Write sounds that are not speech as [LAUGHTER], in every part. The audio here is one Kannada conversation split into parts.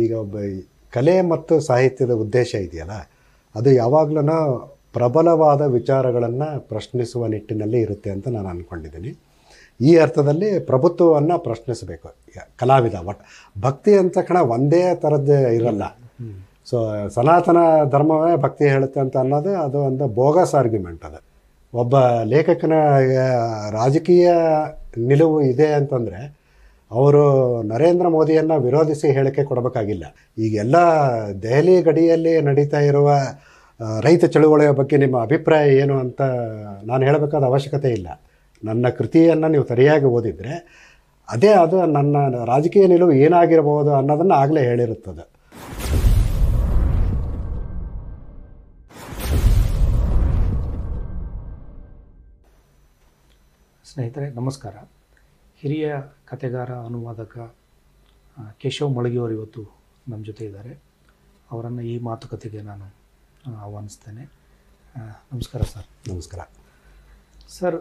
ಈಗ ಕಲೆ ಮತ್ತು ಸಾಹಿತ್ಯದ ಉದ್ದೇಶ ಇದೆಯಲ್ಲ ಅದು ಯಾವಾಗಲೂ ಪ್ರಬಲವಾದ ವಿಚಾರಗಳನ್ನು ಪ್ರಶ್ನಿಸುವ ನಿಟ್ಟಿನಲ್ಲಿ ಇರುತ್ತೆ ಅಂತ ನಾನು ಅಂದ್ಕೊಂಡಿದ್ದೀನಿ ಈ ಅರ್ಥದಲ್ಲಿ ಪ್ರಭುತ್ವವನ್ನು ಪ್ರಶ್ನಿಸಬೇಕು ಕಲಾವಿದ ಒಟ್ ಭಕ್ತಿ ಅಂತ ಕಣ ಒಂದೇ ಥರದ್ದೇ ಇರಲ್ಲ ಸೊ ಸನಾತನ ಧರ್ಮವೇ ಭಕ್ತಿ ಹೇಳುತ್ತೆ ಅಂತ ಅನ್ನೋದು ಅದು ಒಂದು ಬೋಗಸ್ ಆರ್ಗ್ಯುಮೆಂಟ್ ಅದು ಒಬ್ಬ ಲೇಖಕನ ರಾಜಕೀಯ ನಿಲುವು ಇದೆ ಅಂತಂದರೆ ಅವರು ನರೇಂದ್ರ ಮೋದಿಯನ್ನು ವಿರೋಧಿಸಿ ಹೇಳಿಕೆ ಕೊಡಬೇಕಾಗಿಲ್ಲ ಈಗೆಲ್ಲ ದೆಹಲಿ ಗಡಿಯಲ್ಲಿ ನಡೀತಾ ಇರುವ ರೈತ ಚಳುವಳಿಯ ಬಗ್ಗೆ ನಿಮ್ಮ ಅಭಿಪ್ರಾಯ ಏನು ಅಂತ ನಾನು ಹೇಳಬೇಕಾದ ಅವಶ್ಯಕತೆ ಇಲ್ಲ ನನ್ನ ಕೃತಿಯನ್ನು ನೀವು ಸರಿಯಾಗಿ ಓದಿದರೆ ಅದೇ ಅದು ನನ್ನ ರಾಜಕೀಯ ನಿಲುವು ಏನಾಗಿರಬಹುದು ಅನ್ನೋದನ್ನು ಆಗಲೇ ಹೇಳಿರುತ್ತದೆ ಸ್ನೇಹಿತರೆ ನಮಸ್ಕಾರ ಹಿರಿಯ ಕಥೆಗಾರ ಅನುವಾದಕ ಕೇಶವ್ ಮಳಗಿಯವರು ಇವತ್ತು ನಮ್ಮ ಜೊತೆ ಇದ್ದಾರೆ ಅವರನ್ನು ಈ ಮಾತುಕತೆಗೆ ನಾನು ಆಹ್ವಾನಿಸ್ತೇನೆ ನಮಸ್ಕಾರ ಸರ್ ನಮಸ್ಕಾರ ಸರ್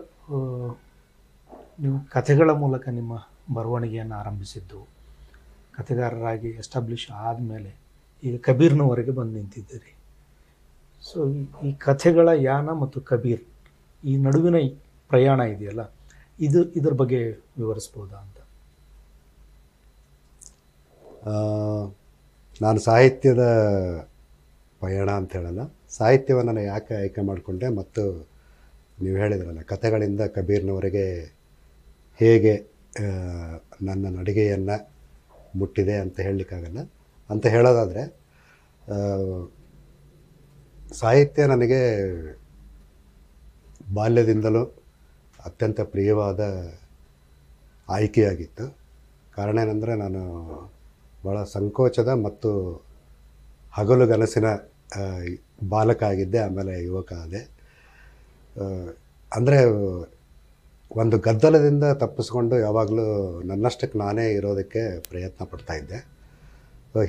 ನೀವು ಕಥೆಗಳ ಮೂಲಕ ನಿಮ್ಮ ಬರವಣಿಗೆಯನ್ನು ಆರಂಭಿಸಿದ್ದು ಕಥೆಗಾರರಾಗಿ ಎಸ್ಟಾಬ್ಲಿಷ್ ಆದಮೇಲೆ ಈಗ ಕಬೀರ್ನವರೆಗೆ ಬಂದು ನಿಂತಿದ್ದೀರಿ ಸೊ ಈ ಕಥೆಗಳ ಯಾನ ಮತ್ತು ಕಬೀರ್ ಈ ನಡುವಿನ ಪ್ರಯಾಣ ಇದೆಯಲ್ಲ ಇದು ಇದರ ಬಗ್ಗೆ ವಿವರಿಸ್ಬೋದಾ ಅಂತ ನಾನು ಸಾಹಿತ್ಯದ ಪಯಣ ಅಂತ ಹೇಳಲ್ಲ ಸಾಹಿತ್ಯವನ್ನು ನಾನು ಯಾಕೆ ಆಯ್ಕೆ ಮಾಡಿಕೊಂಡೆ ಮತ್ತು ನೀವು ಹೇಳಿದ್ರಲ್ಲ ಕಥೆಗಳಿಂದ ಕಬೀರ್ನವರೆಗೆ ಹೇಗೆ ನನ್ನ ನಡಿಗೆಯನ್ನು ಮುಟ್ಟಿದೆ ಅಂತ ಹೇಳಲಿಕ್ಕಾಗಲ್ಲ ಅಂತ ಹೇಳೋದಾದರೆ ಸಾಹಿತ್ಯ ನನಗೆ ಬಾಲ್ಯದಿಂದಲೂ ಅತ್ಯಂತ ಪ್ರಿಯವಾದ ಆಯ್ಕೆಯಾಗಿತ್ತು ಕಾರಣ ಏನಂದರೆ ನಾನು ಭಾಳ ಸಂಕೋಚದ ಮತ್ತು ಹಗಲುಗನಸಿನ ಬಾಲಕ ಆಗಿದ್ದೆ ಆಮೇಲೆ ಯುವಕ ಆದೆ ಅಂದರೆ ಒಂದು ಗದ್ದಲದಿಂದ ತಪ್ಪಿಸ್ಕೊಂಡು ಯಾವಾಗಲೂ ನನ್ನಷ್ಟಕ್ಕೆ ನಾನೇ ಇರೋದಕ್ಕೆ ಪ್ರಯತ್ನ ಪಡ್ತಾಯಿದ್ದೆ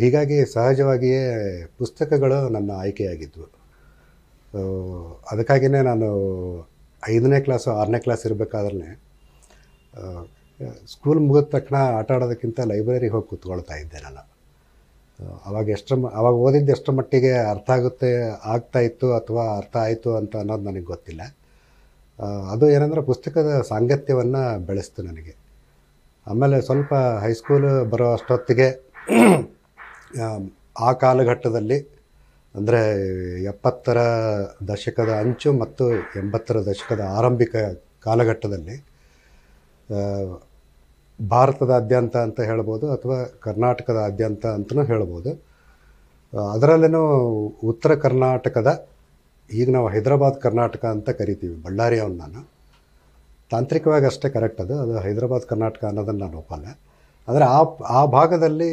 ಹೀಗಾಗಿ ಸಹಜವಾಗಿಯೇ ಪುಸ್ತಕಗಳು ನನ್ನ ಆಯ್ಕೆಯಾಗಿದ್ವು ಅದಕ್ಕಾಗಿಯೇ ನಾನು ಐದನೇ ಕ್ಲಾಸು ಆರನೇ ಕ್ಲಾಸ್ ಇರಬೇಕಾದ್ರೆ ಸ್ಕೂಲ್ ಮುಗಿದ ತಕ್ಷಣ ಆಟ ಆಡೋದಕ್ಕಿಂತ ಲೈಬ್ರರಿಗೆ ಹೋಗಿ ಕೂತ್ಕೊಳ್ತಾ ಇದ್ದೆ ನಾನು ಅವಾಗ ಮ ಅವಾಗ ಓದಿದ್ದು ಎಷ್ಟು ಮಟ್ಟಿಗೆ ಅರ್ಥ ಆಗುತ್ತೆ ಆಗ್ತಾ ಇತ್ತು ಅಥವಾ ಅರ್ಥ ಆಯಿತು ಅಂತ ಅನ್ನೋದು ನನಗೆ ಗೊತ್ತಿಲ್ಲ ಅದು ಏನಂದ್ರೆ ಪುಸ್ತಕದ ಸಾಂಗತ್ಯವನ್ನು ಬೆಳೆಸ್ತು ನನಗೆ ಆಮೇಲೆ ಸ್ವಲ್ಪ ಹೈಸ್ಕೂಲ್ ಬರೋ ಅಷ್ಟೊತ್ತಿಗೆ ಆ ಕಾಲಘಟ್ಟದಲ್ಲಿ ಅಂದರೆ ಎಪ್ಪತ್ತರ ದಶಕದ ಅಂಚು ಮತ್ತು ಎಂಬತ್ತರ ದಶಕದ ಆರಂಭಿಕ ಕಾಲಘಟ್ಟದಲ್ಲಿ ಭಾರತದಾದ್ಯಂತ ಅಂತ ಹೇಳ್ಬೋದು ಅಥವಾ ಕರ್ನಾಟಕದಾದ್ಯಂತ ಅಂತಲೂ ಹೇಳ್ಬೋದು ಅದರಲ್ಲೇನೂ ಉತ್ತರ ಕರ್ನಾಟಕದ ಈಗ ನಾವು ಹೈದರಾಬಾದ್ ಕರ್ನಾಟಕ ಅಂತ ಕರಿತೀವಿ ಅವ್ನು ನಾನು ತಾಂತ್ರಿಕವಾಗಿ ಅಷ್ಟೇ ಕರೆಕ್ಟ್ ಅದು ಅದು ಹೈದರಾಬಾದ್ ಕರ್ನಾಟಕ ಅನ್ನೋದನ್ನು ನಾನು ಒಪ್ಪಲ್ಲ ಆದರೆ ಆ ಆ ಭಾಗದಲ್ಲಿ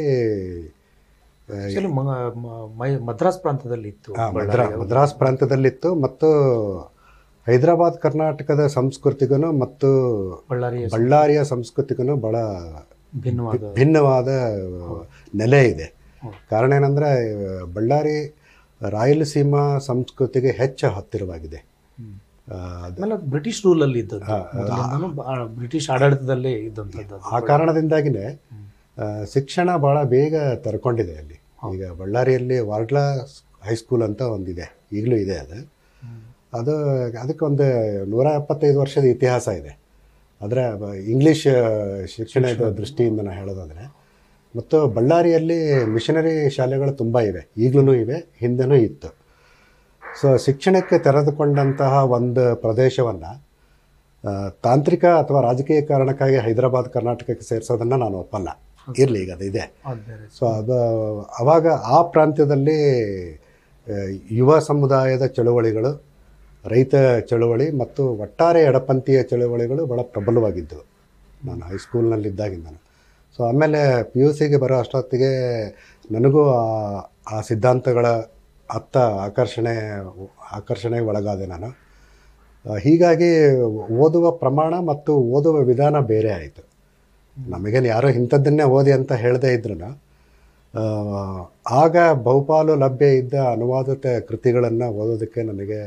ಮದ್ರಾಸ್ ಪ್ರಾಂತದಲ್ಲಿತ್ತು ಮದ್ರಾಸ್ ಪ್ರಾಂತದಲ್ಲಿತ್ತು ಮತ್ತು ಹೈದರಾಬಾದ್ ಕರ್ನಾಟಕದ ಸಂಸ್ಕೃತಿಗೂ ಮತ್ತು ಬಳ್ಳಾರಿಯ ಬಳ್ಳಾರಿಯ ಸಂಸ್ಕೃತಿಗೂ ಬಹಳ ಭಿನ್ನವಾದ ನೆಲೆ ಇದೆ ಕಾರಣ ಏನಂದರೆ ಬಳ್ಳಾರಿ ರಾಯಲಸೀಮಾ ಸಂಸ್ಕೃತಿಗೆ ಹೆಚ್ಚು ಹತ್ತಿರವಾಗಿದೆ ಬ್ರಿಟಿಷ್ ರೂಲಲ್ಲಿ ಇದ್ದಂಥ ಬ್ರಿಟಿಷ್ ಆಡಳಿತದಲ್ಲಿ ಇದ್ದಂಥದ್ದು ಆ ಕಾರಣದಿಂದಾಗಿನೇ ಶಿಕ್ಷಣ ಭಾಳ ಬೇಗ ತರ್ಕೊಂಡಿದೆ ಅಲ್ಲಿ ಈಗ ಬಳ್ಳಾರಿಯಲ್ಲಿ ವಾರ್ಡ್ಲಾ ಹೈಸ್ಕೂಲ್ ಅಂತ ಒಂದಿದೆ ಈಗಲೂ ಇದೆ ಅದು ಅದು ಅದಕ್ಕೊಂದು ನೂರ ಎಪ್ಪತ್ತೈದು ವರ್ಷದ ಇತಿಹಾಸ ಇದೆ ಆದರೆ ಇಂಗ್ಲೀಷ್ ಶಿಕ್ಷಣದ ದೃಷ್ಟಿಯಿಂದ ನಾನು ಹೇಳೋದಾದರೆ ಮತ್ತು ಬಳ್ಳಾರಿಯಲ್ಲಿ ಮಿಷನರಿ ಶಾಲೆಗಳು ತುಂಬ ಇವೆ ಈಗಲೂ ಇವೆ ಹಿಂದೆನೂ ಇತ್ತು ಸೊ ಶಿಕ್ಷಣಕ್ಕೆ ತೆರೆದುಕೊಂಡಂತಹ ಒಂದು ಪ್ರದೇಶವನ್ನು ತಾಂತ್ರಿಕ ಅಥವಾ ರಾಜಕೀಯ ಕಾರಣಕ್ಕಾಗಿ ಹೈದರಾಬಾದ್ ಕರ್ನಾಟಕಕ್ಕೆ ಸೇರಿಸೋದನ್ನು ನಾನು ಒಪ್ಪಲ್ಲ ಇರಲಿ ಈಗ ಅದು ಇದೆ ಸೊ ಅದು ಆವಾಗ ಆ ಪ್ರಾಂತ್ಯದಲ್ಲಿ ಯುವ ಸಮುದಾಯದ ಚಳುವಳಿಗಳು ರೈತ ಚಳುವಳಿ ಮತ್ತು ಒಟ್ಟಾರೆ ಎಡಪಂಥೀಯ ಚಳುವಳಿಗಳು ಭಾಳ ಪ್ರಬಲವಾಗಿದ್ದವು ನಾನು ಹೈಸ್ಕೂಲ್ನಲ್ಲಿದ್ದಾಗಿಂದ ಸೊ ಆಮೇಲೆ ಪಿ ಯು ಸಿಗೆ ಬರೋ ಅಷ್ಟೊತ್ತಿಗೆ ನನಗೂ ಆ ಸಿದ್ಧಾಂತಗಳ ಅತ್ತ ಆಕರ್ಷಣೆ ಆಕರ್ಷಣೆ ಒಳಗಾದೆ ನಾನು ಹೀಗಾಗಿ ಓದುವ ಪ್ರಮಾಣ ಮತ್ತು ಓದುವ ವಿಧಾನ ಬೇರೆ ಆಯಿತು ನಮಗೇನು ಯಾರೋ ಇಂಥದ್ದನ್ನೇ ಓದಿ ಅಂತ ಹೇಳದೇ ಇದ್ರು ಆಗ ಬಹುಪಾಲು ಲಭ್ಯ ಇದ್ದ ಅನುವಾದಿತ ಕೃತಿಗಳನ್ನು ಓದೋದಕ್ಕೆ ನನಗೆ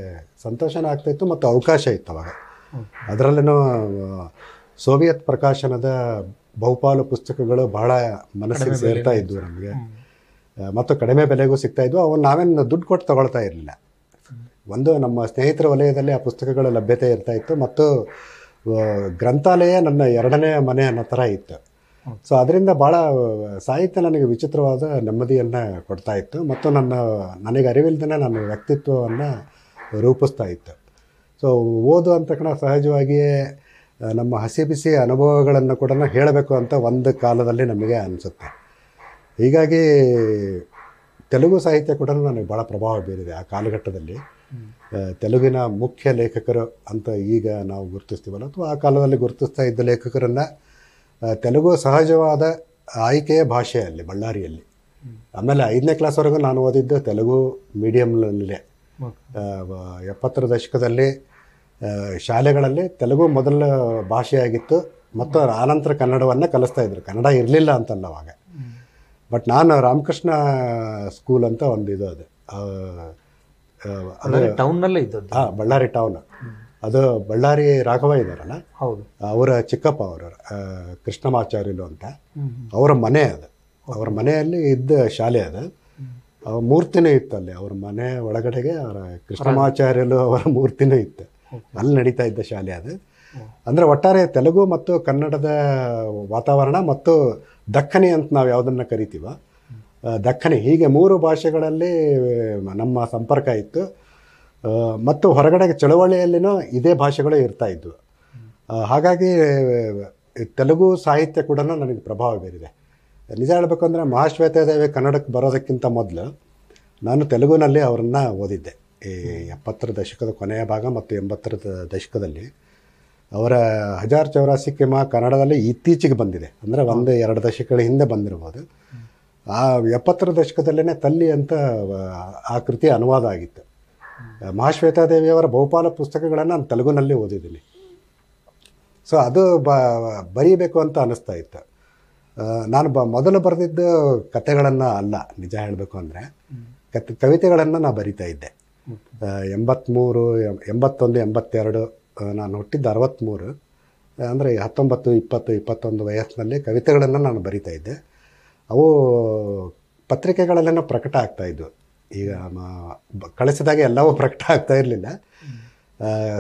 ಸಂತೋಷನ ಇತ್ತು ಮತ್ತು ಅವಕಾಶ ಇತ್ತು ಅವಾಗ ಅದರಲ್ಲೂ ಸೋವಿಯತ್ ಪ್ರಕಾಶನದ ಬಹುಪಾಲು ಪುಸ್ತಕಗಳು ಬಹಳ ಮನಸ್ಸಿಗೆ ಸೇರ್ತಾ ಇದ್ವು ನಮಗೆ ಮತ್ತು ಕಡಿಮೆ ಬೆಲೆಗೂ ಸಿಗ್ತಾ ಇದ್ವು ಅವನು ನಾವೇನು ದುಡ್ಡು ಕೊಟ್ಟು ತಗೊಳ್ತಾ ಇರಲಿಲ್ಲ ಒಂದು ನಮ್ಮ ಸ್ನೇಹಿತರ ವಲಯದಲ್ಲಿ ಆ ಪುಸ್ತಕಗಳ ಲಭ್ಯತೆ ಇರ್ತಾ ಇತ್ತು ಮತ್ತು ಗ್ರಂಥಾಲಯ ನನ್ನ ಎರಡನೇ ಮನೆ ಅನ್ನೋ ಥರ ಇತ್ತು ಸೊ ಅದರಿಂದ ಭಾಳ ಸಾಹಿತ್ಯ ನನಗೆ ವಿಚಿತ್ರವಾದ ನೆಮ್ಮದಿಯನ್ನು ಕೊಡ್ತಾ ಇತ್ತು ಮತ್ತು ನನ್ನ ನನಗೆ ಅರಿವಿಲ್ದೇ ನನ್ನ ವ್ಯಕ್ತಿತ್ವವನ್ನು ರೂಪಿಸ್ತಾ ಇತ್ತು ಸೊ ಓದು ಅಂತ ಕಣ ಸಹಜವಾಗಿಯೇ ನಮ್ಮ ಹಸಿ ಬಿಸಿ ಅನುಭವಗಳನ್ನು ಕೂಡ ಹೇಳಬೇಕು ಅಂತ ಒಂದು ಕಾಲದಲ್ಲಿ ನಮಗೆ ಅನಿಸುತ್ತೆ ಹೀಗಾಗಿ ತೆಲುಗು ಸಾಹಿತ್ಯ ಕೂಡ ನನಗೆ ಭಾಳ ಪ್ರಭಾವ ಬೀರಿದೆ ಆ ಕಾಲಘಟ್ಟದಲ್ಲಿ ತೆಲುಗಿನ ಮುಖ್ಯ ಲೇಖಕರು ಅಂತ ಈಗ ನಾವು ಗುರುತಿಸ್ತೀವಲ್ಲ ಅಥವಾ ಆ ಕಾಲದಲ್ಲಿ ಗುರುತಿಸ್ತಾ ಇದ್ದ ಲೇಖಕರನ್ನು ತೆಲುಗು ಸಹಜವಾದ ಆಯ್ಕೆಯ ಭಾಷೆಯಲ್ಲಿ ಬಳ್ಳಾರಿಯಲ್ಲಿ ಆಮೇಲೆ ಐದನೇ ಕ್ಲಾಸ್ವರೆಗೂ ನಾನು ಓದಿದ್ದು ತೆಲುಗು ಮೀಡಿಯಮ್ನಲ್ಲೇ ಎಪ್ಪತ್ತರ ದಶಕದಲ್ಲಿ ಶಾಲೆಗಳಲ್ಲಿ ತೆಲುಗು ಮೊದಲ ಭಾಷೆಯಾಗಿತ್ತು ಮತ್ತು ಆನಂತರ ಕನ್ನಡವನ್ನು ಕಲಿಸ್ತಾ ಇದ್ರು ಕನ್ನಡ ಇರಲಿಲ್ಲ ಅಂತಲ್ಲ ಅವಾಗ ಬಟ್ ನಾನು ರಾಮಕೃಷ್ಣ ಸ್ಕೂಲ್ ಅಂತ ಒಂದು ಇದು ಅದು ಅದು ಟೌನ್ನಲ್ಲೇ ಇದ್ದದ್ದು ಹಾಂ ಬಳ್ಳಾರಿ ಟೌನ್ ಅದು ಬಳ್ಳಾರಿ ರಾಘವ ಇದ್ದಾರಲ್ಲ ಹೌದು ಅವರ ಚಿಕ್ಕಪ್ಪ ಅವರ ಕೃಷ್ಣಮಾಚಾರ್ಯರು ಅಂತ ಅವರ ಮನೆ ಅದು ಅವರ ಮನೆಯಲ್ಲಿ ಇದ್ದ ಶಾಲೆ ಅದು ಮೂರ್ತಿನೇ ಇತ್ತು ಅಲ್ಲಿ ಅವ್ರ ಮನೆ ಒಳಗಡೆಗೆ ಅವರ ಕೃಷ್ಣಮಾಚಾರ್ಯಲು ಅವರ ಮೂರ್ತಿನೇ ಇತ್ತು ಅಲ್ಲಿ ನಡೀತಾ ಇದ್ದ ಶಾಲೆ ಅದು ಅಂದರೆ ಒಟ್ಟಾರೆ ತೆಲುಗು ಮತ್ತು ಕನ್ನಡದ ವಾತಾವರಣ ಮತ್ತು ದಖ್ಖನಿ ಅಂತ ನಾವು ಯಾವುದನ್ನು ಕರಿತೀವ ದಕ್ಕನಿ ಹೀಗೆ ಮೂರು ಭಾಷೆಗಳಲ್ಲಿ ನಮ್ಮ ಸಂಪರ್ಕ ಇತ್ತು ಮತ್ತು ಹೊರಗಡೆ ಚಳವಳಿಯಲ್ಲಿನೂ ಇದೇ ಭಾಷೆಗಳು ಇರ್ತಾ ಇದ್ವು ಹಾಗಾಗಿ ತೆಲುಗು ಸಾಹಿತ್ಯ ಕೂಡ ನನಗೆ ಪ್ರಭಾವ ಬೀರಿದೆ ನಿಜ ಹೇಳಬೇಕು ಅಂದರೆ ಮಹಾಶ್ವೇತಾದೇವಿ ಕನ್ನಡಕ್ಕೆ ಬರೋದಕ್ಕಿಂತ ಮೊದಲು ನಾನು ತೆಲುಗುನಲ್ಲಿ ಅವರನ್ನು ಓದಿದ್ದೆ ಈ ಎಪ್ಪತ್ತರ ದಶಕದ ಕೊನೆಯ ಭಾಗ ಮತ್ತು ಎಂಬತ್ತರ ದಶಕದಲ್ಲಿ ಅವರ ಹಜಾರ್ ಚೌರಾಸಿ ಕಿಮ ಕನ್ನಡದಲ್ಲಿ ಇತ್ತೀಚೆಗೆ ಬಂದಿದೆ ಅಂದರೆ ಒಂದು ಎರಡು ದಶಕಗಳ ಹಿಂದೆ ಬಂದಿರ್ಬೋದು ಆ ಎಪ್ಪತ್ತರ ದಶಕದಲ್ಲೇ ತಲ್ಲಿ ಅಂತ ಆ ಕೃತಿ ಅನುವಾದ ಆಗಿತ್ತು ಮಹಾಶ್ವೇತಾದೇವಿಯವರ ಬಹುಪಾಲ ಪುಸ್ತಕಗಳನ್ನು ನಾನು ತೆಲುಗುನಲ್ಲಿ ಓದಿದ್ದೀನಿ ಸೊ ಅದು ಬ ಬರೀಬೇಕು ಅಂತ ಅನ್ನಿಸ್ತಾ ಇತ್ತು ನಾನು ಬ ಮೊದಲು ಬರೆದಿದ್ದು ಕತೆಗಳನ್ನು ಅಲ್ಲ ನಿಜ ಹೇಳಬೇಕು ಅಂದರೆ ಕತೆ ಕವಿತೆಗಳನ್ನು ನಾನು ಬರಿತಾ ಇದ್ದೆ ಎಂಬತ್ತ್ಮೂರು ಎಂಬತ್ತೊಂದು ಎಂಬತ್ತೆರಡು ನಾನು ಹುಟ್ಟಿದ್ದು ಅರವತ್ತ್ಮೂರು ಅಂದರೆ ಹತ್ತೊಂಬತ್ತು ಇಪ್ಪತ್ತು ಇಪ್ಪತ್ತೊಂದು ವಯಸ್ಸಿನಲ್ಲಿ ಕವಿತೆಗಳನ್ನು ನಾನು ಬರಿತಾ ಇದ್ದೆ ಅವು ಪತ್ರಿಕೆಗಳಲ್ಲೇನೋ ಪ್ರಕಟ ಆಗ್ತಾಯಿದ್ವು ಈಗ ಕಳಿಸಿದಾಗ ಎಲ್ಲವೂ ಪ್ರಕಟ ಆಗ್ತಾ ಇರಲಿಲ್ಲ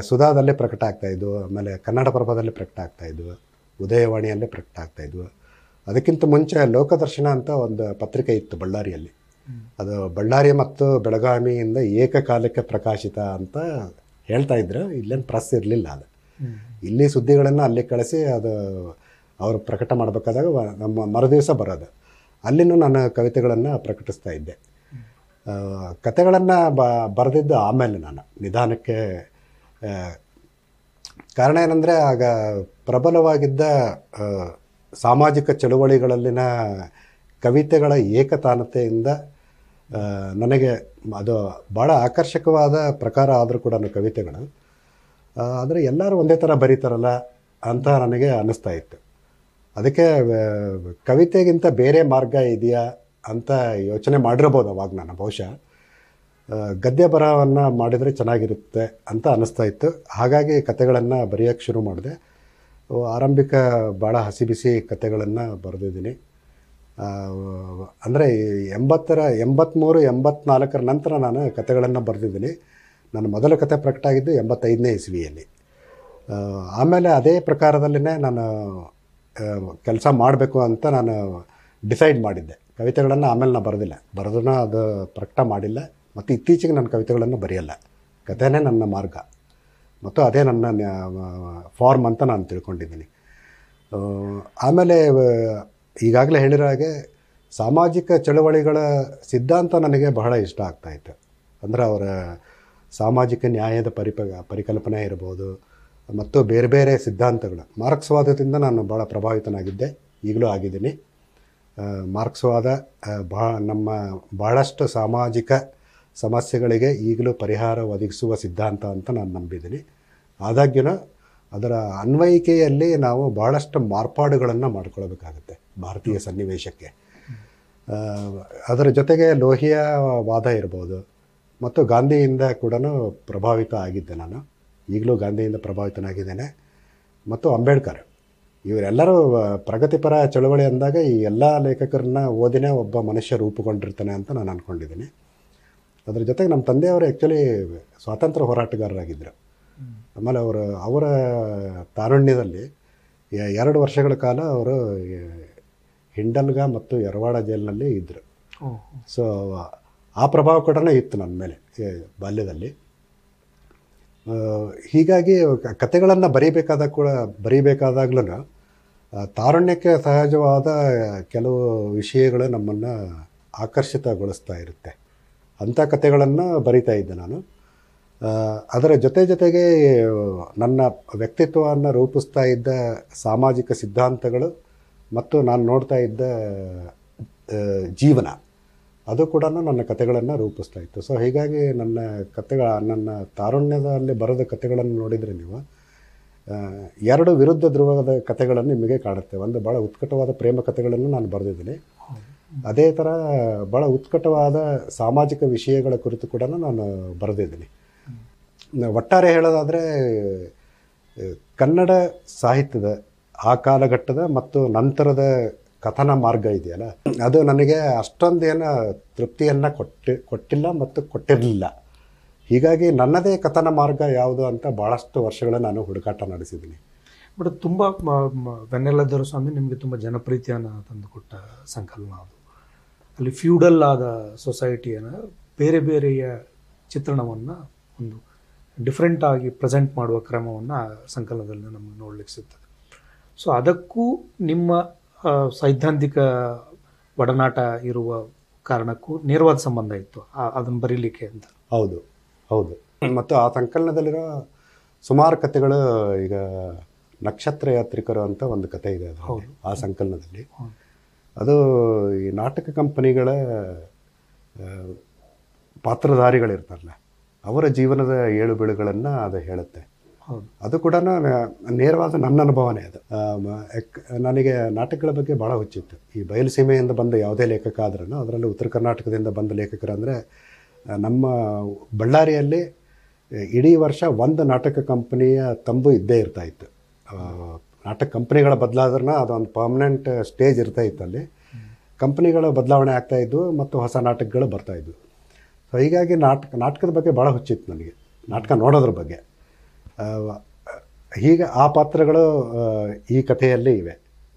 ಸುಧಾದಲ್ಲೇ ಪ್ರಕಟ ಆಗ್ತಾಯಿದ್ವು ಆಮೇಲೆ ಕನ್ನಡಪ್ರಭದಲ್ಲಿ ಪ್ರಕಟ ಆಗ್ತಾಯಿದ್ವು ಉದಯವಾಣಿಯಲ್ಲೇ ಪ್ರಕಟ ಆಗ್ತಾಯಿದ್ವು ಅದಕ್ಕಿಂತ ಮುಂಚೆ ಲೋಕದರ್ಶನ ಅಂತ ಒಂದು ಪತ್ರಿಕೆ ಇತ್ತು ಬಳ್ಳಾರಿಯಲ್ಲಿ ಅದು ಬಳ್ಳಾರಿ ಮತ್ತು ಬೆಳಗಾವಿಯಿಂದ ಏಕಕಾಲಕ್ಕೆ ಪ್ರಕಾಶಿತ ಅಂತ ಹೇಳ್ತಾ ಇದ್ರು ಇಲ್ಲೇನು ಪ್ರೆಸ್ ಇರಲಿಲ್ಲ ಅದು ಇಲ್ಲಿ ಸುದ್ದಿಗಳನ್ನು ಅಲ್ಲಿ ಕಳಿಸಿ ಅದು ಅವರು ಪ್ರಕಟ ಮಾಡಬೇಕಾದಾಗ ನಮ್ಮ ಮರುದಿವಸ ಬರೋದು ಅಲ್ಲಿನೂ ನಾನು ಕವಿತೆಗಳನ್ನು ಪ್ರಕಟಿಸ್ತಾ ಇದ್ದೆ ಕತೆಗಳನ್ನು ಬ ಬರೆದಿದ್ದು ಆಮೇಲೆ ನಾನು ನಿಧಾನಕ್ಕೆ ಕಾರಣ ಏನಂದರೆ ಆಗ ಪ್ರಬಲವಾಗಿದ್ದ ಸಾಮಾಜಿಕ ಚಳುವಳಿಗಳಲ್ಲಿನ ಕವಿತೆಗಳ ಏಕತಾನತೆಯಿಂದ ನನಗೆ ಅದು ಭಾಳ ಆಕರ್ಷಕವಾದ ಪ್ರಕಾರ ಆದರೂ ಕೂಡ ಕವಿತೆಗಳು ಆದರೆ ಎಲ್ಲರೂ ಒಂದೇ ಥರ ಬರೀತಾರಲ್ಲ ಅಂತ ನನಗೆ ಅನ್ನಿಸ್ತಾ ಇತ್ತು ಅದಕ್ಕೆ ಕವಿತೆಗಿಂತ ಬೇರೆ ಮಾರ್ಗ ಇದೆಯಾ ಅಂತ ಯೋಚನೆ ಮಾಡಿರ್ಬೋದು ಅವಾಗ ನಾನು ಬಹುಶಃ ಗದ್ಯ ಬರಹವನ್ನು ಮಾಡಿದರೆ ಚೆನ್ನಾಗಿರುತ್ತೆ ಅಂತ ಅನ್ನಿಸ್ತಾ ಇತ್ತು ಹಾಗಾಗಿ ಕತೆಗಳನ್ನು ಬರೆಯೋಕ್ಕೆ ಶುರು ಮಾಡಿದೆ ಆರಂಭಿಕ ಭಾಳ ಹಸಿ ಬಿಸಿ ಕಥೆಗಳನ್ನು ಬರೆದಿದ್ದೀನಿ ಅಂದರೆ ಎಂಬತ್ತರ ಎಂಬತ್ತ್ಮೂರು ಎಂಬತ್ನಾಲ್ಕರ ನಂತರ ನಾನು ಕಥೆಗಳನ್ನು ಬರೆದಿದ್ದೀನಿ ನನ್ನ ಮೊದಲ ಕತೆ ಪ್ರಕಟ ಆಗಿದ್ದು ಎಂಬತ್ತೈದನೇ ಇಸ್ವಿಯಲ್ಲಿ ಆಮೇಲೆ ಅದೇ ಪ್ರಕಾರದಲ್ಲಿನೇ ನಾನು ಕೆಲಸ ಮಾಡಬೇಕು ಅಂತ ನಾನು ಡಿಸೈಡ್ ಮಾಡಿದ್ದೆ ಕವಿತೆಗಳನ್ನು ಆಮೇಲೆ ನಾನು ಬರೆದಿಲ್ಲ ಬರೆದನ್ನ ಅದು ಪ್ರಕಟ ಮಾಡಿಲ್ಲ ಮತ್ತು ಇತ್ತೀಚೆಗೆ ನನ್ನ ಕವಿತೆಗಳನ್ನು ಬರೆಯಲ್ಲ ಕಥೆನೇ ನನ್ನ ಮಾರ್ಗ ಮತ್ತು ಅದೇ ನನ್ನ ಫಾರ್ಮ್ ಅಂತ ನಾನು ತಿಳ್ಕೊಂಡಿದ್ದೀನಿ ಆಮೇಲೆ ಈಗಾಗಲೇ ಹೇಳಿರೋ ಹಾಗೆ ಸಾಮಾಜಿಕ ಚಳವಳಿಗಳ ಸಿದ್ಧಾಂತ ನನಗೆ ಬಹಳ ಇಷ್ಟ ಆಗ್ತಾಯಿತ್ತು ಅಂದರೆ ಅವರ ಸಾಮಾಜಿಕ ನ್ಯಾಯದ ಪರಿಪ ಪರಿಕಲ್ಪನೆ ಇರ್ಬೋದು ಮತ್ತು ಬೇರೆ ಬೇರೆ ಸಿದ್ಧಾಂತಗಳು ಮಾರ್ಕ್ಸ್ವಾದದಿಂದ ನಾನು ಭಾಳ ಪ್ರಭಾವಿತನಾಗಿದ್ದೆ ಈಗಲೂ ಆಗಿದ್ದೀನಿ ಮಾರ್ಕ್ಸ್ವಾದ ಬಹ ನಮ್ಮ ಬಹಳಷ್ಟು ಸಾಮಾಜಿಕ ಸಮಸ್ಯೆಗಳಿಗೆ ಈಗಲೂ ಪರಿಹಾರ ಒದಗಿಸುವ ಸಿದ್ಧಾಂತ ಅಂತ ನಾನು ನಂಬಿದ್ದೀನಿ ಆದಾಗ್ಯೂ ಅದರ ಅನ್ವಯಿಕೆಯಲ್ಲಿ ನಾವು ಬಹಳಷ್ಟು ಮಾರ್ಪಾಡುಗಳನ್ನು ಮಾಡ್ಕೊಳ್ಬೇಕಾಗುತ್ತೆ ಭಾರತೀಯ ಸನ್ನಿವೇಶಕ್ಕೆ ಅದರ ಜೊತೆಗೆ ಲೋಹಿಯ ವಾದ ಇರ್ಬೋದು ಮತ್ತು ಗಾಂಧಿಯಿಂದ ಕೂಡ ಪ್ರಭಾವಿತ ಆಗಿದ್ದೆ ನಾನು ಈಗಲೂ ಗಾಂಧಿಯಿಂದ ಪ್ರಭಾವಿತನಾಗಿದ್ದೇನೆ ಮತ್ತು ಅಂಬೇಡ್ಕರ್ ಇವರೆಲ್ಲರೂ ಪ್ರಗತಿಪರ ಚಳವಳಿ ಅಂದಾಗ ಈ ಎಲ್ಲ ಲೇಖಕರನ್ನ ಓದಿನೇ ಒಬ್ಬ ಮನುಷ್ಯ ರೂಪುಗೊಂಡಿರ್ತಾನೆ ಅಂತ ನಾನು ಅಂದ್ಕೊಂಡಿದ್ದೀನಿ ಅದ್ರ ಜೊತೆಗೆ ನಮ್ಮ ತಂದೆಯವರು ಆ್ಯಕ್ಚುಲಿ ಸ್ವಾತಂತ್ರ್ಯ ಹೋರಾಟಗಾರರಾಗಿದ್ದರು ಆಮೇಲೆ ಅವರು ಅವರ ತಾರುಣ್ಯದಲ್ಲಿ ಎರಡು ವರ್ಷಗಳ ಕಾಲ ಅವರು ಹಿಂಡಲ್ಗ ಮತ್ತು ಯರವಾಡ ಜೈಲಿನಲ್ಲಿ ಇದ್ದರು ಸೊ ಆ ಪ್ರಭಾವ ಕೂಡ ಇತ್ತು ನನ್ನ ಮೇಲೆ ಬಾಲ್ಯದಲ್ಲಿ ಹೀಗಾಗಿ ಕತೆಗಳನ್ನು ಬರೀಬೇಕಾದಾಗ ಕೂಡ ಬರೀಬೇಕಾದಾಗ್ಲೂ ತಾರುಣ್ಯಕ್ಕೆ ಸಹಜವಾದ ಕೆಲವು ವಿಷಯಗಳು ನಮ್ಮನ್ನು ಆಕರ್ಷಿತಗೊಳಿಸ್ತಾ ಇರುತ್ತೆ ಅಂಥ ಕಥೆಗಳನ್ನು ಬರಿತಾ ಇದ್ದೆ ನಾನು ಅದರ ಜೊತೆ ಜೊತೆಗೆ ನನ್ನ ವ್ಯಕ್ತಿತ್ವವನ್ನು ರೂಪಿಸ್ತಾ ಇದ್ದ ಸಾಮಾಜಿಕ ಸಿದ್ಧಾಂತಗಳು ಮತ್ತು ನಾನು ನೋಡ್ತಾ ಇದ್ದ ಜೀವನ ಅದು ಕೂಡ ನನ್ನ ಕಥೆಗಳನ್ನು ರೂಪಿಸ್ತಾ ಇತ್ತು ಸೊ ಹೀಗಾಗಿ ನನ್ನ ಕಥೆಗಳ ನನ್ನ ತಾರುಣ್ಯದಲ್ಲಿ ಬರೆದ ಕಥೆಗಳನ್ನು ನೋಡಿದರೆ ನೀವು ಎರಡು ವಿರುದ್ಧ ಧ್ರುವದ ಕಥೆಗಳನ್ನು ನಿಮಗೆ ಕಾಣುತ್ತೆ ಒಂದು ಭಾಳ ಉತ್ಕಟವಾದ ಪ್ರೇಮ ಕಥೆಗಳನ್ನು ನಾನು ಬರೆದಿದ್ದೀನಿ ಅದೇ ಥರ ಭಾಳ ಉತ್ಕಟವಾದ ಸಾಮಾಜಿಕ ವಿಷಯಗಳ ಕುರಿತು ಕೂಡ ನಾನು ಬರೆದಿದ್ದೀನಿ ಒಟ್ಟಾರೆ ಹೇಳೋದಾದರೆ ಕನ್ನಡ ಸಾಹಿತ್ಯದ ಆ ಕಾಲಘಟ್ಟದ ಮತ್ತು ನಂತರದ ಕಥನ ಮಾರ್ಗ ಇದೆಯಲ್ಲ ಅದು ನನಗೆ ಅಷ್ಟೊಂದೇನು ತೃಪ್ತಿಯನ್ನು ಕೊಟ್ಟಿ ಕೊಟ್ಟಿಲ್ಲ ಮತ್ತು ಕೊಟ್ಟಿರಲಿಲ್ಲ ಹೀಗಾಗಿ ನನ್ನದೇ ಕಥನ ಮಾರ್ಗ ಯಾವುದು ಅಂತ ಭಾಳಷ್ಟು ವರ್ಷಗಳ ನಾನು ಹುಡುಕಾಟ ನಡೆಸಿದ್ದೀನಿ ಬಟ್ ತುಂಬ ಬೆನ್ನೆಲ್ಲದರು ಸ್ವಾಮಿ ನಿಮಗೆ ತುಂಬ ಜನಪ್ರೀತಿಯನ್ನು ತಂದುಕೊಟ್ಟ ಸಂಕಲನ ಅದು ಅಲ್ಲಿ ಫ್ಯೂಡಲ್ ಆದ ಸೊಸೈಟಿಯನ್ನು ಬೇರೆ ಬೇರೆಯ ಚಿತ್ರಣವನ್ನು ಒಂದು ಡಿಫ್ರೆಂಟ್ ಆಗಿ ಪ್ರೆಸೆಂಟ್ ಮಾಡುವ ಕ್ರಮವನ್ನು ಆ ಸಂಕಲನದಲ್ಲಿ ನಮಗೆ ನೋಡಲಿಕ್ಕೆ ಸಿಗ್ತದೆ ಸೊ ಅದಕ್ಕೂ ನಿಮ್ಮ ಸೈದ್ಧಾಂತಿಕ ಒಡನಾಟ ಇರುವ ಕಾರಣಕ್ಕೂ ನೇರವಾದ ಸಂಬಂಧ ಇತ್ತು ಅದನ್ನು ಬರೀಲಿಕ್ಕೆ ಅಂತ ಹೌದು ಹೌದು ಮತ್ತು ಆ ಸಂಕಲನದಲ್ಲಿರೋ ಸುಮಾರು ಕಥೆಗಳು ಈಗ ನಕ್ಷತ್ರ ಯಾತ್ರಿಕರು ಅಂತ ಒಂದು ಕತೆ ಇದೆ ಅದು ಆ ಸಂಕಲನದಲ್ಲಿ ಅದು ಈ ನಾಟಕ ಕಂಪನಿಗಳ ಪಾತ್ರಧಾರಿಗಳಿರ್ತಾರಲ್ಲ ಅವರ ಜೀವನದ ಏಳು ಬೀಳುಗಳನ್ನು ಅದು ಹೇಳುತ್ತೆ ಅದು ಕೂಡ ನೇರವಾದ ನನ್ನ ಅನುಭವನೇ ಅದು ನನಗೆ ನಾಟಕಗಳ ಬಗ್ಗೆ ಭಾಳ ಹುಚ್ಚಿತ್ತು ಈ ಬಯಲುಸೀಮೆಯಿಂದ ಬಂದ ಯಾವುದೇ ಲೇಖಕ ಆದ್ರೂ ಅದರಲ್ಲಿ ಉತ್ತರ ಕರ್ನಾಟಕದಿಂದ ಬಂದ ಲೇಖಕರಂದರೆ ನಮ್ಮ ಬಳ್ಳಾರಿಯಲ್ಲಿ ಇಡೀ ವರ್ಷ ಒಂದು ನಾಟಕ ಕಂಪನಿಯ ತಂಬು ಇದ್ದೇ ಇರ್ತಾಯಿತ್ತು ನಾಟಕ ಕಂಪ್ನಿಗಳ ಬದಲಾದ್ರೂ ಅದೊಂದು ಪರ್ಮನೆಂಟ್ ಸ್ಟೇಜ್ ಇರ್ತಾ ಅಲ್ಲಿ ಕಂಪ್ನಿಗಳು ಬದಲಾವಣೆ ಆಗ್ತಾಯಿದ್ವು ಮತ್ತು ಹೊಸ ನಾಟಕಗಳು ಬರ್ತಾಯಿದ್ವು ಸೊ ಹೀಗಾಗಿ ನಾಟಕ ನಾಟಕದ ಬಗ್ಗೆ ಭಾಳ ಹುಚ್ಚಿತ್ತು ನನಗೆ ನಾಟಕ ನೋಡೋದ್ರ ಬಗ್ಗೆ ಹೀಗೆ ಆ ಪಾತ್ರಗಳು ಈ ಕಥೆಯಲ್ಲಿ ಇವೆ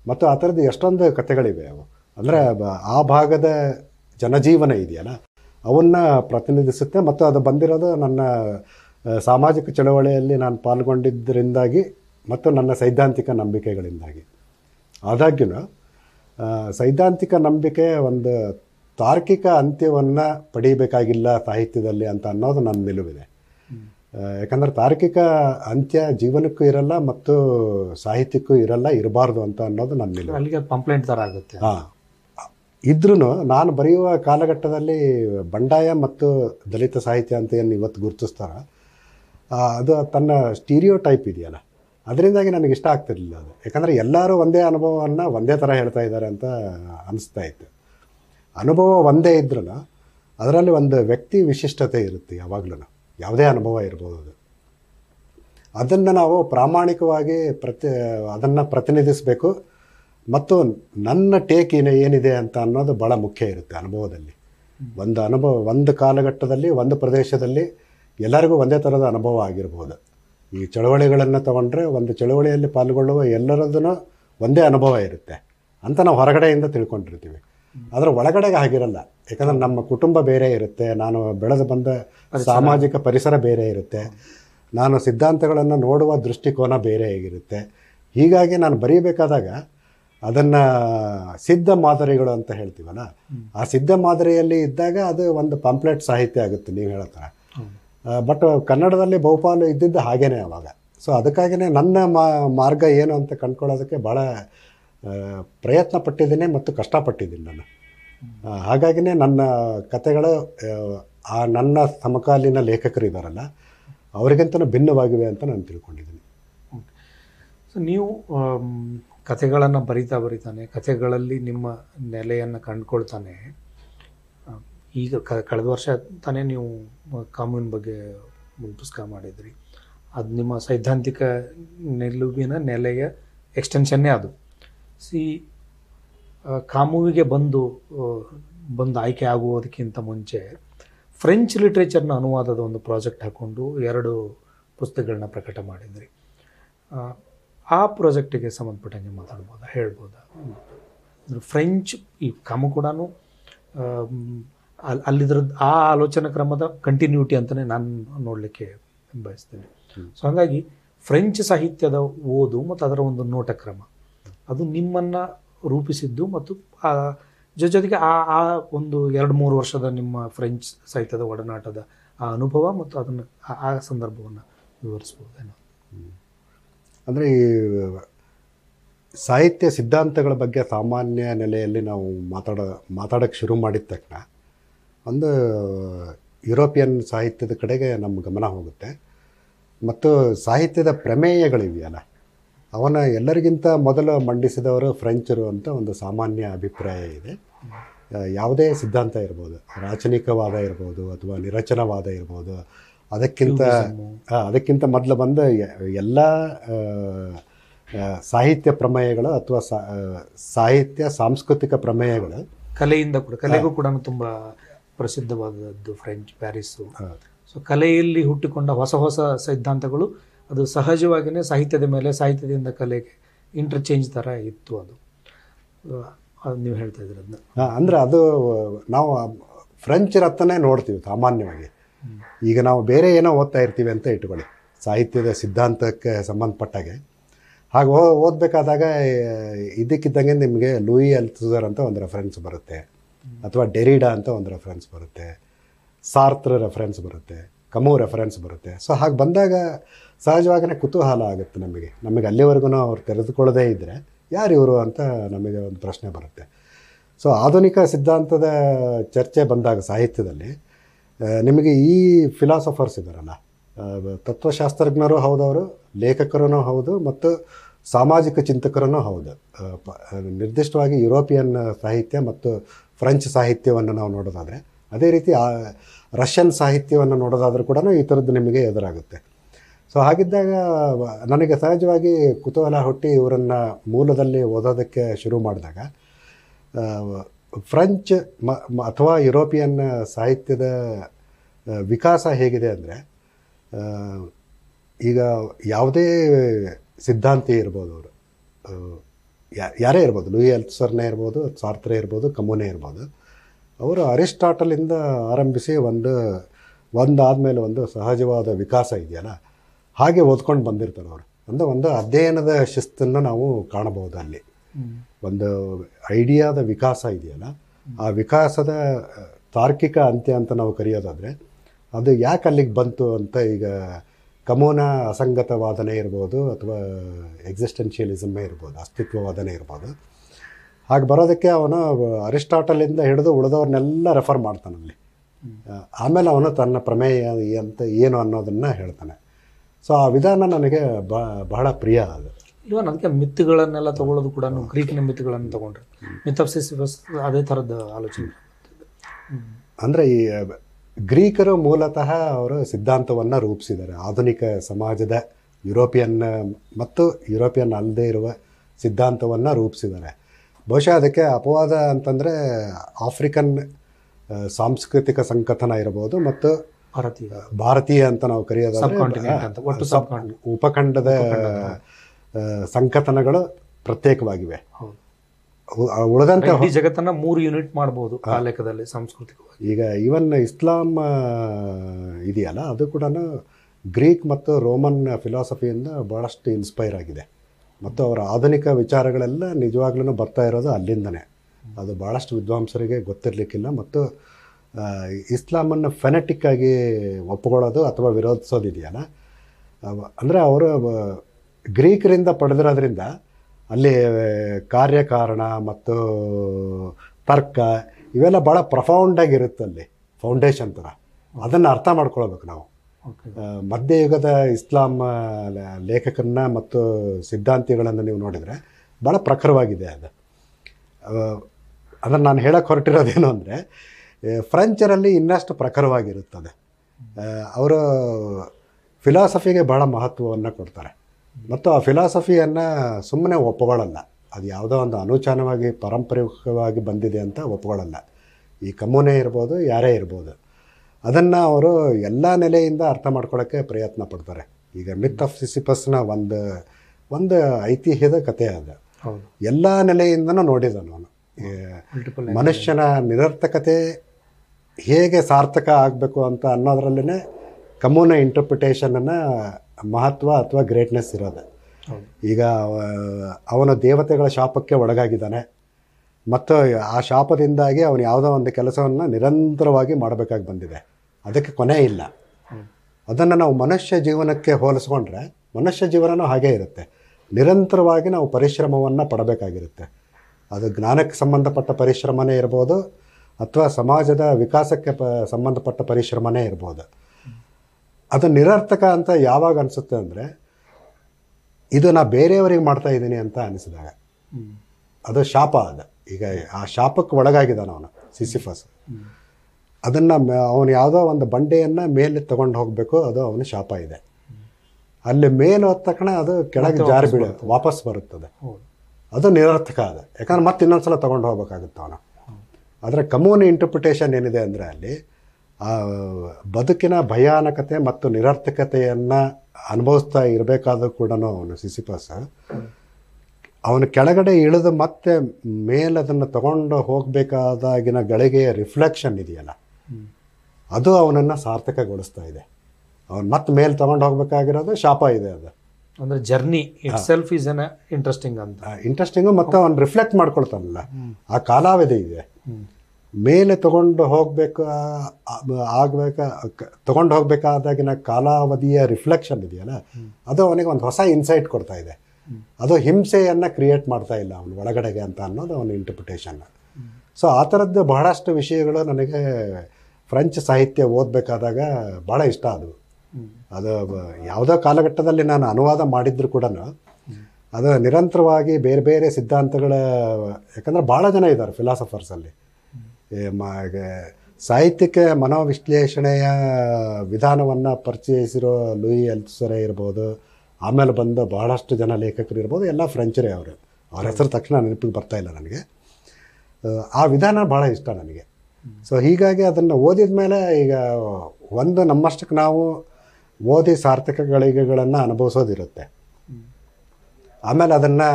ಮತ್ತು ಆ ಥರದ್ದು ಎಷ್ಟೊಂದು ಕಥೆಗಳಿವೆ ಅವು ಅಂದರೆ ಆ ಭಾಗದ ಜನಜೀವನ ಇದೆಯಲ್ಲ ಅವನ್ನ ಪ್ರತಿನಿಧಿಸುತ್ತೆ ಮತ್ತು ಅದು ಬಂದಿರೋದು ನನ್ನ ಸಾಮಾಜಿಕ ಚಳವಳಿಯಲ್ಲಿ ನಾನು ಪಾಲ್ಗೊಂಡಿದ್ದರಿಂದಾಗಿ ಮತ್ತು ನನ್ನ ಸೈದ್ಧಾಂತಿಕ ನಂಬಿಕೆಗಳಿಂದಾಗಿ ಆದಾಗ್ಯೂ ಸೈದ್ಧಾಂತಿಕ ನಂಬಿಕೆ ಒಂದು ತಾರ್ಕಿಕ ಅಂತ್ಯವನ್ನು ಪಡೀಬೇಕಾಗಿಲ್ಲ ಸಾಹಿತ್ಯದಲ್ಲಿ ಅಂತ ಅನ್ನೋದು ನನ್ನ ನಿಲುವಿದೆ ಯಾಕಂದರೆ ತಾರ್ಕಿಕ ಅಂತ್ಯ ಜೀವನಕ್ಕೂ ಇರಲ್ಲ ಮತ್ತು ಸಾಹಿತ್ಯಕ್ಕೂ ಇರಲ್ಲ ಇರಬಾರ್ದು ಅಂತ ಅನ್ನೋದು ನನ್ನ ನಿಲುವು ಅಲ್ಲಿಗೆ ಕಂಪ್ಲೇಂಟ್ ಥರ ಆಗುತ್ತೆ ಹಾಂ ಇದ್ರೂ ನಾನು ಬರೆಯುವ ಕಾಲಘಟ್ಟದಲ್ಲಿ ಬಂಡಾಯ ಮತ್ತು ದಲಿತ ಸಾಹಿತ್ಯ ಅಂತ ಏನು ಇವತ್ತು ಗುರುತಿಸ್ತಾರ ಅದು ತನ್ನ ಸ್ಟೀರಿಯೋ ಟೈಪ್ ಇದೆಯಲ್ಲ ಅದರಿಂದಾಗಿ ನನಗೆ ಇಷ್ಟ ಆಗ್ತಿರ್ಲಿಲ್ಲ ಅದು ಯಾಕಂದರೆ ಎಲ್ಲರೂ ಒಂದೇ ಅನುಭವವನ್ನು ಒಂದೇ ಥರ ಹೇಳ್ತಾ ಇದ್ದಾರೆ ಅಂತ ಅನಿಸ್ತಾ ಇತ್ತು ಅನುಭವ ಒಂದೇ ಇದ್ರೂ ಅದರಲ್ಲಿ ಒಂದು ವ್ಯಕ್ತಿ ವಿಶಿಷ್ಟತೆ ಇರುತ್ತೆ ಯಾವಾಗಲೂ ಯಾವುದೇ ಅನುಭವ ಇರ್ಬೋದು ಅದು ಅದನ್ನು ನಾವು ಪ್ರಾಮಾಣಿಕವಾಗಿ ಪ್ರತಿ ಅದನ್ನು ಪ್ರತಿನಿಧಿಸಬೇಕು ಮತ್ತು ನನ್ನ ಟೇಕ್ ಏನು ಏನಿದೆ ಅಂತ ಅನ್ನೋದು ಭಾಳ ಮುಖ್ಯ ಇರುತ್ತೆ ಅನುಭವದಲ್ಲಿ ಒಂದು ಅನುಭವ ಒಂದು ಕಾಲಘಟ್ಟದಲ್ಲಿ ಒಂದು ಪ್ರದೇಶದಲ್ಲಿ ಎಲ್ಲರಿಗೂ ಒಂದೇ ಥರದ ಅನುಭವ ಆಗಿರ್ಬೋದು ಈ ಚಳವಳಿಗಳನ್ನು ತಗೊಂಡ್ರೆ ಒಂದು ಚಳವಳಿಯಲ್ಲಿ ಪಾಲ್ಗೊಳ್ಳುವ ಎಲ್ಲರದೂ ಒಂದೇ ಅನುಭವ ಇರುತ್ತೆ ಅಂತ ನಾವು ಹೊರಗಡೆಯಿಂದ ತಿಳ್ಕೊಂಡಿರ್ತೀವಿ ಆದರೆ ಒಳಗಡೆಗೆ ಆಗಿರಲ್ಲ ಯಾಕಂದರೆ ನಮ್ಮ ಕುಟುಂಬ ಬೇರೆ ಇರುತ್ತೆ ನಾನು ಬೆಳೆದು ಬಂದ ಸಾಮಾಜಿಕ ಪರಿಸರ ಬೇರೆ ಇರುತ್ತೆ ನಾನು ಸಿದ್ಧಾಂತಗಳನ್ನು ನೋಡುವ ದೃಷ್ಟಿಕೋನ ಬೇರೆ ಆಗಿರುತ್ತೆ ಹೀಗಾಗಿ ನಾನು ಬರೀಬೇಕಾದಾಗ ಅದನ್ನು ಸಿದ್ಧ ಮಾದರಿಗಳು ಅಂತ ಹೇಳ್ತೀವಲ್ಲ ಆ ಸಿದ್ಧ ಮಾದರಿಯಲ್ಲಿ ಇದ್ದಾಗ ಅದು ಒಂದು ಪಂಪ್ಲೆಟ್ ಸಾಹಿತ್ಯ ಆಗುತ್ತೆ ನೀವು ಹೇಳೋ ಥರ ಬಟ್ ಕನ್ನಡದಲ್ಲಿ ಬಹುಪಾಲು ಇದ್ದಿದ್ದು ಹಾಗೇ ಅವಾಗ ಸೊ ಅದಕ್ಕಾಗಿಯೇ ನನ್ನ ಮಾರ್ಗ ಏನು ಅಂತ ಕಂಡ್ಕೊಳ್ಳೋದಕ್ಕೆ ಭಾಳ ಪ್ರಯತ್ನ ಪಟ್ಟಿದ್ದೀನಿ ಮತ್ತು ಕಷ್ಟಪಟ್ಟಿದ್ದೀನಿ ನಾನು ಹಾಗಾಗಿಯೇ ನನ್ನ ಕತೆಗಳು ಆ ನನ್ನ ಸಮಕಾಲೀನ ಲೇಖಕರು ಇದ್ದಾರಲ್ಲ ಅವರಿಗಿಂತಲೂ ಭಿನ್ನವಾಗಿವೆ ಅಂತ ನಾನು ತಿಳ್ಕೊಂಡಿದ್ದೀನಿ ಸೊ ನೀವು ಕಥೆಗಳನ್ನು ಬರಿತಾ ಬರಿತಾನೆ ಕಥೆಗಳಲ್ಲಿ ನಿಮ್ಮ ನೆಲೆಯನ್ನು ಕಂಡುಕೊಳ್ತಾನೆ ಈಗ ಕಳೆದ ವರ್ಷ ತಾನೇ ನೀವು ಕಾಮೂನ್ ಬಗ್ಗೆ ಪುಸ್ತಕ ಮಾಡಿದ್ರಿ ಅದು ನಿಮ್ಮ ಸೈದ್ಧಾಂತಿಕ ನಿಲುವಿನ ನೆಲೆಯ ಎಕ್ಸ್ಟೆನ್ಷನ್ನೇ ಅದು ಸಿ ಕಾಮುವಿಗೆ ಬಂದು ಬಂದು ಆಯ್ಕೆ ಆಗುವುದಕ್ಕಿಂತ ಮುಂಚೆ ಫ್ರೆಂಚ್ ಲಿಟ್ರೇಚರ್ನ ಅನುವಾದದ ಒಂದು ಪ್ರಾಜೆಕ್ಟ್ ಹಾಕ್ಕೊಂಡು ಎರಡು ಪುಸ್ತಕಗಳನ್ನ ಪ್ರಕಟ ಮಾಡಿದ್ರಿ ಆ ಪ್ರಾಜೆಕ್ಟಿಗೆ ಸಂಬಂಧಪಟ್ಟಂಗೆ ಮಾತಾಡ್ಬೋದಾ ಹೇಳ್ಬೋದಾ ಫ್ರೆಂಚ್ ಈ ಕಾಮು ಕೂಡ ಅಲ್ಲಿ ಅಲ್ಲಿದ್ರದ್ದು ಆ ಆಲೋಚನಾ ಕ್ರಮದ ಕಂಟಿನ್ಯೂಟಿ ಅಂತಲೇ ನಾನು ನೋಡಲಿಕ್ಕೆ ಬಯಸ್ತೇನೆ ಸೊ ಹಾಗಾಗಿ ಫ್ರೆಂಚ್ ಸಾಹಿತ್ಯದ ಓದು ಮತ್ತು ಅದರ ಒಂದು ನೋಟ ಕ್ರಮ ಅದು ನಿಮ್ಮನ್ನು ರೂಪಿಸಿದ್ದು ಮತ್ತು ಜೊತೆಗೆ ಆ ಆ ಒಂದು ಎರಡು ಮೂರು ವರ್ಷದ ನಿಮ್ಮ ಫ್ರೆಂಚ್ ಸಾಹಿತ್ಯದ ಒಡನಾಟದ ಆ ಅನುಭವ ಮತ್ತು ಅದನ್ನು ಆ ಸಂದರ್ಭವನ್ನು ವಿವರಿಸ್ಬೋದೇನೋ ಅಂದರೆ ಈ ಸಾಹಿತ್ಯ ಸಿದ್ಧಾಂತಗಳ ಬಗ್ಗೆ ಸಾಮಾನ್ಯ ನೆಲೆಯಲ್ಲಿ ನಾವು ಮಾತಾಡ ಮಾತಾಡೋಕ್ಕೆ ಶುರು ಮಾಡಿದ ತಕ್ಷಣ ಒಂದು ಯುರೋಪಿಯನ್ ಸಾಹಿತ್ಯದ ಕಡೆಗೆ ನಮ್ಮ ಗಮನ ಹೋಗುತ್ತೆ ಮತ್ತು ಸಾಹಿತ್ಯದ ಪ್ರಮೇಯಗಳಿವೆಯಲ್ಲ ಅವನ ಎಲ್ಲರಿಗಿಂತ ಮೊದಲು ಮಂಡಿಸಿದವರು ಫ್ರೆಂಚರು ಅಂತ ಒಂದು ಸಾಮಾನ್ಯ ಅಭಿಪ್ರಾಯ ಇದೆ ಯಾವುದೇ ಸಿದ್ಧಾಂತ ಇರ್ಬೋದು ರಾಚನಿಕವಾದ ಇರ್ಬೋದು ಅಥವಾ ನಿರಚನವಾದ ಇರ್ಬೋದು ಅದಕ್ಕಿಂತ ಅದಕ್ಕಿಂತ ಮೊದಲು ಬಂದ ಎಲ್ಲ ಸಾಹಿತ್ಯ ಪ್ರಮೇಯಗಳು ಅಥವಾ ಸಾಹಿತ್ಯ ಸಾಂಸ್ಕೃತಿಕ ಪ್ರಮೇಯಗಳು ಕಲೆಯಿಂದ ಕೂಡ ಕಲೆಗೂ ಕೂಡ ತುಂಬ ಪ್ರಸಿದ್ಧವಾದದ್ದು ಫ್ರೆಂಚ್ ಪ್ಯಾರಿಸ್ಸು ಸೊ ಕಲೆಯಲ್ಲಿ ಹುಟ್ಟಿಕೊಂಡ ಹೊಸ ಹೊಸ ಸಿದ್ಧಾಂತಗಳು ಅದು ಸಹಜವಾಗಿಯೇ ಸಾಹಿತ್ಯದ ಮೇಲೆ ಸಾಹಿತ್ಯದಿಂದ ಕಲೆಗೆ ಇಂಟರ್ಚೇಂಜ್ ಥರ ಇತ್ತು ಅದು ಅದು ನೀವು ಹೇಳ್ತಾ ಇದ್ದೀರ ಅದನ್ನ ಅಂದರೆ ಅದು ನಾವು ಫ್ರೆಂಚ್ ರತ್ನೇ ನೋಡ್ತೀವಿ ಸಾಮಾನ್ಯವಾಗಿ ಈಗ ನಾವು ಬೇರೆ ಏನೋ ಓದ್ತಾ ಇರ್ತೀವಿ ಅಂತ ಇಟ್ಕೊಳ್ಳಿ ಸಾಹಿತ್ಯದ ಸಿದ್ಧಾಂತಕ್ಕೆ ಸಂಬಂಧಪಟ್ಟಾಗೆ ಹಾಗೆ ಓದಬೇಕಾದಾಗ ಇದಕ್ಕಿದ್ದಂಗೆ ನಿಮಗೆ ಲೂಯಿ ಅಲ್ತುಸರ್ ಅಂತ ಒಂದು ರೆಫರೆನ್ಸ್ ಬರುತ್ತೆ ಅಥವಾ ಡೆರಿಡಾ ಅಂತ ಒಂದು ರೆಫರೆನ್ಸ್ ಬರುತ್ತೆ ಸಾರ್ತ್ರ ರೆಫರೆನ್ಸ್ ಬರುತ್ತೆ ಕಮು ರೆಫರೆನ್ಸ್ ಬರುತ್ತೆ ಸೊ ಹಾಗೆ ಬಂದಾಗ ಸಹಜವಾಗಿಯೇ ಕುತೂಹಲ ಆಗುತ್ತೆ ನಮಗೆ ನಮಗೆ ಅಲ್ಲಿವರೆಗೂ ಅವ್ರು ತೆರೆದುಕೊಳ್ಳದೇ ಇದ್ದರೆ ಯಾರು ಇವರು ಅಂತ ನಮಗೆ ಒಂದು ಪ್ರಶ್ನೆ ಬರುತ್ತೆ ಸೊ ಆಧುನಿಕ ಸಿದ್ಧಾಂತದ ಚರ್ಚೆ ಬಂದಾಗ ಸಾಹಿತ್ಯದಲ್ಲಿ ನಿಮಗೆ ಈ ಫಿಲಾಸಫರ್ಸ್ ಇದ್ದಾರಲ್ಲ ತತ್ವಶಾಸ್ತ್ರಜ್ಞರು ಹೌದವರು ಲೇಖಕರೂ ಹೌದು ಮತ್ತು ಸಾಮಾಜಿಕ ಚಿಂತಕರೂ ಹೌದು ನಿರ್ದಿಷ್ಟವಾಗಿ ಯುರೋಪಿಯನ್ ಸಾಹಿತ್ಯ ಮತ್ತು ಫ್ರೆಂಚ್ ಸಾಹಿತ್ಯವನ್ನು ನಾವು ನೋಡೋದಾದರೆ ಅದೇ ರೀತಿ ರಷ್ಯನ್ ಸಾಹಿತ್ಯವನ್ನು ನೋಡೋದಾದರೂ ಕೂಡ ಈ ಥರದ್ದು ನಿಮಗೆ ಎದುರಾಗುತ್ತೆ ಸೊ ಹಾಗಿದ್ದಾಗ ನನಗೆ ಸಹಜವಾಗಿ ಕುತೂಹಲ ಹುಟ್ಟಿ ಇವರನ್ನು ಮೂಲದಲ್ಲಿ ಓದೋದಕ್ಕೆ ಶುರು ಮಾಡಿದಾಗ ಫ್ರೆಂಚ್ ಮ ಅಥವಾ ಯುರೋಪಿಯನ್ ಸಾಹಿತ್ಯದ ವಿಕಾಸ ಹೇಗಿದೆ ಅಂದರೆ ಈಗ ಯಾವುದೇ ಸಿದ್ಧಾಂತಿ ಇರ್ಬೋದು ಅವರು ಯಾರೇ ಇರ್ಬೋದು ಲೂಯಿ ಅಲ್ಸರ್ನೇ ಇರ್ಬೋದು ಸಾರ್ತ್ರೆ ಇರ್ಬೋದು ಕಮೋನೇ ಇರ್ಬೋದು ಅವರು ಅರಿಸ್ಟಾಟಲಿಂದ ಆರಂಭಿಸಿ ಒಂದು ಒಂದಾದಮೇಲೆ ಒಂದು ಸಹಜವಾದ ವಿಕಾಸ ಇದೆಯಲ್ಲ ಹಾಗೆ ಓದ್ಕೊಂಡು ಬಂದಿರ್ತಾರೆ ಅವರು ಅಂದರೆ ಒಂದು ಅಧ್ಯಯನದ ಶಿಸ್ತನ್ನು ನಾವು ಕಾಣಬಹುದು ಅಲ್ಲಿ ಒಂದು ಐಡಿಯಾದ ವಿಕಾಸ ಇದೆಯಲ್ಲ ಆ ವಿಕಾಸದ ತಾರ್ಕಿಕ ಅಂತ್ಯ ಅಂತ ನಾವು ಕರೆಯೋದಾದರೆ ಅದು ಯಾಕೆ ಅಲ್ಲಿಗೆ ಬಂತು ಅಂತ ಈಗ ಕಮೋನ ಅಸಂಗತವಾದನೇ ಇರ್ಬೋದು ಅಥವಾ ಎಕ್ಸಿಸ್ಟೆನ್ಷಿಯಲಿಸಮ್ಮೇ ಇರ್ಬೋದು ಅಸ್ತಿತ್ವವಾದನೆ ಇರ್ಬೋದು ಹಾಗೆ ಬರೋದಕ್ಕೆ ಅವನು ಅರಿಸ್ಟಾಟಲಿಂದ ಹಿಡಿದು ಉಳಿದವ್ರನ್ನೆಲ್ಲ ರೆಫರ್ ಮಾಡ್ತಾನಲ್ಲಿ ಆಮೇಲೆ ಅವನು ತನ್ನ ಪ್ರಮೇಯ ಅಂತ ಏನು ಅನ್ನೋದನ್ನು ಹೇಳ್ತಾನೆ ಸೊ ಆ ವಿಧಾನ ನನಗೆ ಬಹಳ ಪ್ರಿಯ ಅದು ಇವನ್ ಅದಕ್ಕೆ ಮಿತ್ತುಗಳನ್ನೆಲ್ಲ ತಗೊಳ್ಳೋದು ಕೂಡ ಗ್ರೀಕಿನ ಮಿತ್ತುಗಳನ್ನು ತಗೊಂಡ್ರೆ ಮಿಥಪ್ಸಿಸ್ ಅದೇ ಥರದ ಆಲೋಚನೆ ಅಂದರೆ ಈ ಗ್ರೀಕರು ಮೂಲತಃ ಅವರು ಸಿದ್ಧಾಂತವನ್ನು ರೂಪಿಸಿದ್ದಾರೆ ಆಧುನಿಕ ಸಮಾಜದ ಯುರೋಪಿಯನ್ ಮತ್ತು ಯುರೋಪಿಯನ್ ಅಲ್ಲದೆ ಇರುವ ಸಿದ್ಧಾಂತವನ್ನು ರೂಪಿಸಿದ್ದಾರೆ ಬಹುಶಃ ಅದಕ್ಕೆ ಅಪವಾದ ಅಂತಂದರೆ ಆಫ್ರಿಕನ್ ಸಾಂಸ್ಕೃತಿಕ ಸಂಕಥನ ಇರಬಹುದು ಮತ್ತು ಭಾರತೀಯ ಭಾರತೀಯ ಅಂತ ನಾವು ಕರೆಯೋದು ಉಪಖಂಡದ ಸಂಕಥನಗಳು ಪ್ರತ್ಯೇಕವಾಗಿವೆ ಉಳಿದಂತ ಈ ಜಗತ್ತನ್ನ ಮೂರು ಯೂನಿಟ್ ಮಾಡಬಹುದು ಆ ಲೆಕ್ಕದಲ್ಲಿ ಸಾಂಸ್ಕೃತಿಕವಾಗಿ ಈಗ ಈವನ್ ಇಸ್ಲಾಂ ಇದೆಯಲ್ಲ ಅದು ಕೂಡ ಗ್ರೀಕ್ ಮತ್ತು ರೋಮನ್ ಫಿಲಾಸಫಿಯಿಂದ ಭಾಳಷ್ಟು ಇನ್ಸ್ಪೈರ್ ಆಗಿದೆ ಮತ್ತು ಅವರ ಆಧುನಿಕ ವಿಚಾರಗಳೆಲ್ಲ ನಿಜವಾಗ್ಲೂ ಬರ್ತಾ ಇರೋದು ಅಲ್ಲಿಂದನೇ ಅದು ಭಾಳಷ್ಟು ವಿದ್ವಾಂಸರಿಗೆ ಗೊತ್ತಿರಲಿಕ್ಕಿಲ್ಲ ಮತ್ತು ಇಸ್ಲಾಮನ್ನು ಫೆನೆಟಿಕ್ ಆಗಿ ಒಪ್ಪಿಕೊಳ್ಳೋದು ಅಥವಾ ವಿರೋಧಿಸೋದಿದೆಯಲ್ಲ ಅಂದರೆ ಅವರು ಗ್ರೀಕರಿಂದ ಪಡೆದಿರೋದ್ರಿಂದ ಅಲ್ಲಿ ಕಾರ್ಯಕಾರಣ ಮತ್ತು ತರ್ಕ ಇವೆಲ್ಲ ಭಾಳ ಪ್ರಫೌಂಡಾಗಿರುತ್ತೆ ಅಲ್ಲಿ ಫೌಂಡೇಶನ್ ಥರ ಅದನ್ನು ಅರ್ಥ ಮಾಡ್ಕೊಳ್ಬೇಕು ನಾವು ಮಧ್ಯಯುಗದ ಇಸ್ಲಾಂ ಲೇಖಕರನ್ನ ಮತ್ತು ಸಿದ್ಧಾಂತಿಗಳನ್ನು ನೀವು ನೋಡಿದರೆ ಭಾಳ ಪ್ರಖರವಾಗಿದೆ ಅದು ಅದನ್ನು ನಾನು ಹೇಳಕ್ಕೆ ಹೊರಟಿರೋದೇನು ಅಂದರೆ ಫ್ರೆಂಚರಲ್ಲಿ ಇನ್ನಷ್ಟು ಪ್ರಖರವಾಗಿರುತ್ತದೆ ಅವರು ಫಿಲಾಸಫಿಗೆ ಭಾಳ ಮಹತ್ವವನ್ನು ಕೊಡ್ತಾರೆ ಮತ್ತು ಆ ಫಿಲಾಸಫಿಯನ್ನು ಸುಮ್ಮನೆ ಒಪ್ಪಿಕೊಳ್ಳಲ್ಲ ಅದು ಯಾವುದೋ ಒಂದು ಅನುಚಾನವಾಗಿ ಪಾರಂಪರಿಕವಾಗಿ ಬಂದಿದೆ ಅಂತ ಒಪ್ಪಿಕೊಳ್ಳಲ್ಲ ಈ ಕಮ್ಮುನೇ ಇರ್ಬೋದು ಯಾರೇ ಇರ್ಬೋದು ಅದನ್ನು ಅವರು ಎಲ್ಲ ನೆಲೆಯಿಂದ ಅರ್ಥ ಮಾಡ್ಕೊಳ್ಳೋಕ್ಕೆ ಪ್ರಯತ್ನ ಪಡ್ತಾರೆ ಈಗ ಮಿತ್ ಆಫ್ ಸಿಸಿಪಸ್ನ ಒಂದು ಒಂದು ಐತಿಹ್ಯದ ಕಥೆ ಅದು ಎಲ್ಲ ನೆಲೆಯಿಂದನೂ ನೋಡಿದ ನಾನು ಮನುಷ್ಯನ ನಿರರ್ಥಕತೆ ಹೇಗೆ ಸಾರ್ಥಕ ಆಗಬೇಕು ಅಂತ ಅನ್ನೋದ್ರಲ್ಲೇ ಕಮ್ಮುನ ಇಂಟರ್ಪ್ರಿಟೇಷನನ್ನು ಮಹತ್ವ ಅಥವಾ ಗ್ರೇಟ್ನೆಸ್ ಇರೋದು ಈಗ ಅವನ ದೇವತೆಗಳ ಶಾಪಕ್ಕೆ ಒಳಗಾಗಿದ್ದಾನೆ ಮತ್ತು ಆ ಶಾಪದಿಂದಾಗಿ ಅವನು ಯಾವುದೋ ಒಂದು ಕೆಲಸವನ್ನು ನಿರಂತರವಾಗಿ ಮಾಡಬೇಕಾಗಿ ಬಂದಿದೆ ಅದಕ್ಕೆ ಕೊನೆ ಇಲ್ಲ ಅದನ್ನು ನಾವು ಮನುಷ್ಯ ಜೀವನಕ್ಕೆ ಹೋಲಿಸ್ಕೊಂಡ್ರೆ ಮನುಷ್ಯ ಜೀವನನೂ ಹಾಗೇ ಇರುತ್ತೆ ನಿರಂತರವಾಗಿ ನಾವು ಪರಿಶ್ರಮವನ್ನು ಪಡಬೇಕಾಗಿರುತ್ತೆ ಅದು ಜ್ಞಾನಕ್ಕೆ ಸಂಬಂಧಪಟ್ಟ ಪರಿಶ್ರಮನೇ ಇರ್ಬೋದು ಅಥವಾ ಸಮಾಜದ ವಿಕಾಸಕ್ಕೆ ಪ ಸಂಬಂಧಪಟ್ಟ ಪರಿಶ್ರಮನೇ ಇರ್ಬೋದು ಅದು ನಿರರ್ಥಕ ಅಂತ ಯಾವಾಗ ಅನಿಸುತ್ತೆ ಅಂದರೆ ಇದು ನಾ ಬೇರೆಯವರಿಗೆ ಮಾಡ್ತಾ ಇದ್ದೀನಿ ಅಂತ ಅನಿಸಿದಾಗ ಅದು ಶಾಪ ಅದು ಈಗ ಆ ಶಾಪಕ್ಕೆ ಒಳಗಾಗಿದ್ದಾನೆ ಅವನು ಸಿಸಿಫಸ್ ಅದನ್ನು ಅವನು ಯಾವುದೋ ಒಂದು ಬಂಡೆಯನ್ನು ಮೇಲೆ ತಗೊಂಡು ಹೋಗಬೇಕು ಅದು ಅವನ ಶಾಪ ಇದೆ ಅಲ್ಲಿ ಮೇಲೆ ಹೋದ ತಕ್ಷಣ ಅದು ಕೆಳಗೆ ಜಾರಿ ಬೀಳ ವಾಪಸ್ ಬರುತ್ತದೆ ಅದು ನಿರರ್ಥಕ ಅದ ಯಾಕಂದ್ರೆ ಮತ್ತೆ ಇನ್ನೊಂದ್ಸಲ ತಗೊಂಡು ಹೋಗ್ಬೇಕಾಗುತ್ತೆ ಅವನು ಆದರೆ ಕಮೂನ್ ಇಂಟರ್ಪ್ರಿಟೇಷನ್ ಏನಿದೆ ಅಂದರೆ ಅಲ್ಲಿ ಬದುಕಿನ ಭಯಾನಕತೆ ಮತ್ತು ನಿರರ್ಥಕತೆಯನ್ನು ಅನುಭವಿಸ್ತಾ ಇರಬೇಕಾದ್ರೂ ಕೂಡ ಅವನು ಸಿಸಿಪಾಸ ಅವನು ಕೆಳಗಡೆ ಇಳಿದು ಮತ್ತೆ ಮೇಲದನ್ನು ತಗೊಂಡು ಹೋಗಬೇಕಾದಾಗಿನ ಗಳಿಗೆಯ ರಿಫ್ಲೆಕ್ಷನ್ ಇದೆಯಲ್ಲ ಅದು ಅವನನ್ನು ಸಾರ್ಥಕಗೊಳಿಸ್ತಾ ಇದೆ ಅವನು ಮತ್ತೆ ಮೇಲೆ ತಗೊಂಡು ಹೋಗಬೇಕಾಗಿರೋದು ಶಾಪ ಇದೆ ಅದು ಅಂದರೆ ಜರ್ನಿ ಸೆಲ್ಫ್ ಈಸ್ ಇಂಟ್ರೆಸ್ಟಿಂಗ್ ಅಂತ ಇಂಟ್ರೆಸ್ಟಿಂಗು ಮತ್ತು ಅವನು ರಿಫ್ಲೆಕ್ಟ್ ಮಾಡ್ಕೊಳ್ತಾನಲ್ಲ ಆ ಕಾಲಾವಧಿ ಇದೆ ಮೇಲೆ ತಗೊಂಡು ಹೋಗಬೇಕು ಆಗಬೇಕ ತೊಗೊಂಡು ಹೋಗಬೇಕಾದಾಗಿನ ಕಾಲಾವಧಿಯ ರಿಫ್ಲೆಕ್ಷನ್ ಇದೆಯಲ್ಲ ಅದು ಅವನಿಗೆ ಒಂದು ಹೊಸ ಇನ್ಸೈಟ್ ಕೊಡ್ತಾ ಇದೆ ಅದು ಹಿಂಸೆಯನ್ನು ಕ್ರಿಯೇಟ್ ಮಾಡ್ತಾ ಇಲ್ಲ ಅವನು ಒಳಗಡೆಗೆ ಅಂತ ಅನ್ನೋದು ಅವನ ಇಂಟರ್ಪ್ರಿಟೇಷನ್ ಸೊ ಆ ಥರದ್ದು ಬಹಳಷ್ಟು ವಿಷಯಗಳು ನನಗೆ ಫ್ರೆಂಚ್ ಸಾಹಿತ್ಯ ಓದಬೇಕಾದಾಗ ಭಾಳ ಇಷ್ಟ ಅದು ಅದು ಯಾವುದೋ ಕಾಲಘಟ್ಟದಲ್ಲಿ ನಾನು ಅನುವಾದ ಮಾಡಿದ್ರು ಕೂಡ ಅದು ನಿರಂತರವಾಗಿ ಬೇರೆ ಬೇರೆ ಸಿದ್ಧಾಂತಗಳ ಯಾಕಂದರೆ ಭಾಳ ಜನ ಇದ್ದಾರೆ ಫಿಲಾಸಫರ್ಸಲ್ಲಿ ಸಾಹಿತ್ಯಕ್ಕೆ ಮನೋವಿಶ್ಲೇಷಣೆಯ ವಿಧಾನವನ್ನು ಪರಿಚಯಿಸಿರೋ ಲೂಯಿ ಅಲ್ಸರೇ ಇರ್ಬೋದು ಆಮೇಲೆ ಬಂದ ಬಹಳಷ್ಟು ಜನ ಲೇಖಕರು ಇರ್ಬೋದು ಎಲ್ಲ ಫ್ರೆಂಚರೇ ಅವರು ಅವ್ರ ಹೆಸರು ತಕ್ಷಣ ನೆನಪಿಗೆ ಬರ್ತಾ ಇಲ್ಲ ನನಗೆ ಆ ವಿಧಾನ ಭಾಳ ಇಷ್ಟ ನನಗೆ ಸೊ ಹೀಗಾಗಿ ಅದನ್ನು ಓದಿದ ಮೇಲೆ ಈಗ ಒಂದು ನಮ್ಮಷ್ಟಕ್ಕೆ ನಾವು ಓದಿ ಸಾರ್ಥಕ ಗಳಿಗೆಗಳನ್ನು ಅನುಭವಿಸೋದಿರುತ್ತೆ ಆಮೇಲೆ ಅದನ್ನು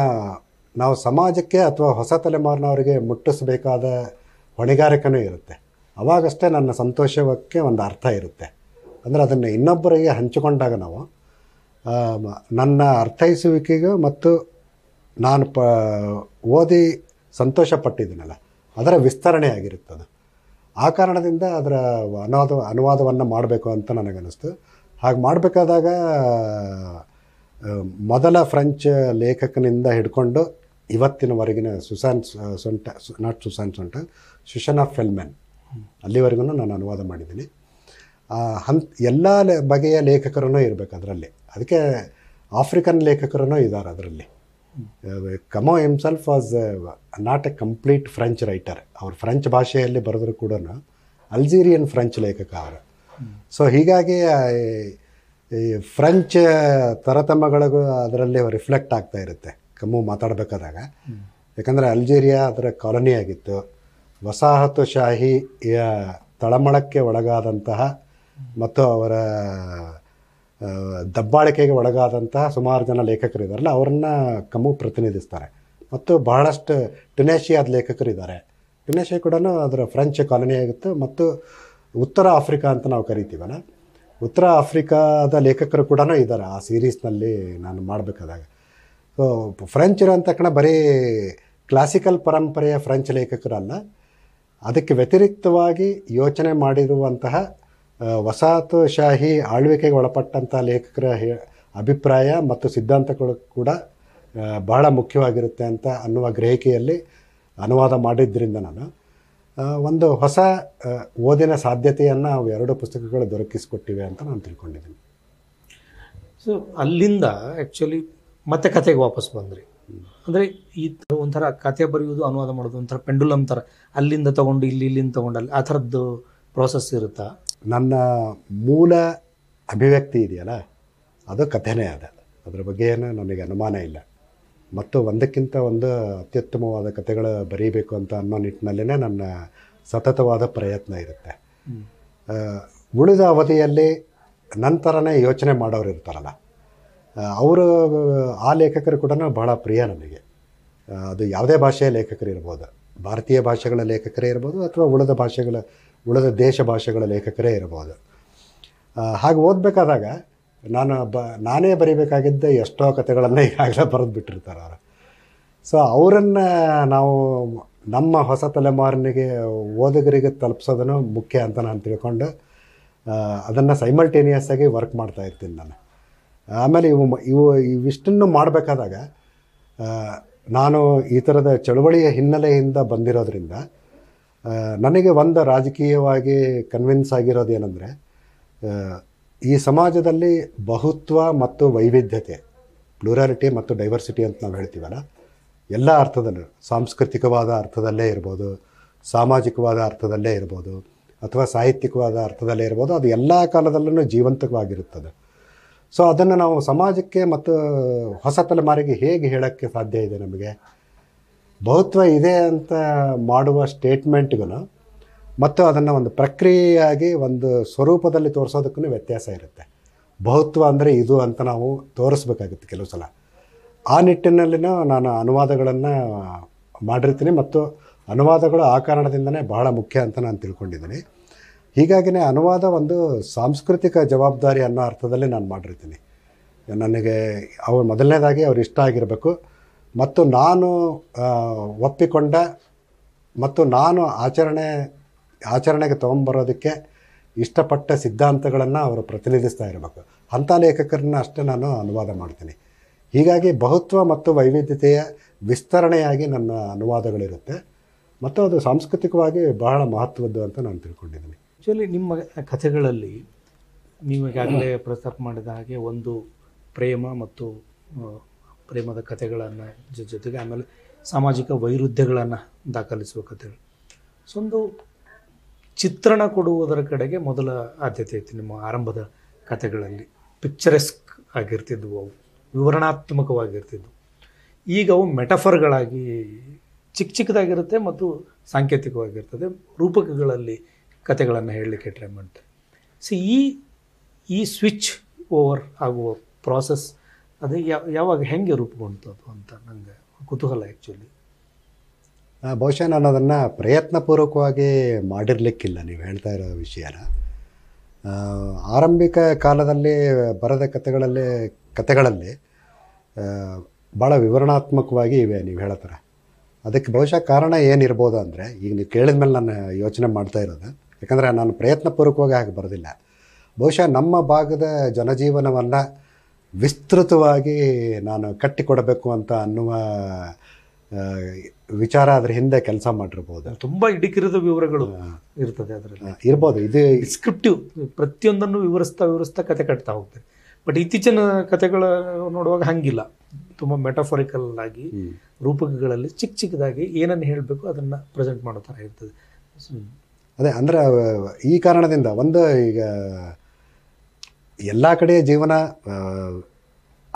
ನಾವು ಸಮಾಜಕ್ಕೆ ಅಥವಾ ಹೊಸ ತಲೆಮಾರಿನವರಿಗೆ ಮುಟ್ಟಿಸಬೇಕಾದ ಹೊಣೆಗಾರಿಕೆನೂ ಇರುತ್ತೆ ಅವಾಗಷ್ಟೇ ನನ್ನ ಸಂತೋಷಕ್ಕೆ ಒಂದು ಅರ್ಥ ಇರುತ್ತೆ ಅಂದರೆ ಅದನ್ನು ಇನ್ನೊಬ್ಬರಿಗೆ ಹಂಚಿಕೊಂಡಾಗ ನಾವು ನನ್ನ ಅರ್ಥೈಸುವಿಕೆಗೂ ಮತ್ತು ನಾನು ಪ ಓದಿ ಸಂತೋಷ ಪಟ್ಟಿದ್ದೀನಲ್ಲ ಅದರ ವಿಸ್ತರಣೆ ಆಗಿರುತ್ತದೆ ಆ ಕಾರಣದಿಂದ ಅದರ ಅನುವಾದ ಅನುವಾದವನ್ನು ಮಾಡಬೇಕು ಅಂತ ನನಗನ್ನಿಸ್ತು ಹಾಗೆ ಮಾಡಬೇಕಾದಾಗ ಮೊದಲ ಫ್ರೆಂಚ್ ಲೇಖಕನಿಂದ ಹಿಡ್ಕೊಂಡು ಇವತ್ತಿನವರೆಗಿನ Susan Sontag not Susan Sontag Shoshana ಫೆಲ್ಮೆನ್ ಅಲ್ಲಿವರೆಗೂ ನಾನು ಅನುವಾದ ಮಾಡಿದ್ದೀನಿ ಹಂತ ಎಲ್ಲ ಬಗೆಯ ಲೇಖಕರೂ ಇರಬೇಕು ಅದರಲ್ಲಿ ಅದಕ್ಕೆ ಆಫ್ರಿಕನ್ ಲೇಖಕರೂ ಇದ್ದಾರೆ ಅದರಲ್ಲಿ Camus himself was not a complete French writer ಅವ್ರು ಫ್ರೆಂಚ್ ಭಾಷೆಯಲ್ಲಿ ಬರೆದ್ರು ಕೂಡ ಅಲ್ಜೀರಿಯನ್ ಫ್ರೆಂಚ್ ಲೇಖಕ ಅವರು ಸೊ ಹೀಗಾಗಿ ಈ ಫ್ರೆಂಚ್ ತರತಮ್ಯಗಳಿಗೂ ಅದರಲ್ಲಿ ರಿಫ್ಲೆಕ್ಟ್ ಆಗ್ತಾ ಇರುತ್ತೆ ಕಮ್ಮು ಮಾತಾಡಬೇಕಾದಾಗ ಯಾಕಂದರೆ ಅಲ್ಜೀರಿಯಾ ಅದರ ಕಾಲೋನಿ ಆಗಿತ್ತು ವಸಾಹತುಶಾಹಿಯ ತಳಮಳಕ್ಕೆ ಒಳಗಾದಂತಹ ಮತ್ತು ಅವರ ದಬ್ಬಾಳಿಕೆಗೆ ಒಳಗಾದಂತಹ ಸುಮಾರು ಜನ ಲೇಖಕರು ಇದ್ದಾರಲ್ಲ ಅವರನ್ನು ಕಮ್ಮು ಪ್ರತಿನಿಧಿಸ್ತಾರೆ ಮತ್ತು ಬಹಳಷ್ಟು ಲೇಖಕರು ಇದ್ದಾರೆ ಟುನೇಷಿಯಾ ಕೂಡ ಅದರ ಫ್ರೆಂಚ್ ಕಾಲೋನಿಯಾಗಿತ್ತು ಆಗಿತ್ತು ಮತ್ತು ಉತ್ತರ ಆಫ್ರಿಕಾ ಅಂತ ನಾವು ಕರಿತೀವಲ್ಲ ಉತ್ತರ ಆಫ್ರಿಕಾದ ಲೇಖಕರು ಕೂಡ ಇದ್ದಾರೆ ಆ ಸೀರೀಸ್ನಲ್ಲಿ ನಾನು ಮಾಡಬೇಕಾದಾಗ ಸೊ ಫ್ರೆಂಚ್ ಇರೋ ತಕ್ಷಣ ಬರೀ ಕ್ಲಾಸಿಕಲ್ ಪರಂಪರೆಯ ಫ್ರೆಂಚ್ ಲೇಖಕರಲ್ಲ ಅದಕ್ಕೆ ವ್ಯತಿರಿಕ್ತವಾಗಿ ಯೋಚನೆ ಮಾಡಿರುವಂತಹ ವಸಾಹತುಶಾಹಿ ಆಳ್ವಿಕೆಗೆ ಒಳಪಟ್ಟಂಥ ಲೇಖಕರ ಅಭಿಪ್ರಾಯ ಮತ್ತು ಸಿದ್ಧಾಂತಗಳು ಕೂಡ ಬಹಳ ಮುಖ್ಯವಾಗಿರುತ್ತೆ ಅಂತ ಅನ್ನುವ ಗ್ರಹಿಕೆಯಲ್ಲಿ ಅನುವಾದ ಮಾಡಿದ್ದರಿಂದ ನಾನು ಒಂದು ಹೊಸ ಓದಿನ ಸಾಧ್ಯತೆಯನ್ನು ಅವು ಎರಡು ಪುಸ್ತಕಗಳು ದೊರಕಿಸಿಕೊಟ್ಟಿವೆ ಅಂತ ನಾನು ತಿಳ್ಕೊಂಡಿದ್ದೀನಿ ಸೊ ಅಲ್ಲಿಂದ ಆ್ಯಕ್ಚುಲಿ ಮತ್ತೆ ಕತೆಗೆ ವಾಪಸ್ ಬಂದ್ರಿ ಅಂದರೆ ಈ ಒಂಥರ ಕತೆ ಬರೆಯುವುದು ಅನುವಾದ ಮಾಡೋದು ಒಂಥರ ಪೆಂಡುಲಮ್ ಥರ ಅಲ್ಲಿಂದ ತಗೊಂಡು ಇಲ್ಲಿ ಇಲ್ಲಿಂದ ತಗೊಂಡು ಅಲ್ಲಿ ಆ ಥರದ್ದು ಪ್ರೋಸೆಸ್ ಇರುತ್ತಾ ನನ್ನ ಮೂಲ ಅಭಿವ್ಯಕ್ತಿ ಇದೆಯಲ್ಲ ಅದು ಕಥೆನೇ ಅದ ಅದ್ರ ಬಗ್ಗೆ ಏನು ನನಗೆ ಅನುಮಾನ ಇಲ್ಲ ಮತ್ತು ಒಂದಕ್ಕಿಂತ ಒಂದು ಅತ್ಯುತ್ತಮವಾದ ಕಥೆಗಳು ಬರೀಬೇಕು ಅಂತ ಅನ್ನೋ ನಿಟ್ಟಿನಲ್ಲೇ ನನ್ನ ಸತತವಾದ ಪ್ರಯತ್ನ ಇರುತ್ತೆ ಉಳಿದ ಅವಧಿಯಲ್ಲಿ ನಂತರನೇ ಯೋಚನೆ ಮಾಡೋರು ಇರ್ತಾರಲ್ಲ ಅವರು ಆ ಲೇಖಕರು ಕೂಡ ಬಹಳ ಪ್ರಿಯ ನಮಗೆ ಅದು ಯಾವುದೇ ಭಾಷೆಯ ಲೇಖಕರು ಇರ್ಬೋದು ಭಾರತೀಯ ಭಾಷೆಗಳ ಲೇಖಕರೇ ಇರ್ಬೋದು ಅಥವಾ ಉಳಿದ ಭಾಷೆಗಳ ಉಳಿದ ದೇಶ ಭಾಷೆಗಳ ಲೇಖಕರೇ ಇರ್ಬೋದು ಹಾಗೆ ಓದಬೇಕಾದಾಗ ನಾನು ಬ ನಾನೇ ಬರಿಬೇಕಾಗಿದ್ದ ಎಷ್ಟೋ ಕಥೆಗಳನ್ನು ಈಗಾಗಲೇ ಬರೆದು ಬಿಟ್ಟಿರ್ತಾರೆ ಅವರು ಸೊ ಅವರನ್ನು ನಾವು ನಮ್ಮ ಹೊಸ ತಲೆಮಾರಿನಿಗೆ ಓದುಗರಿಗೆ ತಲುಪಿಸೋದನ್ನು ಮುಖ್ಯ ಅಂತ ನಾನು ತಿಳ್ಕೊಂಡು ಅದನ್ನು ಸೈಮಲ್ಟೇನಿಯಸ್ ಆಗಿ ವರ್ಕ್ ಮಾಡ್ತಾ ಇರ್ತೀನಿ ನಾನು ಆಮೇಲೆ ಇವು ಇವು ಇವಿಷ್ಟನ್ನು ಮಾಡಬೇಕಾದಾಗ ನಾನು ಈ ಥರದ ಚಳವಳಿಯ ಹಿನ್ನೆಲೆಯಿಂದ ಬಂದಿರೋದ್ರಿಂದ ನನಗೆ ಒಂದು ರಾಜಕೀಯವಾಗಿ ಕನ್ವಿನ್ಸ್ ಆಗಿರೋದು ಏನಂದರೆ ಈ ಸಮಾಜದಲ್ಲಿ ಬಹುತ್ವ ಮತ್ತು ವೈವಿಧ್ಯತೆ ಪ್ಲೂರಾಲಿಟಿ ಮತ್ತು ಡೈವರ್ಸಿಟಿ ಅಂತ ನಾವು ಹೇಳ್ತೀವಲ್ಲ ಎಲ್ಲ ಅರ್ಥದಲ್ಲೂ ಸಾಂಸ್ಕೃತಿಕವಾದ ಅರ್ಥದಲ್ಲೇ ಇರ್ಬೋದು ಸಾಮಾಜಿಕವಾದ ಅರ್ಥದಲ್ಲೇ ಇರ್ಬೋದು ಅಥವಾ ಸಾಹಿತ್ಯಿಕವಾದ ಅರ್ಥದಲ್ಲೇ ಇರ್ಬೋದು ಅದು ಎಲ್ಲ ಕಾಲದಲ್ಲೂ ಜೀವಂತವಾಗಿರುತ್ತದೆ ಸೊ ಅದನ್ನು ನಾವು ಸಮಾಜಕ್ಕೆ ಮತ್ತು ಹೊಸ ತಲೆಮಾರಿಗೆ ಹೇಗೆ ಹೇಳೋಕ್ಕೆ ಸಾಧ್ಯ ಇದೆ ನಮಗೆ ಬಹುತ್ವ ಇದೆ ಅಂತ ಮಾಡುವ ಸ್ಟೇಟ್ಮೆಂಟ್ಗಳು ಮತ್ತು ಅದನ್ನು ಒಂದು ಪ್ರಕ್ರಿಯೆಯಾಗಿ ಒಂದು ಸ್ವರೂಪದಲ್ಲಿ ತೋರಿಸೋದಕ್ಕೂ ವ್ಯತ್ಯಾಸ ಇರುತ್ತೆ ಬಹುತ್ವ ಅಂದರೆ ಇದು ಅಂತ ನಾವು ತೋರಿಸ್ಬೇಕಾಗುತ್ತೆ ಕೆಲವು ಸಲ ಆ ನಿಟ್ಟಿನಲ್ಲಿನೂ ನಾನು ಅನುವಾದಗಳನ್ನು ಮಾಡಿರ್ತೀನಿ ಮತ್ತು ಅನುವಾದಗಳು ಆ ಕಾರಣದಿಂದನೇ ಬಹಳ ಮುಖ್ಯ ಅಂತ ನಾನು ತಿಳ್ಕೊಂಡಿದ್ದೀನಿ ಹೀಗಾಗಿನೇ ಅನುವಾದ ಒಂದು ಸಾಂಸ್ಕೃತಿಕ ಜವಾಬ್ದಾರಿ ಅನ್ನೋ ಅರ್ಥದಲ್ಲಿ ನಾನು ಮಾಡಿರ್ತೀನಿ ನನಗೆ ಅವ್ರು ಮೊದಲನೇದಾಗಿ ಅವ್ರು ಇಷ್ಟ ಆಗಿರಬೇಕು ಮತ್ತು ನಾನು ಒಪ್ಪಿಕೊಂಡ ಮತ್ತು ನಾನು ಆಚರಣೆ ಆಚರಣೆಗೆ ತೊಗೊಂಬರೋದಕ್ಕೆ ಇಷ್ಟಪಟ್ಟ ಸಿದ್ಧಾಂತಗಳನ್ನು ಅವರು ಪ್ರತಿನಿಧಿಸ್ತಾ ಇರಬೇಕು ಅಂಥ ಲೇಖಕರನ್ನ ಅಷ್ಟೇ ನಾನು ಅನುವಾದ ಮಾಡ್ತೀನಿ ಹೀಗಾಗಿ ಬಹುತ್ವ ಮತ್ತು ವೈವಿಧ್ಯತೆಯ ವಿಸ್ತರಣೆಯಾಗಿ ನನ್ನ ಅನುವಾದಗಳಿರುತ್ತೆ ಮತ್ತು ಅದು ಸಾಂಸ್ಕೃತಿಕವಾಗಿ ಬಹಳ ಮಹತ್ವದ್ದು ಅಂತ ನಾನು ತಿಳ್ಕೊಂಡಿದ್ದೀನಿ ಆ್ಯಕ್ಚುಲಿ ನಿಮ್ಮ ಕಥೆಗಳಲ್ಲಿ ಈಗಾಗಲೇ ಪ್ರಸ್ತಾಪ ಮಾಡಿದ ಹಾಗೆ ಒಂದು ಪ್ರೇಮ ಮತ್ತು ಪ್ರೇಮದ ಕಥೆಗಳನ್ನು ಜೊತೆಗೆ ಆಮೇಲೆ ಸಾಮಾಜಿಕ ವೈರುಧ್ಯಗಳನ್ನು ದಾಖಲಿಸುವ ಕಥೆಗಳು ಸೊ ಒಂದು ಚಿತ್ರಣ ಕೊಡುವುದರ ಕಡೆಗೆ ಮೊದಲ ಆದ್ಯತೆ ಇತ್ತು ನಿಮ್ಮ ಆರಂಭದ ಕಥೆಗಳಲ್ಲಿ ಪಿಕ್ಚರೆಸ್ಕ್ ಆಗಿರ್ತಿದ್ವು ಅವು ವಿವರಣಾತ್ಮಕವಾಗಿರ್ತಿದ್ವು ಈಗ ಅವು ಮೆಟಫರ್ಗಳಾಗಿ ಚಿಕ್ಕ ಚಿಕ್ಕದಾಗಿರುತ್ತೆ ಮತ್ತು ಸಾಂಕೇತಿಕವಾಗಿರ್ತದೆ ರೂಪಕಗಳಲ್ಲಿ ಕತೆಗಳನ್ನು ಹೇಳಲಿಕ್ಕೆ ಟ್ರೈ ಮಾಡ್ತಾರೆ ಸೊ ಈ ಈ ಸ್ವಿಚ್ ಓವರ್ ಆಗುವ ಪ್ರಾಸೆಸ್ ಅದು ಯಾವಾಗ ಹೆಂಗೆ ರೂಪುಗೊಂತದ್ದು ಅಂತ ನನಗೆ ಕುತೂಹಲ ಆ್ಯಕ್ಚುಲಿ ಬಹುಶಃ ನಾನು ಅದನ್ನು ಪ್ರಯತ್ನಪೂರ್ವಕವಾಗಿ ಮಾಡಿರಲಿಕ್ಕಿಲ್ಲ ನೀವು ಹೇಳ್ತಾ ಇರೋ ವಿಷಯನ ಆರಂಭಿಕ ಕಾಲದಲ್ಲಿ ಬರದ ಕಥೆಗಳಲ್ಲಿ ಕಥೆಗಳಲ್ಲಿ ಭಾಳ ವಿವರಣಾತ್ಮಕವಾಗಿ ಇವೆ ನೀವು ಹೇಳೋ ಅದಕ್ಕೆ ಬಹುಶಃ ಕಾರಣ ಏನಿರ್ಬೋದು ಅಂದರೆ ಈಗ ನೀವು ಕೇಳಿದ ಮೇಲೆ ನಾನು ಯೋಚನೆ ಮಾಡ್ತಾ ಇರೋದು ಯಾಕಂದರೆ ನಾನು ಪ್ರಯತ್ನಪೂರ್ವಕವಾಗಿ ಆಗಿ ಬರೋದಿಲ್ಲ ಬಹುಶಃ ನಮ್ಮ ಭಾಗದ ಜನಜೀವನವನ್ನು ವಿಸ್ತೃತವಾಗಿ ನಾನು ಕಟ್ಟಿಕೊಡಬೇಕು ಅಂತ ಅನ್ನುವ ವಿಚಾರ ಅದ್ರ ಹಿಂದೆ ಕೆಲಸ ಮಾಡಿರ್ಬೋದು ತುಂಬ ಇಡಿಕಿರದ ವಿವರಗಳು ಇರ್ತದೆ ಅದರಲ್ಲಿ ಇರ್ಬೋದು ಇದು ಡಿಸ್ಕ್ರಿಪ್ಟಿವ್ ಪ್ರತಿಯೊಂದನ್ನು ವಿವರಿಸ್ತಾ ವಿವರಿಸ್ತಾ ಕತೆ ಕಟ್ತಾ ಹೋಗ್ತದೆ ಬಟ್ ಇತ್ತೀಚಿನ ಕತೆಗಳ ನೋಡುವಾಗ ಹಾಗಿಲ್ಲ ತುಂಬ ಮೆಟಾಫಾರಿಕಲ್ ಆಗಿ ರೂಪಕಗಳಲ್ಲಿ ಚಿಕ್ಕ ಚಿಕ್ಕದಾಗಿ ಏನನ್ನು ಹೇಳಬೇಕು ಅದನ್ನು ಪ್ರೆಸೆಂಟ್ ಮಾಡೋ ಥರ ಇರ್ತದೆ ಅದೇ ಅಂದರೆ ಈ ಕಾರಣದಿಂದ ಒಂದು ಈಗ ಎಲ್ಲ ಕಡೆ ಜೀವನ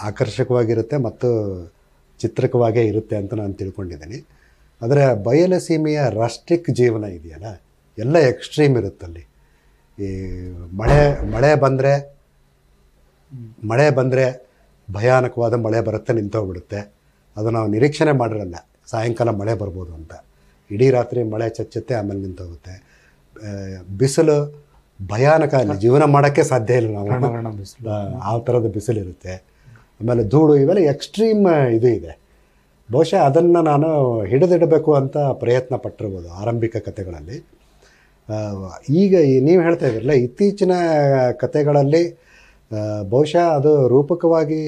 ಆಕರ್ಷಕವಾಗಿರುತ್ತೆ ಮತ್ತು ಚಿತ್ರಕವಾಗೇ ಇರುತ್ತೆ ಅಂತ ನಾನು ತಿಳ್ಕೊಂಡಿದ್ದೀನಿ ಆದರೆ ಬಯಲಸೀಮೆಯ ರಾಷ್ಟ್ರಿಕ್ ಜೀವನ ಇದೆಯಲ್ಲ ಎಲ್ಲ ಎಕ್ಸ್ಟ್ರೀಮ್ ಇರುತ್ತಲ್ಲಿ ಈ ಮಳೆ ಮಳೆ ಬಂದರೆ ಮಳೆ ಬಂದರೆ ಭಯಾನಕವಾದ ಮಳೆ ಬರುತ್ತೆ ನಿಂತೋಗ್ಬಿಡುತ್ತೆ ಅದು ನಾವು ನಿರೀಕ್ಷಣೆ ಮಾಡಿರಲ್ಲ ಸಾಯಂಕಾಲ ಮಳೆ ಬರ್ಬೋದು ಅಂತ ಇಡೀ ರಾತ್ರಿ ಮಳೆ ಚಚ್ಚುತ್ತೆ ಆಮೇಲೆ ನಿಂತೋಗುತ್ತೆ ಬಿಸಿಲು ಭಯಾನಕ ಅಲ್ಲಿ ಜೀವನ ಮಾಡೋಕ್ಕೆ ಸಾಧ್ಯ ಇಲ್ಲ ನಾವು ಆ ಥರದ ಬಿಸಿಲಿರುತ್ತೆ ಆಮೇಲೆ ಧೂಳು ಇವೆಲ್ಲ ಎಕ್ಸ್ಟ್ರೀಮ್ ಇದು ಇದೆ ಬಹುಶಃ ಅದನ್ನು ನಾನು ಹಿಡಿದಿಡಬೇಕು ಅಂತ ಪ್ರಯತ್ನ ಪಟ್ಟಿರ್ಬೋದು ಆರಂಭಿಕ ಕಥೆಗಳಲ್ಲಿ ಈಗ ನೀವು ಹೇಳ್ತಾ ಇದ್ರಲ್ಲ ಇತ್ತೀಚಿನ ಕಥೆಗಳಲ್ಲಿ ಬಹುಶಃ ಅದು ರೂಪಕವಾಗಿ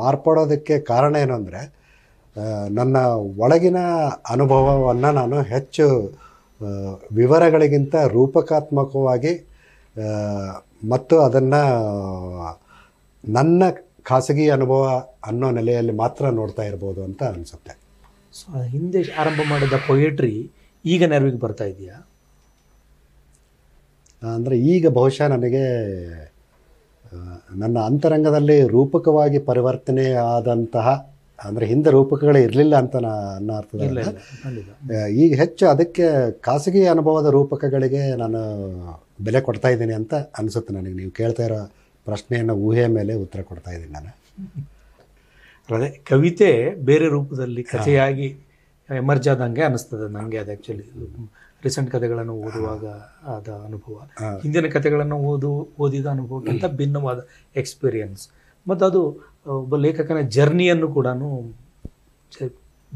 ಮಾರ್ಪಡೋದಕ್ಕೆ ಕಾರಣ ಏನು ಅಂದರೆ ನನ್ನ ಒಳಗಿನ ಅನುಭವವನ್ನು ನಾನು ಹೆಚ್ಚು ವಿವರಗಳಿಗಿಂತ ರೂಪಕಾತ್ಮಕವಾಗಿ ಮತ್ತು ಅದನ್ನು ನನ್ನ ಖಾಸಗಿ ಅನುಭವ ಅನ್ನೋ ನೆಲೆಯಲ್ಲಿ ಮಾತ್ರ ನೋಡ್ತಾ ಇರ್ಬೋದು ಅಂತ ಅನಿಸುತ್ತೆ ಸೊ ಹಿಂದೆ ಆರಂಭ ಮಾಡಿದ ಪೊಯೆಟ್ರಿ ಈಗ ನೆರವಿಗೆ ಬರ್ತಾ ಇದೆಯಾ ಅಂದರೆ ಈಗ ಬಹುಶಃ ನನಗೆ ನನ್ನ ಅಂತರಂಗದಲ್ಲಿ ರೂಪಕವಾಗಿ ಪರಿವರ್ತನೆ ಆದಂತಹ ಅಂದರೆ ಹಿಂದೆ ರೂಪಕಗಳೇ ಇರಲಿಲ್ಲ ಅಂತ ನಾನು ಅನ್ನೋ ಈಗ ಹೆಚ್ಚು ಅದಕ್ಕೆ ಖಾಸಗಿ ಅನುಭವದ ರೂಪಕಗಳಿಗೆ ನಾನು ಬೆಲೆ ಕೊಡ್ತಾ ಇದ್ದೀನಿ ಅಂತ ಅನಿಸುತ್ತೆ ನನಗೆ ನೀವು ಕೇಳ್ತಾ ಇರೋ ಪ್ರಶ್ನೆಯನ್ನು ಊಹೆಯ ಮೇಲೆ ಉತ್ತರ ಕೊಡ್ತಾ ಇದ್ದೀನಿ ನಾನು ಅದೇ ಕವಿತೆ ಬೇರೆ ರೂಪದಲ್ಲಿ ಕಥೆಯಾಗಿ ಎಮರ್ಜ್ ಆದಂಗೆ ಅನಿಸ್ತದೆ ನನಗೆ ಅದು ಆ್ಯಕ್ಚುಲಿ ರೀಸೆಂಟ್ ಕಥೆಗಳನ್ನು ಓದುವಾಗ ಆದ ಅನುಭವ ಹಿಂದಿನ ಕಥೆಗಳನ್ನು ಓದು ಓದಿದ ಅನುಭವಕ್ಕಿಂತ ಭಿನ್ನವಾದ ಎಕ್ಸ್ಪೀರಿಯನ್ಸ್ ಮತ್ತು ಅದು ಒಬ್ಬ ಲೇಖಕನ ಜರ್ನಿಯನ್ನು ಕೂಡ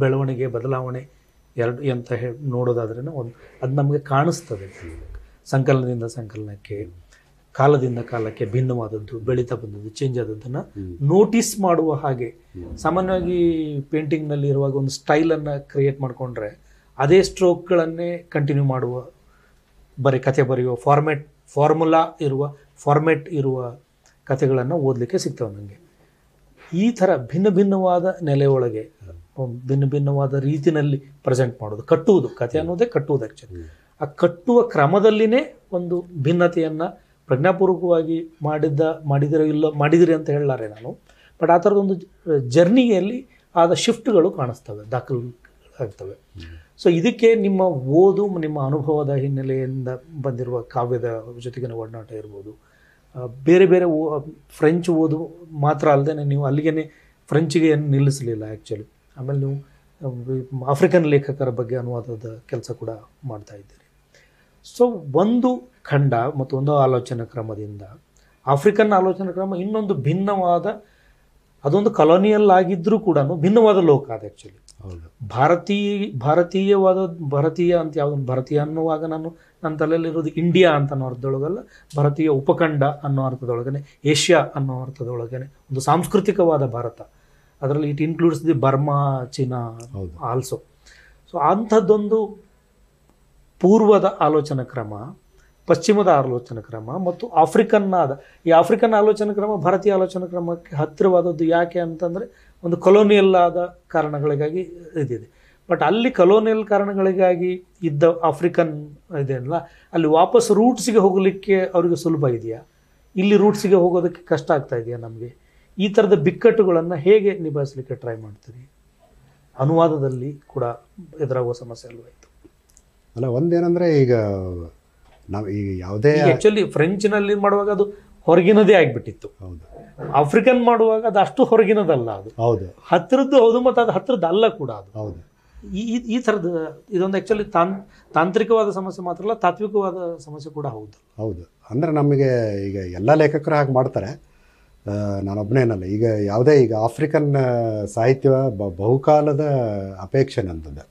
ಬೆಳವಣಿಗೆ ಬದಲಾವಣೆ ಎರಡು ಅಂತ ಹೇಳಿ ನೋಡೋದಾದ್ರೆ ಒಂದು ಅದು ನಮಗೆ ಕಾಣಿಸ್ತದೆ ಸಂಕಲನದಿಂದ ಸಂಕಲನಕ್ಕೆ ಕಾಲದಿಂದ ಕಾಲಕ್ಕೆ ಭಿನ್ನವಾದದ್ದು ಬೆಳೀತಾ ಬಂದದ್ದು ಚೇಂಜ್ ಆದದ್ದನ್ನು ನೋಟಿಸ್ ಮಾಡುವ ಹಾಗೆ ಸಾಮಾನ್ಯವಾಗಿ ಪೇಂಟಿಂಗ್ನಲ್ಲಿ ಇರುವಾಗ ಒಂದು ಸ್ಟೈಲನ್ನು ಕ್ರಿಯೇಟ್ ಮಾಡಿಕೊಂಡ್ರೆ ಅದೇ ಸ್ಟ್ರೋಕ್ಗಳನ್ನೇ ಕಂಟಿನ್ಯೂ ಮಾಡುವ ಬರೀ ಕತೆ ಬರೆಯುವ ಫಾರ್ಮೆಟ್ ಫಾರ್ಮುಲಾ ಇರುವ ಫಾರ್ಮೆಟ್ ಇರುವ ಕಥೆಗಳನ್ನು ಓದಲಿಕ್ಕೆ ಸಿಗ್ತವೆ ನನಗೆ ಈ ಥರ ಭಿನ್ನ ಭಿನ್ನವಾದ ನೆಲೆಯೊಳಗೆ ಭಿನ್ನ ಭಿನ್ನವಾದ ರೀತಿನಲ್ಲಿ ಪ್ರೆಸೆಂಟ್ ಮಾಡೋದು ಕಟ್ಟುವುದು ಕಥೆ ಅನ್ನೋದೇ ಕಟ್ಟುವುದು ಆ್ಯಕ್ಚುಲಿ ಆ ಕಟ್ಟುವ ಕ್ರಮದಲ್ಲಿನೇ ಒಂದು ಭಿನ್ನತೆಯನ್ನು ಪ್ರಜ್ಞಾಪೂರ್ವಕವಾಗಿ ಮಾಡಿದ್ದ ಮಾಡಿದಿರೋ ಇಲ್ಲ ಮಾಡಿದಿರಿ ಅಂತ ಹೇಳಲಾರೆ ನಾನು ಬಟ್ ಆ ಥರದೊಂದು ಜರ್ನಿಯಲ್ಲಿ ಆದ ಶಿಫ್ಟ್ಗಳು ಕಾಣಿಸ್ತವೆ ದಾಖಲು ಆಗ್ತವೆ ಸೊ ಇದಕ್ಕೆ ನಿಮ್ಮ ಓದು ನಿಮ್ಮ ಅನುಭವದ ಹಿನ್ನೆಲೆಯಿಂದ ಬಂದಿರುವ ಕಾವ್ಯದ ಜೊತೆಗಿನ ಒಡನಾಟ ಇರ್ಬೋದು ಬೇರೆ ಬೇರೆ ಓ ಫ್ರೆಂಚ್ ಓದು ಮಾತ್ರ ಅಲ್ಲದೆ ನೀವು ಅಲ್ಲಿಗೆ ಫ್ರೆಂಚ್ಗೆ ಏನು ನಿಲ್ಲಿಸಲಿಲ್ಲ ಆ್ಯಕ್ಚುಲಿ ಆಮೇಲೆ ನೀವು ಆಫ್ರಿಕನ್ ಲೇಖಕರ ಬಗ್ಗೆ ಅನುವಾದದ ಕೆಲಸ ಕೂಡ ಮಾಡ್ತಾ ಇದ್ದೀರಿ ಸೊ ಒಂದು ಖಂಡ ಮತ್ತು ಒಂದು ಆಲೋಚನಾ ಕ್ರಮದಿಂದ ಆಫ್ರಿಕನ್ ಆಲೋಚನಾ ಕ್ರಮ ಇನ್ನೊಂದು ಭಿನ್ನವಾದ ಅದೊಂದು ಕಲೋನಿಯಲ್ ಆಗಿದ್ದರೂ ಕೂಡ ಭಿನ್ನವಾದ ಲೋಕ ಅದು ಆ್ಯಕ್ಚುಲಿ ಭಾರತೀಯ ಭಾರತೀಯವಾದ ಭಾರತೀಯ ಅಂತ ಯಾವ್ದು ಭಾರತೀಯ ಅನ್ನುವಾಗ ನಾನು ನನ್ನ ತಲೆಯಲ್ಲಿರೋದು ಇಂಡಿಯಾ ಅಂತ ಅನ್ನೋ ಅರ್ಥದೊಳಗಲ್ಲ ಭಾರತೀಯ ಉಪಖಂಡ ಅನ್ನೋ ಅರ್ಥದೊಳಗನೆ ಏಷ್ಯಾ ಅನ್ನೋ ಅರ್ಥದೊಳಗನೆ ಒಂದು ಸಾಂಸ್ಕೃತಿಕವಾದ ಭಾರತ ಅದರಲ್ಲಿ it includes the Burma China also so ಅಂಥದ್ದೊಂದು ಪೂರ್ವದ ಆಲೋಚನಾ ಕ್ರಮ ಪಶ್ಚಿಮದ ಆಲೋಚನಾ ಕ್ರಮ ಮತ್ತು ಆಫ್ರಿಕನ್ನಾದ ಈ ಆಫ್ರಿಕನ್ ಆಲೋಚನಾ ಕ್ರಮ ಭಾರತೀಯ ಆಲೋಚನಾ ಕ್ರಮಕ್ಕೆ ಹತ್ತಿರವಾದದ್ದು ಯಾಕೆ ಅಂತಂದರೆ ಒಂದು ಕೊಲೋನಿಯಲ್ ಆದ ಕಾರಣಗಳಿಗಾಗಿ ಇದಿದೆ ಬಟ್ ಅಲ್ಲಿ ಕಲೋನಿಯಲ್ ಕಾರಣಗಳಿಗಾಗಿ ಇದ್ದ ಆಫ್ರಿಕನ್ ಇದೆಯಲ್ಲ ಅಲ್ಲಿ ವಾಪಸ್ ರೂಟ್ಸಿಗೆ ಹೋಗಲಿಕ್ಕೆ ಅವರಿಗೆ ಸುಲಭ ಇದೆಯಾ ಇಲ್ಲಿ ರೂಟ್ಸಿಗೆ ಹೋಗೋದಕ್ಕೆ ಕಷ್ಟ ಆಗ್ತಾ ಇದೆಯಾ ನಮಗೆ ಈ ಥರದ ಬಿಕ್ಕಟ್ಟುಗಳನ್ನು ಹೇಗೆ ನಿಭಾಯಿಸಲಿಕ್ಕೆ ಟ್ರೈ ಮಾಡ್ತೀರಿ ಅನುವಾದದಲ್ಲಿ ಕೂಡ ಎದುರಾಗುವ ಸಮಸ್ಯೆ ಅಲ್ವಾಯಿತು ಅಲ್ಲ ಒಂದೇನಂದರೆ ಈಗ ನಾವು ಈಗ ಯಾವುದೇ ಆ್ಯಕ್ಚುಲಿ ಫ್ರೆಂಚ್ನಲ್ಲಿ ಮಾಡುವಾಗ ಅದು ಹೊರಗಿನದೇ ಆಗಿಬಿಟ್ಟಿತ್ತು ಹೌದು ಆಫ್ರಿಕನ್ ಮಾಡುವಾಗ ಅದು ಅಷ್ಟು ಹೊರಗಿನದಲ್ಲ ಅದು ಹೌದು ಹತ್ತಿರದ್ದು ಹೌದು ಮತ್ತು ಅದು ಹತ್ತಿರದ್ದು ಅಲ್ಲ ಕೂಡ ಅದು ಹೌದು ಈ ಈ ಥರದ್ದು ಇದೊಂದು ಆ್ಯಕ್ಚುಲಿ ತಾನ್ ತಾಂತ್ರಿಕವಾದ ಸಮಸ್ಯೆ ಮಾತ್ರ ಅಲ್ಲ ತಾತ್ವಿಕವಾದ ಸಮಸ್ಯೆ ಕೂಡ ಹೌದು ಹೌದು ಅಂದರೆ ನಮಗೆ ಈಗ ಎಲ್ಲ ಲೇಖಕರು ಹಾಗೆ ಮಾಡ್ತಾರೆ ನಾನೊಬ್ಬನೇನಲ್ಲ ಈಗ ಯಾವುದೇ ಈಗ ಆಫ್ರಿಕನ್ ಸಾಹಿತ್ಯ ಬ ಬಹುಕಾಲದ ಅಪೇಕ್ಷೆ ನಂದದ್ದು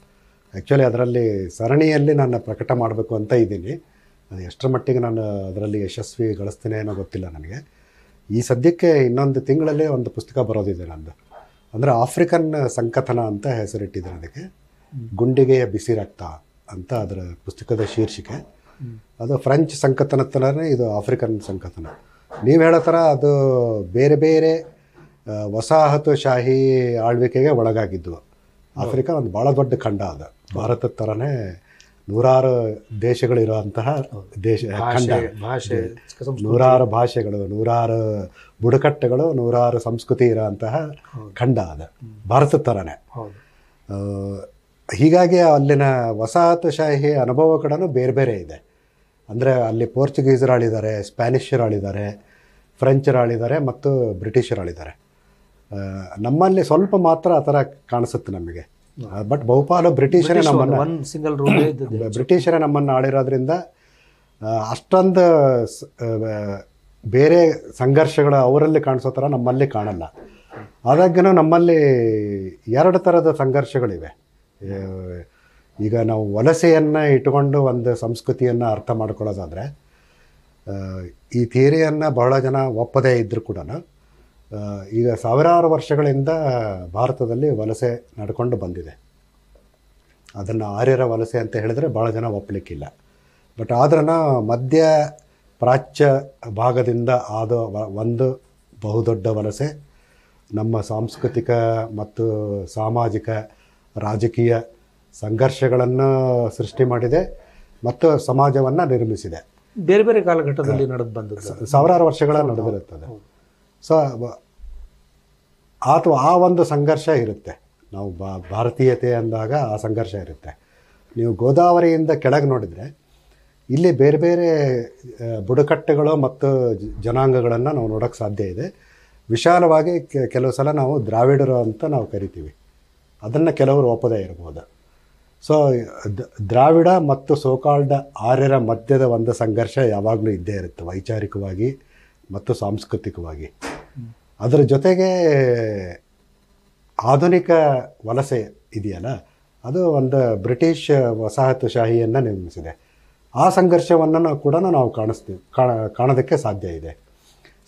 ಆ್ಯಕ್ಚುಲಿ ಅದರಲ್ಲಿ ಸರಣಿಯಲ್ಲಿ ನಾನು ಪ್ರಕಟ ಮಾಡಬೇಕು ಅಂತ ಇದ್ದೀನಿ ಅದು ಎಷ್ಟರ ಮಟ್ಟಿಗೆ ನಾನು ಅದರಲ್ಲಿ ಯಶಸ್ವಿ ಗಳಿಸ್ತೀನಿ ಅನ್ನೋ ಗೊತ್ತಿಲ್ಲ ನನಗೆ ಈ ಸದ್ಯಕ್ಕೆ ಇನ್ನೊಂದು ತಿಂಗಳಲ್ಲೇ ಒಂದು ಪುಸ್ತಕ ಬರೋದಿದೆ ನಂದು ಅಂದರೆ ಆಫ್ರಿಕನ್ ಸಂಕಥನ ಅಂತ ಹೆಸರಿಟ್ಟಿದ್ದಾರೆ ಅದಕ್ಕೆ ಗುಂಡಿಗೆಯ ಬಿಸಿ ರಕ್ತ ಅಂತ ಅದರ ಪುಸ್ತಕದ ಶೀರ್ಷಿಕೆ ಅದು ಫ್ರೆಂಚ್ ಸಂಕಥನ ಥರನೇ ಇದು ಆಫ್ರಿಕನ್ ಸಂಕಥನ ನೀವು ಹೇಳೋ ಥರ ಅದು ಬೇರೆ ಬೇರೆ ವಸಾಹತುಶಾಹಿ ಆಳ್ವಿಕೆಗೆ ಒಳಗಾಗಿದ್ದವು ಆಫ್ರಿಕಾ ಒಂದು ಭಾಳ ದೊಡ್ಡ ಖಂಡ ಅದು ಭಾರತದ ಥರನೇ ನೂರಾರು ದೇಶಗಳಿರುವಂತಹ ದೇಶ ಖಂಡ ಭಾಷೆ ನೂರಾರು ಭಾಷೆಗಳು ನೂರಾರು ಬುಡಕಟ್ಟುಗಳು ನೂರಾರು ಸಂಸ್ಕೃತಿ ಇರುವಂತಹ ಖಂಡ ಅದು ಭಾರತ ಥರನೇ ಹೀಗಾಗಿ ಅಲ್ಲಿನ ವಸಾಹತುಶಾಹಿ ಅನುಭವ ಕೂಡ ಬೇರೆ ಬೇರೆ ಇದೆ ಅಂದರೆ ಅಲ್ಲಿ ಆಳಿದ್ದಾರೆ ಫ್ರೆಂಚರು ಆಳಿದ್ದಾರೆ ಮತ್ತು ಆಳಿದ್ದಾರೆ ನಮ್ಮಲ್ಲಿ ಸ್ವಲ್ಪ ಮಾತ್ರ ಆ ಥರ ಕಾಣಿಸುತ್ತೆ ನಮಗೆ ಬಟ್ ಬಹುಪಾಲು ಬ್ರಿಟಿಷರೇ ನಮ್ಮನ್ನು ಒಂದು ಸಿಂಗಲ್ ರೂಲ್ ಬ್ರಿಟಿಷರೇ ನಮ್ಮನ್ನು ಆಳಿರೋದ್ರಿಂದ ಅಷ್ಟೊಂದು ಬೇರೆ ಸಂಘರ್ಷಗಳು ಅವರಲ್ಲಿ ಕಾಣಿಸೋ ಥರ ನಮ್ಮಲ್ಲಿ ಕಾಣಲ್ಲ ಆದಾಗ್ಯೂ ನಮ್ಮಲ್ಲಿ ಎರಡು ಥರದ ಸಂಘರ್ಷಗಳಿವೆ ಈಗ ನಾವು ವಲಸೆಯನ್ನು ಇಟ್ಕೊಂಡು ಒಂದು ಸಂಸ್ಕೃತಿಯನ್ನು ಅರ್ಥ ಮಾಡ್ಕೊಳ್ಳೋದಾದರೆ ಈ ಥಿಯರಿಯನ್ನು ಬಹಳ ಜನ ಒಪ್ಪದೇ ಇದ್ದರೂ ಕೂಡ ಈಗ ಸಾವಿರಾರು ವರ್ಷಗಳಿಂದ ಭಾರತದಲ್ಲಿ ವಲಸೆ ನಡ್ಕೊಂಡು ಬಂದಿದೆ ಅದನ್ನು ಆರ್ಯರ ವಲಸೆ ಅಂತ ಹೇಳಿದ್ರೆ ಭಾಳ ಜನ ಒಪ್ಪಲಿಕ್ಕಿಲ್ಲ ಬಟ್ ಆದ್ರೂ ಮಧ್ಯ ಪ್ರಾಚ್ಯ ಭಾಗದಿಂದ ಆದ ಒಂದು ಬಹುದೊಡ್ಡ ವಲಸೆ ನಮ್ಮ ಸಾಂಸ್ಕೃತಿಕ ಮತ್ತು ಸಾಮಾಜಿಕ ರಾಜಕೀಯ ಸಂಘರ್ಷಗಳನ್ನು ಸೃಷ್ಟಿ ಮಾಡಿದೆ ಮತ್ತು ಸಮಾಜವನ್ನು ನಿರ್ಮಿಸಿದೆ ಬೇರೆ ಬೇರೆ ಕಾಲಘಟ್ಟದಲ್ಲಿ ನಡೆದು ಬಂದ ಸಾವಿರಾರು ವರ್ಷಗಳ ನಡೆದಿರುತ್ತದೆ ಸೊ ಅಥವಾ ಆ ಒಂದು ಸಂಘರ್ಷ ಇರುತ್ತೆ ನಾವು ಬಾ ಭಾರತೀಯತೆ ಅಂದಾಗ ಆ ಸಂಘರ್ಷ ಇರುತ್ತೆ ನೀವು ಗೋದಾವರಿಯಿಂದ ಕೆಳಗೆ ನೋಡಿದರೆ ಇಲ್ಲಿ ಬೇರೆ ಬೇರೆ ಬುಡಕಟ್ಟುಗಳು ಮತ್ತು ಜನಾಂಗಗಳನ್ನು ನಾವು ನೋಡೋಕ್ಕೆ ಸಾಧ್ಯ ಇದೆ ವಿಶಾಲವಾಗಿ ಕೆಲವು ಸಲ ನಾವು ದ್ರಾವಿಡರು ಅಂತ ನಾವು ಕರಿತೀವಿ ಅದನ್ನು ಕೆಲವರು ಒಪ್ಪದೇ ಇರ್ಬೋದು ಸೊ ದ್ರಾವಿಡ ಮತ್ತು ಸೋಕಾಲ್ಡ ಆರ್ಯರ ಮಧ್ಯದ ಒಂದು ಸಂಘರ್ಷ ಯಾವಾಗಲೂ ಇದ್ದೇ ಇರುತ್ತೆ ವೈಚಾರಿಕವಾಗಿ ಮತ್ತು ಸಾಂಸ್ಕೃತಿಕವಾಗಿ ಅದರ ಜೊತೆಗೆ ಆಧುನಿಕ ವಲಸೆ ಇದೆಯಲ್ಲ ಅದು ಒಂದು ಬ್ರಿಟಿಷ್ ವಸಾಹತುಶಾಹಿಯನ್ನು ನಿರ್ಮಿಸಿದೆ ಆ ಸಂಘರ್ಷವನ್ನು ಕೂಡ ನಾವು ಕಾಣಿಸ್ತೀವಿ ಕಾಣೋದಕ್ಕೆ ಸಾಧ್ಯ ಇದೆ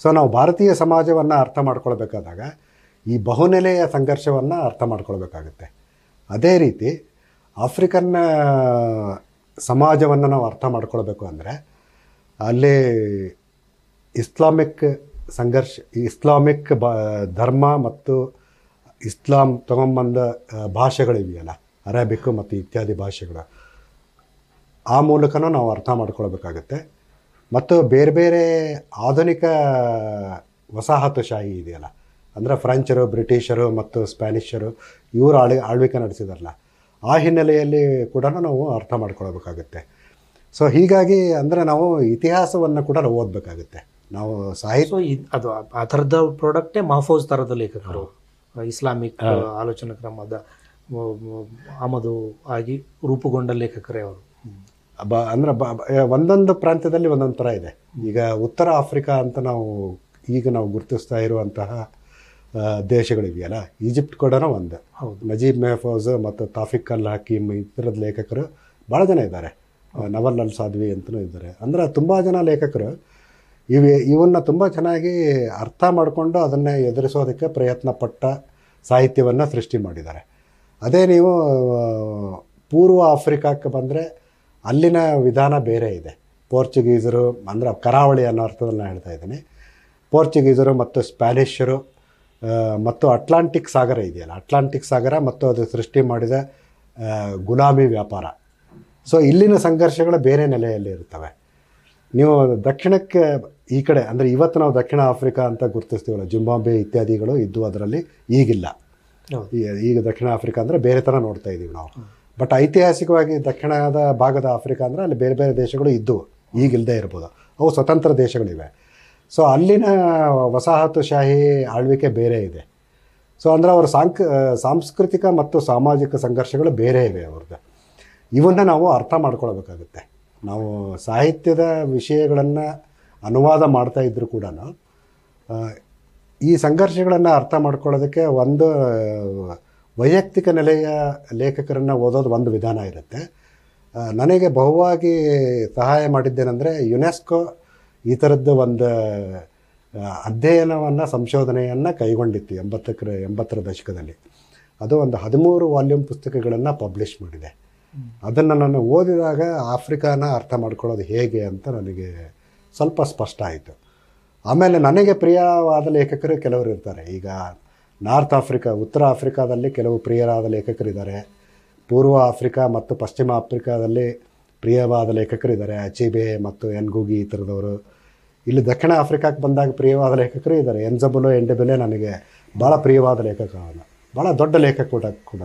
ಸೊ ನಾವು ಭಾರತೀಯ ಸಮಾಜವನ್ನು ಅರ್ಥ ಮಾಡ್ಕೊಳ್ಬೇಕಾದಾಗ ಈ ಬಹುನೆಲೆಯ ಸಂಘರ್ಷವನ್ನು ಅರ್ಥ ಮಾಡ್ಕೊಳ್ಬೇಕಾಗುತ್ತೆ ಅದೇ ರೀತಿ ಆಫ್ರಿಕನ್ ಸಮಾಜವನ್ನು ನಾವು ಅರ್ಥ ಮಾಡ್ಕೊಳ್ಬೇಕು ಅಂದರೆ ಅಲ್ಲಿ ಇಸ್ಲಾಮಿಕ್ ಸಂಘರ್ಷ ಇಸ್ಲಾಮಿಕ್ ಬ ಧರ್ಮ ಮತ್ತು ಇಸ್ಲಾಂ ತಗೊಂಬಂದ ಭಾಷೆಗಳಿವೆಯಲ್ಲ ಅರೇಬಿಕ್ ಮತ್ತು ಇತ್ಯಾದಿ ಭಾಷೆಗಳು ಆ ಮೂಲಕನೂ ನಾವು ಅರ್ಥ ಮಾಡ್ಕೊಳ್ಬೇಕಾಗತ್ತೆ ಮತ್ತು ಬೇರೆ ಬೇರೆ ಆಧುನಿಕ ವಸಾಹತುಶಾಹಿ ಇದೆಯಲ್ಲ ಅಂದರೆ ಫ್ರೆಂಚರು ಬ್ರಿಟಿಷರು ಮತ್ತು ಸ್ಪ್ಯಾನಿಷರು ಇವರು ಆಳ್ ಆಳ್ವಿಕೆ ನಡೆಸಿದಾರಲ್ಲ ಆ ಹಿನ್ನೆಲೆಯಲ್ಲಿ ಕೂಡ ನಾವು ಅರ್ಥ ಮಾಡ್ಕೊಳ್ಬೇಕಾಗತ್ತೆ ಸೊ ಹೀಗಾಗಿ ಅಂದರೆ ನಾವು ಇತಿಹಾಸವನ್ನು ಕೂಡ ಓದಬೇಕಾಗತ್ತೆ ಓದಬೇಕಾಗುತ್ತೆ ನಾವು ಸಾಹಿತ್ಯ ಅದು ಆ ಥರದ ಪ್ರಾಡಕ್ಟೇ ಮಹಫೋಜ್ ಥರದ ಲೇಖಕರು ಇಸ್ಲಾಮಿಕ್ ಆಲೋಚನಾ ಕ್ರಮದ ಆಮದು ಆಗಿ ರೂಪುಗೊಂಡ ಲೇಖಕರೇ ಅವರು ಬ ಅಂದ್ರೆ ಬ ಒಂದೊಂದು ಪ್ರಾಂತ್ಯದಲ್ಲಿ ಒಂದೊಂದು ಥರ ಇದೆ ಈಗ ಉತ್ತರ ಆಫ್ರಿಕಾ ಅಂತ ನಾವು ಈಗ ನಾವು ಗುರುತಿಸ್ತಾ ಇರುವಂತಹ ದೇಶಗಳಿದೆಯಲ್ಲ ಈಜಿಪ್ಟ್ ಕೂಡ ಒಂದು ಹೌದು ನಜೀಬ್ ಮೆಹಫೋಜ್ ಮತ್ತು ತಾಫಿಕ್ ಅಲ್ ಹಕೀಮ್ ಈ ಥರದ ಲೇಖಕರು ಭಾಳ ಜನ ಇದ್ದಾರೆ ನವಲ್ ಅಲ್ ಸಾಧ್ವಿ ಅಂತಲೂ ಇದ್ದಾರೆ ಅಂದ್ರೆ ತುಂಬ ಜನ ಲೇಖಕರು ಇವೆ ಇವನ್ನು ತುಂಬ ಚೆನ್ನಾಗಿ ಅರ್ಥ ಮಾಡಿಕೊಂಡು ಅದನ್ನು ಎದುರಿಸೋದಕ್ಕೆ ಪ್ರಯತ್ನ ಪಟ್ಟ ಸಾಹಿತ್ಯವನ್ನು ಸೃಷ್ಟಿ ಮಾಡಿದ್ದಾರೆ ಅದೇ ನೀವು ಪೂರ್ವ ಆಫ್ರಿಕಾಕ್ಕೆ ಬಂದರೆ ಅಲ್ಲಿನ ವಿಧಾನ ಬೇರೆ ಇದೆ ಪೋರ್ಚುಗೀಸರು ಅಂದರೆ ಕರಾವಳಿ ಅನ್ನೋ ಅರ್ಥದಲ್ಲಿ ಹೇಳ್ತಾ ಇದ್ದೀನಿ ಪೋರ್ಚುಗೀಸರು ಮತ್ತು ಸ್ಪ್ಯಾನಿಷರು ಮತ್ತು ಅಟ್ಲಾಂಟಿಕ್ ಸಾಗರ ಇದೆಯಲ್ಲ ಅಟ್ಲಾಂಟಿಕ್ ಸಾಗರ ಮತ್ತು ಅದು ಸೃಷ್ಟಿ ಮಾಡಿದ ಗುಲಾಮಿ ವ್ಯಾಪಾರ ಸೊ ಇಲ್ಲಿನ ಸಂಘರ್ಷಗಳು ಬೇರೆ ನೆಲೆಯಲ್ಲಿ ಇರ್ತವೆ ನೀವು ದಕ್ಷಿಣಕ್ಕೆ ಈ ಕಡೆ ಅಂದರೆ ಇವತ್ತು ನಾವು ದಕ್ಷಿಣ ಆಫ್ರಿಕಾ ಅಂತ ಗುರುತಿಸ್ತೀವಲ್ಲ ಜಿಂಬಾಂಬೆ ಇತ್ಯಾದಿಗಳು ಇದ್ದು ಅದರಲ್ಲಿ ಈಗಿಲ್ಲ ಈಗ ದಕ್ಷಿಣ ಆಫ್ರಿಕಾ ಅಂದರೆ ಬೇರೆ ಥರ ನೋಡ್ತಾ ಇದ್ದೀವಿ ನಾವು ಬಟ್ ಐತಿಹಾಸಿಕವಾಗಿ ದಕ್ಷಿಣದ ಭಾಗದ ಆಫ್ರಿಕಾ ಅಂದರೆ ಅಲ್ಲಿ ಬೇರೆ ಬೇರೆ ದೇಶಗಳು ಇದ್ದವು ಈಗಿಲ್ಲದೆ ಇರ್ಬೋದು ಅವು ಸ್ವತಂತ್ರ ದೇಶಗಳಿವೆ ಸೊ ಅಲ್ಲಿನ ವಸಾಹತುಶಾಹಿ ಆಳ್ವಿಕೆ ಬೇರೆ ಇದೆ ಸೊ ಅಂದರೆ ಅವರ ಸಾಂಕ್ ಸಾಂಸ್ಕೃತಿಕ ಮತ್ತು ಸಾಮಾಜಿಕ ಸಂಘರ್ಷಗಳು ಬೇರೆ ಇವೆ ಅವ್ರದ್ದು ಇವನ್ನು ನಾವು ಅರ್ಥ ಮಾಡ್ಕೊಳ್ಬೇಕಾಗುತ್ತೆ ನಾವು ಸಾಹಿತ್ಯದ ವಿಷಯಗಳನ್ನು ಅನುವಾದ ಮಾಡ್ತಾ ಇದ್ದರೂ ಕೂಡ ಈ ಸಂಘರ್ಷಗಳನ್ನು ಅರ್ಥ ಮಾಡ್ಕೊಳ್ಳೋದಕ್ಕೆ ಒಂದು ವೈಯಕ್ತಿಕ ನೆಲೆಯ ಲೇಖಕರನ್ನು ಓದೋದು ಒಂದು ವಿಧಾನ ಇರುತ್ತೆ ನನಗೆ ಬಹುವಾಗಿ ಸಹಾಯ ಮಾಡಿದ್ದೇನೆಂದರೆ ಯುನೆಸ್ಕೋ ಈ ಥರದ್ದು ಒಂದು ಅಧ್ಯಯನವನ್ನು ಸಂಶೋಧನೆಯನ್ನು ಕೈಗೊಂಡಿತ್ತು ಎಂಬತ್ತಕ್ಕರ ಎಂಬತ್ತರ ದಶಕದಲ್ಲಿ ಅದು ಒಂದು ಹದಿಮೂರು ವಾಲ್ಯೂಮ್ ಪುಸ್ತಕಗಳನ್ನು ಪಬ್ಲಿಷ್ ಮಾಡಿದೆ ಅದನ್ನು ನಾನು ಓದಿದಾಗ ಆಫ್ರಿಕಾನ ಅರ್ಥ ಮಾಡ್ಕೊಳ್ಳೋದು ಹೇಗೆ ಅಂತ ನನಗೆ ಸ್ವಲ್ಪ ಸ್ಪಷ್ಟ ಆಯಿತು ಆಮೇಲೆ ನನಗೆ ಪ್ರಿಯವಾದ ಲೇಖಕರು ಕೆಲವರು ಇರ್ತಾರೆ ಈಗ ನಾರ್ತ್ ಆಫ್ರಿಕಾ ಉತ್ತರ ಆಫ್ರಿಕಾದಲ್ಲಿ ಕೆಲವು ಪ್ರಿಯರಾದ ಲೇಖಕರಿದ್ದಾರೆ ಪೂರ್ವ ಆಫ್ರಿಕಾ ಮತ್ತು ಪಶ್ಚಿಮ ಆಫ್ರಿಕಾದಲ್ಲಿ ಪ್ರಿಯವಾದ ಲೇಖಕರಿದ್ದಾರೆ ಅಚಿಬೆ ಮತ್ತು ಎನ್ಗುಗಿ ಈ ಥರದವರು ಇಲ್ಲಿ ದಕ್ಷಿಣ ಆಫ್ರಿಕಾಕ್ಕೆ ಬಂದಾಗ ಪ್ರಿಯವಾದ ಲೇಖಕರು ಇದ್ದಾರೆ ಎನ್ಜಬುಲು ಎಂಡಬೆಲೆ ನನಗೆ ಭಾಳ ಪ್ರಿಯವಾದ ಲೇಖಕ ಭಾಳ ದೊಡ್ಡ ಲೇಖಕ ಕೂಡ ಕೂಡ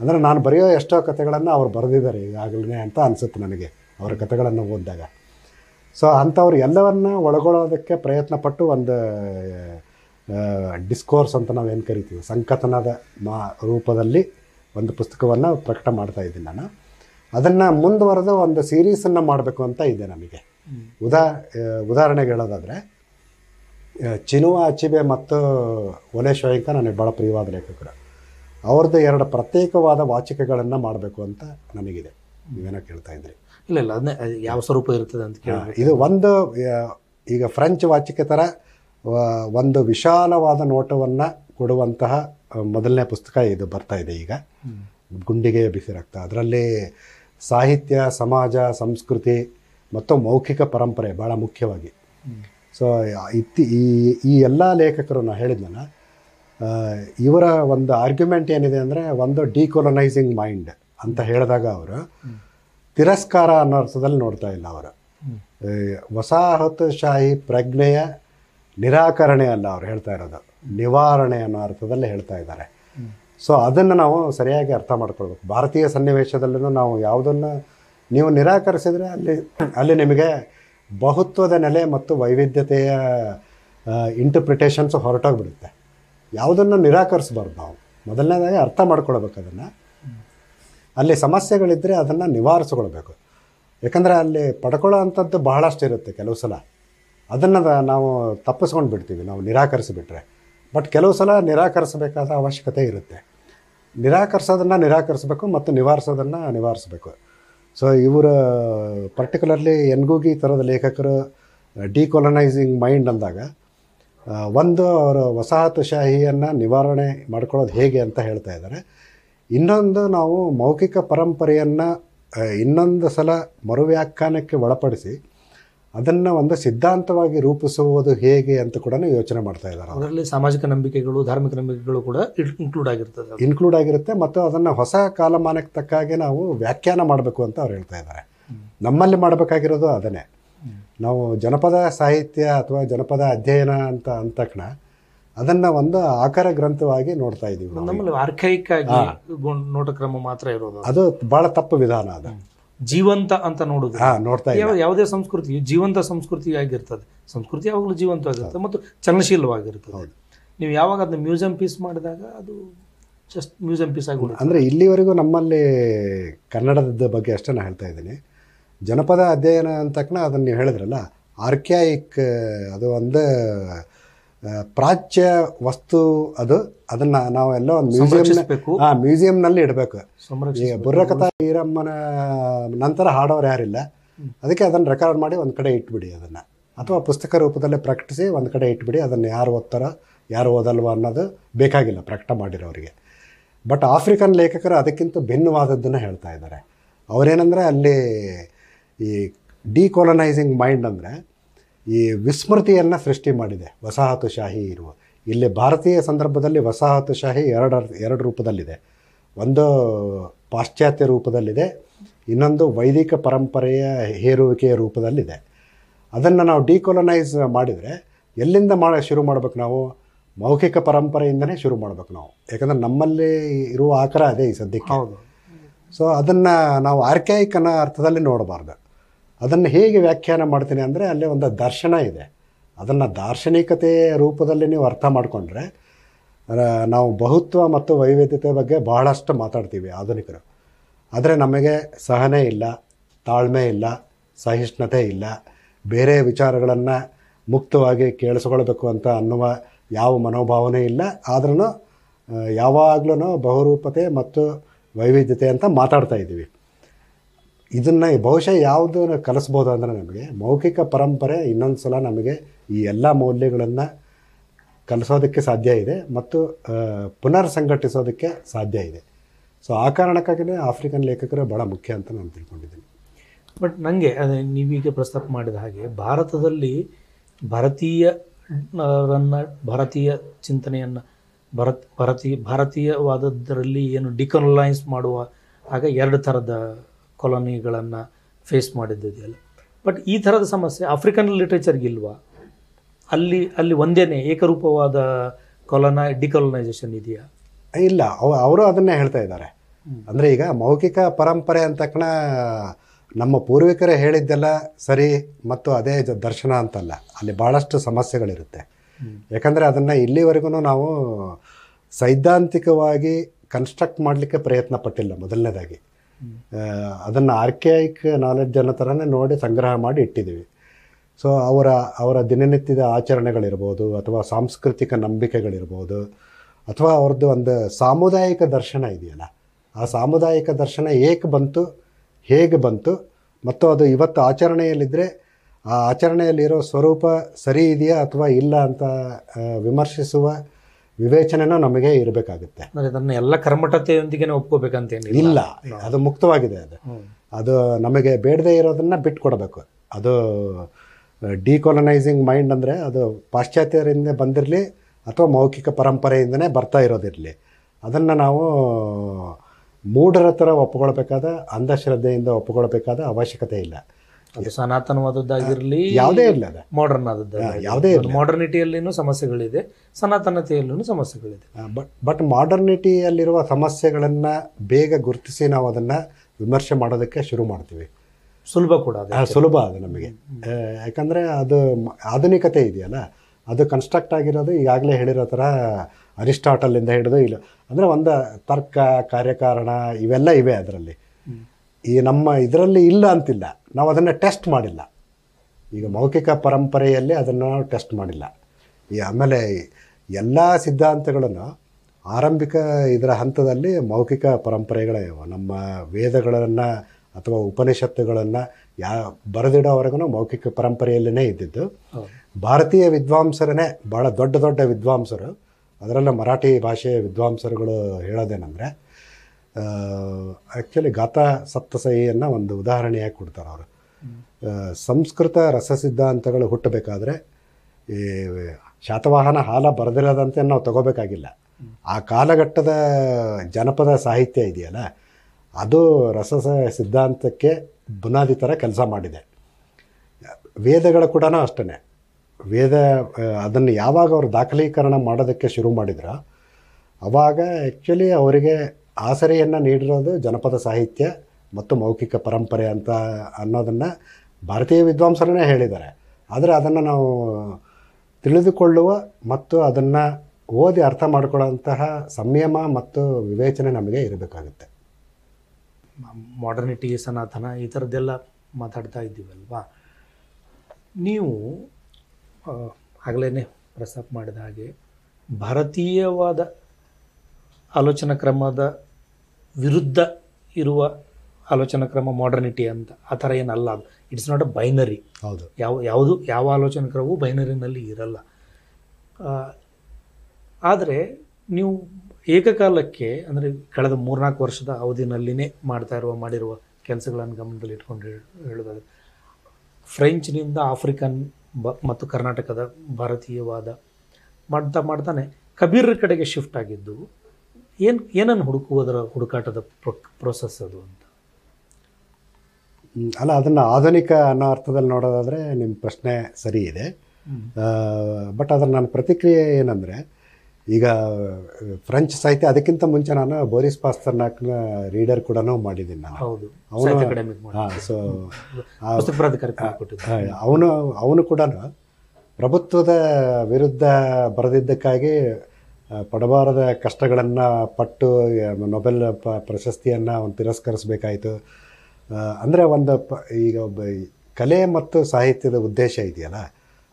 ಅಂದರೆ ನಾನು ಬರೆಯೋ ಎಷ್ಟೋ ಕಥೆಗಳನ್ನು ಅವರು ಬರೆದಿದ್ದಾರೆ ಈಗಾಗಲೇ ಅಂತ ಅನಿಸುತ್ತೆ ನನಗೆ ಅವರ ಕಥೆಗಳನ್ನು ಓದಿದಾಗ ಸೊ ಅಂಥವ್ರು ಎಲ್ಲವನ್ನ ಒಳಗೊಳ್ಳೋದಕ್ಕೆ ಪ್ರಯತ್ನ ಪಟ್ಟು ಒಂದು ಡಿಸ್ಕೋರ್ಸ್ ಅಂತ ನಾವೇನು ಕರಿತೀವಿ ಸಂಕಥನದ ಮಾ ರೂಪದಲ್ಲಿ ಒಂದು ಪುಸ್ತಕವನ್ನು ಪ್ರಕಟ ಮಾಡ್ತಾ ಇದ್ದೀನಿ ನಾನು ಅದನ್ನು ಮುಂದುವರೆದು ಒಂದು ಸೀರೀಸನ್ನು ಮಾಡಬೇಕು ಅಂತ ಇದೆ ನಮಗೆ ಉದಾ ಉದಾಹರಣೆಗೆ ಹೇಳೋದಾದರೆ ಚಿನುವ ಅಚಿಬೆ ಮತ್ತು ಒಲೆ ಶೋಯಂಕ ನನಗೆ ಭಾಳ ಪ್ರಿಯವಾದ ಲೇಖಕರು ಅವ್ರದ್ದು ಎರಡು ಪ್ರತ್ಯೇಕವಾದ ವಾಚಿಕೆಗಳನ್ನು ಮಾಡಬೇಕು ಅಂತ ನಮಗಿದೆ ನೀವೇನೋ ಕೇಳ್ತಾ ಇದ್ರಿ ಇಲ್ಲ ಇಲ್ಲ ಅದನ್ನೇ ಯಾವ ಸ್ವರೂಪ ಇರ್ತದೆ ಅಂತ ಕೇಳಿ ಇದು ಒಂದು ಈಗ ಫ್ರೆಂಚ್ ವಾಚಿಕೆ ಥರ ಒಂದು ವಿಶಾಲವಾದ ನೋಟವನ್ನು ಕೊಡುವಂತಹ ಮೊದಲನೇ ಪುಸ್ತಕ ಇದು ಬರ್ತಾ ಇದೆ ಈಗ ಗುಂಡಿಗೆ ಬಿಸಿರಕ್ತ ಅದರಲ್ಲಿ ಸಾಹಿತ್ಯ ಸಮಾಜ ಸಂಸ್ಕೃತಿ ಮತ್ತು ಮೌಖಿಕ ಪರಂಪರೆ ಭಾಳ ಮುಖ್ಯವಾಗಿ ಸೊ ಇತ್ತಿ ಈ ಈ ಎಲ್ಲ ಲೇಖಕರು ನಾನು ಹೇಳಿದ್ನಲ್ಲ ಇವರ ಒಂದು ಆರ್ಗ್ಯುಮೆಂಟ್ ಏನಿದೆ ಅಂದರೆ ಒಂದು ಡಿಕೊಲೊನೈಸಿಂಗ್ ಮೈಂಡ್ ಅಂತ ಹೇಳಿದಾಗ ಅವರು ತಿರಸ್ಕಾರ ಅನ್ನೋ ಅರ್ಥದಲ್ಲಿ ನೋಡ್ತಾ ಇಲ್ಲ ಅವರು ವಸಾಹತುಶಾಹಿ ಪ್ರಜ್ಞೆಯ ನಿರಾಕರಣೆ ಅಲ್ಲ ಅವ್ರು ಹೇಳ್ತಾ ಇರೋದು ನಿವಾರಣೆ ಅನ್ನೋ ಅರ್ಥದಲ್ಲಿ ಹೇಳ್ತಾ ಇದ್ದಾರೆ ಸೊ ಅದನ್ನು ನಾವು ಸರಿಯಾಗಿ ಅರ್ಥ ಮಾಡ್ಕೊಳ್ಬೇಕು ಭಾರತೀಯ ಸನ್ನಿವೇಶದಲ್ಲೂ ನಾವು ಯಾವುದನ್ನು ನೀವು ನಿರಾಕರಿಸಿದರೆ ಅಲ್ಲಿ ಅಲ್ಲಿ ನಿಮಗೆ ಬಹುತ್ವದ ನೆಲೆ ಮತ್ತು ವೈವಿಧ್ಯತೆಯ ಇಂಟರ್ಪ್ರಿಟೇಷನ್ಸ್ ಹೊರಟೋಗ್ಬಿಡುತ್ತೆ ಯಾವುದನ್ನು ನಿರಾಕರಿಸ್ಬಾರ್ದು ನಾವು ಮೊದಲನೇದಾಗಿ ಅರ್ಥ ಮಾಡ್ಕೊಳ್ಬೇಕು ಅದನ್ನು ಅಲ್ಲಿ ಸಮಸ್ಯೆಗಳಿದ್ದರೆ ಅದನ್ನು ನಿವಾರಿಸ್ಕೊಳ್ಬೇಕು ಯಾಕಂದರೆ ಅಲ್ಲಿ ಪಡ್ಕೊಳ್ಳೋ ಅಂಥದ್ದು ಬಹಳಷ್ಟು ಇರುತ್ತೆ ಕೆಲವು ಸಲ ಅದನ್ನು ನಾವು ತಪ್ಪಿಸ್ಕೊಂಡು ಬಿಡ್ತೀವಿ ನಾವು ನಿರಾಕರಿಸಿಬಿಟ್ರೆ ಬಟ್ ಕೆಲವು ಸಲ ನಿರಾಕರಿಸಬೇಕಾದ ಅವಶ್ಯಕತೆ ಇರುತ್ತೆ ನಿರಾಕರಿಸೋದನ್ನು ನಿರಾಕರಿಸಬೇಕು ಮತ್ತು ನಿವಾರಿಸೋದನ್ನು ನಿವಾರಿಸಬೇಕು ಸೊ ಇವರು ಪರ್ಟಿಕ್ಯುಲರ್ಲಿ ಎನ್ಗೂಗಿ ಥರದ ಲೇಖಕರು ಡಿಕೊಲನೈಸಿಂಗ್ ಮೈಂಡ್ ಅಂದಾಗ ಒಂದು ಅವರು ವಸಾಹತುಶಾಹಿಯನ್ನು ನಿವಾರಣೆ ಮಾಡ್ಕೊಳ್ಳೋದು ಹೇಗೆ ಅಂತ ಹೇಳ್ತಾ ಇದ್ದಾರೆ ಇನ್ನೊಂದು ನಾವು ಮೌಖಿಕ ಪರಂಪರೆಯನ್ನು ಇನ್ನೊಂದು ಸಲ ಮರುವ್ಯಾಖ್ಯಾನಕ್ಕೆ ಒಳಪಡಿಸಿ ಅದನ್ನು ಒಂದು ಸಿದ್ಧಾಂತವಾಗಿ ರೂಪಿಸುವುದು ಹೇಗೆ ಅಂತ ಕೂಡ ಯೋಚನೆ ಮಾಡ್ತಾ ಇದ್ದಾರೆ ಅದರಲ್ಲಿ ಸಾಮಾಜಿಕ ನಂಬಿಕೆಗಳು ಧಾರ್ಮಿಕ ನಂಬಿಕೆಗಳು ಕೂಡ ಇನ್ಕ್ಲೂಡ್ ಆಗಿರ್ತದೆ ಇನ್ಕ್ಲೂಡ್ ಆಗಿರುತ್ತೆ ಮತ್ತು ಅದನ್ನು ಹೊಸ ಕಾಲಮಾನಕ್ಕೆ ತಕ್ಕ ಹಾಗೆ ನಾವು ವ್ಯಾಖ್ಯಾನ ಮಾಡಬೇಕು ಅಂತ ಅವ್ರು ಹೇಳ್ತಾ ಇದ್ದಾರೆ ನಮ್ಮಲ್ಲಿ ಮಾಡಬೇಕಾಗಿರೋದು ಅದನ್ನೇ ನಾವು ಜನಪದ ಸಾಹಿತ್ಯ ಅಥವಾ ಜನಪದ ಅಧ್ಯಯನ ಅಂತ ಅಂದ ತಕ್ಷಣ ಅದನ್ನ ಒಂದು ಆಕಾರ ಗ್ರಂಥವಾಗಿ ನೋಡ್ತಾ ಇದೀವಿ ನಮ್ಮಲ್ಲಿ ಆರ್ಕೈಕ್ ಆಗಿ ನೋಟ ಕ್ರಮ ಮಾತ್ರ ಇರೋದು ಅದು ಬಹಳ ತಪ್ಪು ವಿಧಾನ ಅದು ಜೀವಂತ ಅಂತ ನೋಡುದು ನೋಡ್ತಾ ಯಾವುದೇ ಸಂಸ್ಕೃತಿ ಜೀವಂತ ಸಂಸ್ಕೃತಿ ಆಗಿರ್ತದೆ ಸಂಸ್ಕೃತಿ ಯಾವಾಗಲೂ ಜೀವಂತವಾಗಿರ್ತದೆ ಮತ್ತು ಚಲನಶೀಲವಾಗಿರ್ತದೆ ನೀವು ಯಾವಾಗ ಅದನ್ನ ಮ್ಯೂಸಿಯಂ ಪೀಸ್ ಮಾಡಿದಾಗ ಅದು ಜಸ್ಟ್ ಮ್ಯೂಸಿಯಂ ಪೀಸ್ ಆಗಿ ಅಂದ್ರೆ ಇಲ್ಲಿವರೆಗೂ ನಮ್ಮಲ್ಲಿ ಕನ್ನಡದ ಬಗ್ಗೆ ಅಷ್ಟೇ ಹೇಳ್ತಾ ಇದ್ದೀನಿ ಜನಪದ ಅಧ್ಯಯನ ಅಂತ ಅದನ್ನ ನೀವು ಹೇಳಿದ್ರಲ್ಲ ಆರ್ಕ್ಯಾಯಿಕ್ ಅದು ಒಂದು ಪ್ರಾಚ್ಯ ವಸ್ತು ಅದು ಅದನ್ನ ನಾವೆಲ್ಲ ಒಂದು ಮ್ಯೂಸಿಯಂ ಆ ಮ್ಯೂಸಿಯಂನಲ್ಲಿ ಇಡಬೇಕು ಈಗ ಬುರ್ರಕಥಾ ವೀರಮ್ಮನ ನಂತರ ಹಾಡೋರು ಯಾರಿಲ್ಲ ಅದಕ್ಕೆ ಅದನ್ನು ರೆಕಾರ್ಡ್ ಮಾಡಿ ಒಂದು ಕಡೆ ಇಟ್ಬಿಡಿ ಅದನ್ನು ಅಥವಾ ಪುಸ್ತಕ ರೂಪದಲ್ಲಿ ಪ್ರಕಟಿಸಿ ಒಂದು ಕಡೆ ಇಟ್ಬಿಡಿ ಅದನ್ನು ಯಾರು ಓದ್ತಾರೋ ಯಾರು ಓದಲ್ವ ಅನ್ನೋದು ಬೇಕಾಗಿಲ್ಲ ಪ್ರಕಟ ಮಾಡಿರೋರಿಗೆ ಬಟ್ ಆಫ್ರಿಕನ್ ಲೇಖಕರು ಅದಕ್ಕಿಂತ ಭಿನ್ನವಾದದ್ದನ್ನು ಹೇಳ್ತಾ ಇದ್ದಾರೆ ಅವರೇನಂದ್ರೆ ಅಲ್ಲಿ ಈ ಡಿಕೊಲೊನೈಸಿಂಗ್ ಮೈಂಡ್ ಅಂದರೆ ಈ ವಿಸ್ಮೃತಿಯನ್ನು ಸೃಷ್ಟಿ ಮಾಡಿದೆ ವಸಾಹತುಶಾಹಿ ಇರುವ ಇಲ್ಲಿ ಭಾರತೀಯ ಸಂದರ್ಭದಲ್ಲಿ ವಸಾಹತುಶಾಹಿ ಎರಡು ಎರಡು ರೂಪದಲ್ಲಿದೆ ಒಂದು ಪಾಶ್ಚಾತ್ಯ ರೂಪದಲ್ಲಿದೆ ಇನ್ನೊಂದು ವೈದಿಕ ಪರಂಪರೆಯ ಹೇರುವಿಕೆಯ ರೂಪದಲ್ಲಿದೆ ಅದನ್ನು ನಾವು ಡಿಕೊಲನೈಸ್ ಮಾಡಿದರೆ ಎಲ್ಲಿಂದ ಮಾಡ ಶುರು ಮಾಡ್ಬೇಕು ನಾವು ಮೌಖಿಕ ಪರಂಪರೆಯಿಂದನೇ ಶುರು ಮಾಡ್ಬೇಕು ನಾವು ಯಾಕಂದರೆ ನಮ್ಮಲ್ಲಿ ಇರುವ ಆಕಾರ ಅದೇ ಈ ಸದ್ಯಕ್ಕೆ ಸೊ ಅದನ್ನು ನಾವು ಆರ್ಕ್ಯಾಯಿಕನ ಅನ್ನೋ ಅರ್ಥದಲ್ಲಿ ನೋಡಬಾರ್ದು ಅದನ್ನು ಹೇಗೆ ವ್ಯಾಖ್ಯಾನ ಮಾಡ್ತೀನಿ ಅಂದರೆ ಅಲ್ಲೇ ಒಂದು ದರ್ಶನ ಇದೆ ಅದನ್ನು ದಾರ್ಶನಿಕತೆ ರೂಪದಲ್ಲಿ ನೀವು ಅರ್ಥ ಮಾಡಿಕೊಂಡ್ರೆ ನಾವು ಬಹುತ್ವ ಮತ್ತು ವೈವಿಧ್ಯತೆ ಬಗ್ಗೆ ಬಹಳಷ್ಟು ಮಾತಾಡ್ತೀವಿ ಆಧುನಿಕರು ಆದರೆ ನಮಗೆ ಸಹನೆ ಇಲ್ಲ ತಾಳ್ಮೆ ಇಲ್ಲ ಸಹಿಷ್ಣುತೆ ಇಲ್ಲ ಬೇರೆ ವಿಚಾರಗಳನ್ನು ಮುಕ್ತವಾಗಿ ಕೇಳಿಸ್ಕೊಳ್ಬೇಕು ಅಂತ ಅನ್ನುವ ಯಾವ ಮನೋಭಾವನೆ ಇಲ್ಲ ಆದ್ರೂ ಯಾವಾಗಲೂ ಬಹುರೂಪತೆ ಮತ್ತು ವೈವಿಧ್ಯತೆ ಅಂತ ಮಾತಾಡ್ತಾ ಇದ್ದೀವಿ ಇದನ್ನು ಬಹುಶಃ ಯಾವುದು ಕಲಿಸ್ಬೋದು ಅಂದರೆ ನಮಗೆ ಮೌಖಿಕ ಪರಂಪರೆ ಇನ್ನೊಂದು ಸಲ ನಮಗೆ ಈ ಎಲ್ಲ ಮೌಲ್ಯಗಳನ್ನು ಕಲಿಸೋದಕ್ಕೆ ಸಾಧ್ಯ ಇದೆ ಮತ್ತು ಪುನರ್ ಸಂಘಟಿಸೋದಕ್ಕೆ ಸಾಧ್ಯ ಇದೆ ಸೊ ಆ ಕಾರಣಕ್ಕಾಗಿಯೇ ಆಫ್ರಿಕನ್ ಲೇಖಕರು ಭಾಳ ಮುಖ್ಯ ಅಂತ ನಾನು ತಿಳ್ಕೊಂಡಿದ್ದೀನಿ ಬಟ್ ನನಗೆ ಅದೇ ನೀವೀಗ ಪ್ರಸ್ತಾಪ ಮಾಡಿದ ಹಾಗೆ ಭಾರತದಲ್ಲಿ ಭಾರತೀಯ ಭಾರತೀಯ ಚಿಂತನೆಯನ್ನು ಭಾರತ ಭಾರತೀಯ ಭಾರತೀಯವಾದದ್ದರಲ್ಲಿ ಏನು ಡಿಕನಲೈಸ್ ಮಾಡುವ ಆಗ ಎರಡು ಥರದ ಕಾಲೋನಿಗಳನ್ನು ಫೇಸ್ ಮಾಡಿದ್ದಿದೆಯಲ್ಲ ಬಟ್ ಈ ಥರದ ಸಮಸ್ಯೆ ಆಫ್ರಿಕನ್ ಇಲ್ವಾ ಅಲ್ಲಿ ಅಲ್ಲಿ ಒಂದೇನೇ ಏಕರೂಪವಾದ ಕೊಲನ ಡಿಕೊಲನೈಸೇಷನ್ ಇದೆಯಾ ಇಲ್ಲ ಅವರು ಅದನ್ನೇ ಹೇಳ್ತಾ ಇದ್ದಾರೆ ಅಂದರೆ ಈಗ ಮೌಖಿಕ ಪರಂಪರೆ ಅಂದ ತಕ್ಷಣ ನಮ್ಮ ಪೂರ್ವಿಕರೇ ಹೇಳಿದ್ದೆಲ್ಲ ಸರಿ ಮತ್ತು ಅದೇ ದರ್ಶನ ಅಂತಲ್ಲ ಅಲ್ಲಿ ಭಾಳಷ್ಟು ಸಮಸ್ಯೆಗಳಿರುತ್ತೆ ಯಾಕಂದರೆ ಅದನ್ನು ಇಲ್ಲಿವರೆಗೂ ನಾವು ಸೈದ್ಧಾಂತಿಕವಾಗಿ ಕನ್ಸ್ಟ್ರಕ್ಟ್ ಮಾಡಲಿಕ್ಕೆ ಪ್ರಯತ್ನ ಪಟ್ಟಿಲ್ಲ ಮೊದಲನೇದಾಗಿ ಅದನ್ನು ಆರ್ಕಿಯಾಯಿಕ್ ನಾಲೆಡ್ಜ್ ಅನ್ನೋ ಥರನೇ ನೋಡಿ ಸಂಗ್ರಹ ಮಾಡಿ ಇಟ್ಟಿದ್ದೀವಿ ಸೊ ಅವರ ಅವರ ದಿನನಿತ್ಯದ ಆಚರಣೆಗಳಿರ್ಬೋದು ಅಥವಾ ಸಾಂಸ್ಕೃತಿಕ ನಂಬಿಕೆಗಳಿರ್ಬೋದು ಅಥವಾ ಅವ್ರದ್ದು ಒಂದು ಸಾಮುದಾಯಿಕ ದರ್ಶನ ಇದೆಯಲ್ಲ ಆ ಸಾಮುದಾಯಿಕ ದರ್ಶನ ಏಕೆ ಬಂತು ಹೇಗೆ ಬಂತು ಮತ್ತು ಅದು ಇವತ್ತು ಆಚರಣೆಯಲ್ಲಿದ್ದರೆ ಆ ಆಚರಣೆಯಲ್ಲಿರೋ ಸ್ವರೂಪ ಸರಿ ಇದೆಯಾ ಅಥವಾ ಇಲ್ಲ ಅಂತ ವಿಮರ್ಶಿಸುವ ವಿವೇಚನೆನೂ ನಮಗೆ ಇರಬೇಕಾಗುತ್ತೆ ಅದನ್ನು ಎಲ್ಲ ಕರ್ಮಠತೆಯೊಂದಿಗೆ ಒಪ್ಕೋಬೇಕಂತೇನು ಇಲ್ಲ ಅದು ಮುಕ್ತವಾಗಿದೆ ಅದು ಅದು ನಮಗೆ ಬೇಡದೇ ಇರೋದನ್ನು ಬಿಟ್ಟು ಅದು ಡಿಕೊಲನೈಸಿಂಗ್ ಮೈಂಡ್ ಅಂದರೆ ಅದು ಪಾಶ್ಚಾತ್ಯರಿಂದ ಬಂದಿರಲಿ ಅಥವಾ ಮೌಖಿಕ ಪರಂಪರೆಯಿಂದನೇ ಬರ್ತಾ ಇರೋದಿರಲಿ ಅದನ್ನು ನಾವು ಮೂಢರ ಥರ ಒಪ್ಕೊಳ್ಬೇಕಾದ ಅಂಧಶ್ರದ್ಧೆಯಿಂದ ಒಪ್ಕೊಳ್ಬೇಕಾದ ಅವಶ್ಯಕತೆ ಇಲ್ಲ ಅದು ಸನಾತನವಾದದ್ದಾಗಿರಲಿ ಯಾವುದೇ ಇರಲಿ ಅದ ಮಾಡರ್ನ್ ಆದದ್ದು ಯಾವುದೇ ಇರಲಿ ಮಾಡರ್ನಿಟಿಯಲ್ಲಿನೂ ಸಮಸ್ಯೆಗಳಿದೆ ಸನಾತನತೆಯಲ್ಲೂ ಸಮಸ್ಯೆಗಳಿದೆ ಬಟ್ ಬಟ್ ಮಾಡರ್ನಿಟಿಯಲ್ಲಿರುವ ಸಮಸ್ಯೆಗಳನ್ನು ಬೇಗ ಗುರುತಿಸಿ ನಾವು ಅದನ್ನ ವಿಮರ್ಶೆ ಮಾಡೋದಕ್ಕೆ ಶುರು ಮಾಡ್ತೀವಿ ಸುಲಭ ಕೂಡ ಸುಲಭ ಅದು ನಮಗೆ ಯಾಕಂದ್ರೆ ಅದು ಆಧುನಿಕತೆ ಇದೆಯಲ್ಲ ಅದು ಕನ್ಸ್ಟ್ರಕ್ಟ್ ಆಗಿರೋದು ಈಗಾಗಲೇ ಹೇಳಿರೋ ಥರ ಅರಿಸ್ಟಾಟಲಿಂದ ಹಿಡಿದು ಇಲ್ಲ ಅಂದರೆ ಒಂದು ತರ್ಕ ಕಾರ್ಯಕಾರಣ ಇವೆಲ್ಲ ಇವೆ ಅದರಲ್ಲಿ ಈ ನಮ್ಮ ಇದರಲ್ಲಿ ಇಲ್ಲ ಅಂತಿಲ್ಲ ನಾವು ಅದನ್ನು ಟೆಸ್ಟ್ ಮಾಡಿಲ್ಲ ಈಗ ಮೌಖಿಕ ಪರಂಪರೆಯಲ್ಲಿ ಅದನ್ನು ನಾವು ಟೆಸ್ಟ್ ಮಾಡಿಲ್ಲ ಈ ಆಮೇಲೆ ಎಲ್ಲ ಸಿದ್ಧಾಂತಗಳನ್ನು ಆರಂಭಿಕ ಇದರ ಹಂತದಲ್ಲಿ ಮೌಖಿಕ ಪರಂಪರೆಗಳೇ ನಮ್ಮ ವೇದಗಳನ್ನು ಅಥವಾ ಉಪನಿಷತ್ತುಗಳನ್ನು ಯಾ ಬರೆದಿಡೋವರೆಗೂ ಮೌಖಿಕ ಪರಂಪರೆಯಲ್ಲೇ ಇದ್ದಿದ್ದು ಭಾರತೀಯ ವಿದ್ವಾಂಸರನ್ನೇ ಭಾಳ ದೊಡ್ಡ ದೊಡ್ಡ ವಿದ್ವಾಂಸರು ಅದರಲ್ಲೇ ಮರಾಠಿ ಭಾಷೆಯ ವಿದ್ವಾಂಸರುಗಳು ಹೇಳೋದೇನೆಂದರೆ ಆ್ಯಕ್ಚುಲಿ ಗಾಥಾ ಸಪ್ತಸಹಿಯನ್ನು ಒಂದು ಉದಾಹರಣೆಯಾಗಿ ಕೊಡ್ತಾರೆ ಅವರು ಸಂಸ್ಕೃತ ರಸ ಸಿದ್ಧಾಂತಗಳು ಹುಟ್ಟಬೇಕಾದ್ರೆ ಈ ಶಾತವಾಹನ ಹಾಲ ಬರೆದಿರೋದಂತೆ ನಾವು ತಗೋಬೇಕಾಗಿಲ್ಲ ಆ ಕಾಲಘಟ್ಟದ ಜನಪದ ಸಾಹಿತ್ಯ ಇದೆಯಲ್ಲ ಅದು ರಸ ಸಿದ್ಧಾಂತಕ್ಕೆ ಬುನಾದಿ ಥರ ಕೆಲಸ ಮಾಡಿದೆ ವೇದಗಳು ಕೂಡ ಅಷ್ಟೇ ವೇದ ಅದನ್ನು ಯಾವಾಗ ಅವರು ದಾಖಲೀಕರಣ ಮಾಡೋದಕ್ಕೆ ಶುರು ಮಾಡಿದ್ರು ಆವಾಗ ಆ್ಯಕ್ಚುಲಿ ಅವರಿಗೆ ಆಸರೆಯನ್ನು ನೀಡಿರೋದು ಜನಪದ ಸಾಹಿತ್ಯ ಮತ್ತು ಮೌಖಿಕ ಪರಂಪರೆ ಅಂತ ಅನ್ನೋದನ್ನು ಭಾರತೀಯ ವಿದ್ವಾಂಸರೇ ಹೇಳಿದ್ದಾರೆ ಆದರೆ ಅದನ್ನು ನಾವು ತಿಳಿದುಕೊಳ್ಳುವ ಮತ್ತು ಅದನ್ನು ಓದಿ ಅರ್ಥ ಮಾಡಿಕೊಳ್ಳುವಂತಹ ಸಂಯಮ ಮತ್ತು ವಿವೇಚನೆ ನಮಗೆ ಇರಬೇಕಾಗುತ್ತೆ ಮಾಡರ್ನಿಟಿ ಸನಾತನ ಈ ಥರದ್ದೆಲ್ಲ ಮಾತಾಡ್ತಾ ಇದ್ದೀವಲ್ವಾ ನೀವು ಆಗಲೇ ಪ್ರಸ್ತಾಪ ಮಾಡಿದ ಹಾಗೆ ಭಾರತೀಯವಾದ ಆಲೋಚನಾ ಕ್ರಮದ ವಿರುದ್ಧ ಇರುವ ಆಲೋಚನಾ ಕ್ರಮ ಮಾಡರ್ನಿಟಿ ಅಂತ ಆ ಥರ ಏನಲ್ಲ ಅದು ಇಟ್ಸ್ ನಾಟ್ ಅ ಬೈನರಿ ಹೌದು ಯಾವ ಯಾವುದು ಯಾವ ಆಲೋಚನಾ ಕ್ರಮವೂ ಬೈನರಿನಲ್ಲಿ ಇರಲ್ಲ ಆದರೆ ನೀವು ಏಕಕಾಲಕ್ಕೆ ಅಂದರೆ ಕಳೆದ ಮೂರ್ನಾಲ್ಕು ವರ್ಷದ ಅವಧಿನಲ್ಲಿನೇ ಮಾಡ್ತಾ ಇರುವ ಮಾಡಿರುವ ಕೆಲಸಗಳನ್ನು ಗಮನದಲ್ಲಿ ಇಟ್ಕೊಂಡು ಹೇಳೋದಾದರೆ ಫ್ರೆಂಚ್ನಿಂದ ಆಫ್ರಿಕನ್ ಬ ಮತ್ತು ಕರ್ನಾಟಕದ ಭಾರತೀಯವಾದ ಮಾಡ್ತಾ ಮಾಡ್ತಾನೆ ಕಬೀರ್ ಕಡೆಗೆ ಶಿಫ್ಟ್ ಆಗಿದ್ದು ಏನು ಏನನ್ನು ಹುಡುಕುವುದರ ಹುಡುಕಾಟದ ಪ್ರೊಸೆಸ್ ಅದು ಅಂತ ಅಲ್ಲ ಅದನ್ನು ಆಧುನಿಕ ಅನ್ನೋ ಅರ್ಥದಲ್ಲಿ ನೋಡೋದಾದರೆ ನಿಮ್ಮ ಪ್ರಶ್ನೆ ಸರಿ ಇದೆ ಬಟ್ ಅದರ ನನ್ನ ಪ್ರತಿಕ್ರಿಯೆ ಏನಂದರೆ ಈಗ ಫ್ರೆಂಚ್ ಸಾಹಿತ್ಯ ಅದಕ್ಕಿಂತ ಮುಂಚೆ ನಾನು ಬೋರಿಸ್ ಪಾಸ್ತರ್ನಾಕ್ನ ರೀಡರ್ ಕೂಡ ಮಾಡಿದ್ದೀನಿ ನಾನು ಅವನು ಹಾಂ ಸೊ ಅವನು ಅವನು ಕೂಡ ಪ್ರಭುತ್ವದ ವಿರುದ್ಧ ಬರೆದಿದ್ದಕ್ಕಾಗಿ ಪಡಬಾರದ ಕಷ್ಟಗಳನ್ನು ಪಟ್ಟು ನೊಬೆಲ್ ಪ ಪ್ರಶಸ್ತಿಯನ್ನು ಅವನು ತಿರಸ್ಕರಿಸಬೇಕಾಯಿತು ಅಂದರೆ ಒಂದು ಪ ಈಗ ಒಬ್ಬ ಕಲೆ ಮತ್ತು ಸಾಹಿತ್ಯದ ಉದ್ದೇಶ ಇದೆಯಲ್ಲ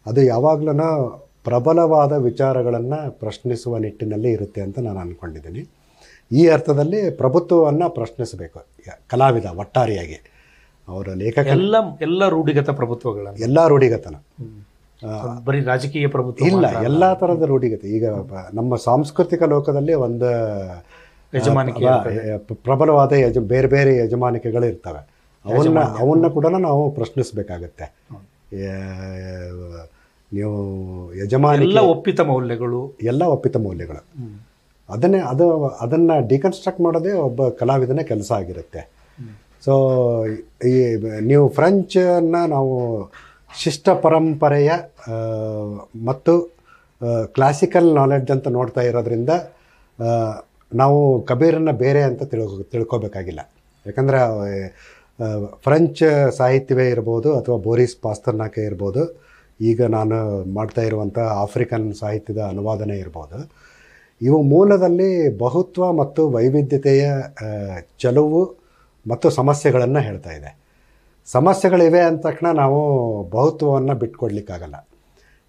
ಅದು ಯಾವಾಗಲೂ ಪ್ರಬಲವಾದ ವಿಚಾರಗಳನ್ನು ಪ್ರಶ್ನಿಸುವ ನಿಟ್ಟಿನಲ್ಲಿ ಇರುತ್ತೆ ಅಂತ ನಾನು ಅಂದ್ಕೊಂಡಿದ್ದೀನಿ ಈ ಅರ್ಥದಲ್ಲಿ ಪ್ರಭುತ್ವವನ್ನು ಪ್ರಶ್ನಿಸಬೇಕು ಕಲಾವಿದ ಒಟ್ಟಾರೆಯಾಗಿ ಅವರ ಲೇಖಕ ಎಲ್ಲ ಎಲ್ಲ ರೂಢಿಗತ ಪ್ರಭುತ್ವಗಳ ಎಲ್ಲ ರೂಢಿಗತನ ಬರೀ ರಾಜಕೀಯ ಪ್ರಭುತ್ವ ಇಲ್ಲ ಎಲ್ಲ ಥರದ ರೂಢಿಗತೆ ಈಗ ನಮ್ಮ ಸಾಂಸ್ಕೃತಿಕ ಲೋಕದಲ್ಲಿ ಒಂದು ಯಜಮಾನಿಕೆ ಪ್ರಬಲವಾದ ಯಜ ಬೇರೆ ಬೇರೆ ಯಜಮಾನಿಕೆಗಳು ಇರ್ತವೆ ಅವನ್ನ ಅವನ್ನ ಕೂಡ ನಾವು ಪ್ರಶ್ನಿಸಬೇಕಾಗತ್ತೆ ನೀವು ಯಜಮಾನಿ ಎಲ್ಲ ಒಪ್ಪಿತ ಮೌಲ್ಯಗಳು ಎಲ್ಲ ಒಪ್ಪಿತ ಮೌಲ್ಯಗಳು ಅದನ್ನೇ ಅದು ಅದನ್ನು ಡಿಕನ್ಸ್ಟ್ರಕ್ಟ್ ಮಾಡೋದೇ ಒಬ್ಬ ಕಲಾವಿದನ ಕೆಲಸ ಆಗಿರುತ್ತೆ ಸೊ ಈ ನೀವು ಫ್ರೆಂಚನ್ನು ನಾವು ಶಿಷ್ಟ ಪರಂಪರೆಯ ಮತ್ತು ಕ್ಲಾಸಿಕಲ್ ನಾಲೆಡ್ಜ್ ಅಂತ ನೋಡ್ತಾ ಇರೋದ್ರಿಂದ ನಾವು ಕಬೀರನ್ನು ಬೇರೆ ಅಂತ ತಿಳ್ಕೊ ತಿಳ್ಕೊಬೇಕಾಗಿಲ್ಲ ಯಾಕಂದರೆ ಫ್ರೆಂಚ್ ಸಾಹಿತ್ಯವೇ ಇರ್ಬೋದು ಅಥವಾ ಬೋರಿಸ್ ಪಾಸ್ತರ್ನಾಕೆ ಇರ್ಬೋದು ಈಗ ನಾನು ಮಾಡ್ತಾ ಇರುವಂಥ ಆಫ್ರಿಕನ್ ಸಾಹಿತ್ಯದ ಅನುವಾದನೇ ಇರ್ಬೋದು ಇವು ಮೂಲದಲ್ಲಿ ಬಹುತ್ವ ಮತ್ತು ವೈವಿಧ್ಯತೆಯ ಚೆಲುವು ಮತ್ತು ಸಮಸ್ಯೆಗಳನ್ನು ಹೇಳ್ತಾ ಇದೆ ಸಮಸ್ಯೆಗಳಿವೆ ಅಂದ ತಕ್ಷಣ ನಾವು ಬಹುತ್ವವನ್ನು ಬಿಟ್ಕೊಡ್ಲಿಕ್ಕಾಗಲ್ಲ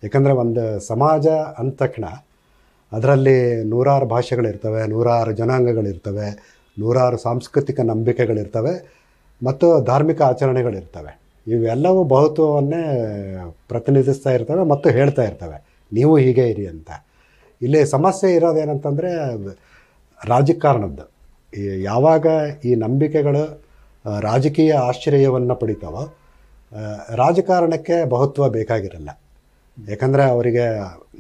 ಏಕೆಂದರೆ ಒಂದು ಸಮಾಜ ಅಂದ ತಕ್ಷಣ ಅದರಲ್ಲಿ ನೂರಾರು ಭಾಷೆಗಳಿರ್ತವೆ ನೂರಾರು ಜನಾಂಗಗಳಿರ್ತವೆ ನೂರಾರು ಸಾಂಸ್ಕೃತಿಕ ನಂಬಿಕೆಗಳಿರ್ತವೆ ಮತ್ತು ಧಾರ್ಮಿಕ ಆಚರಣೆಗಳಿರ್ತವೆ ಇವೆಲ್ಲವೂ ಬಹುತ್ವವನ್ನೇ ಪ್ರತಿನಿಧಿಸ್ತಾ ಇರ್ತವೆ ಮತ್ತು ಹೇಳ್ತಾ ಇರ್ತವೆ ನೀವು ಹೀಗೆ ಇರಿ ಅಂತ ಇಲ್ಲಿ ಸಮಸ್ಯೆ ಇರೋದೇನಂತಂದರೆ ರಾಜಕಾರಣದ್ದು ಯಾವಾಗ ಈ ನಂಬಿಕೆಗಳು ರಾಜಕೀಯ ಆಶ್ಚರ್ಯವನ್ನು ಪಡಿತಾವ ರಾಜಕಾರಣಕ್ಕೆ ಬಹುತ್ವ ಬೇಕಾಗಿರಲ್ಲ ಯಾಕಂದರೆ ಅವರಿಗೆ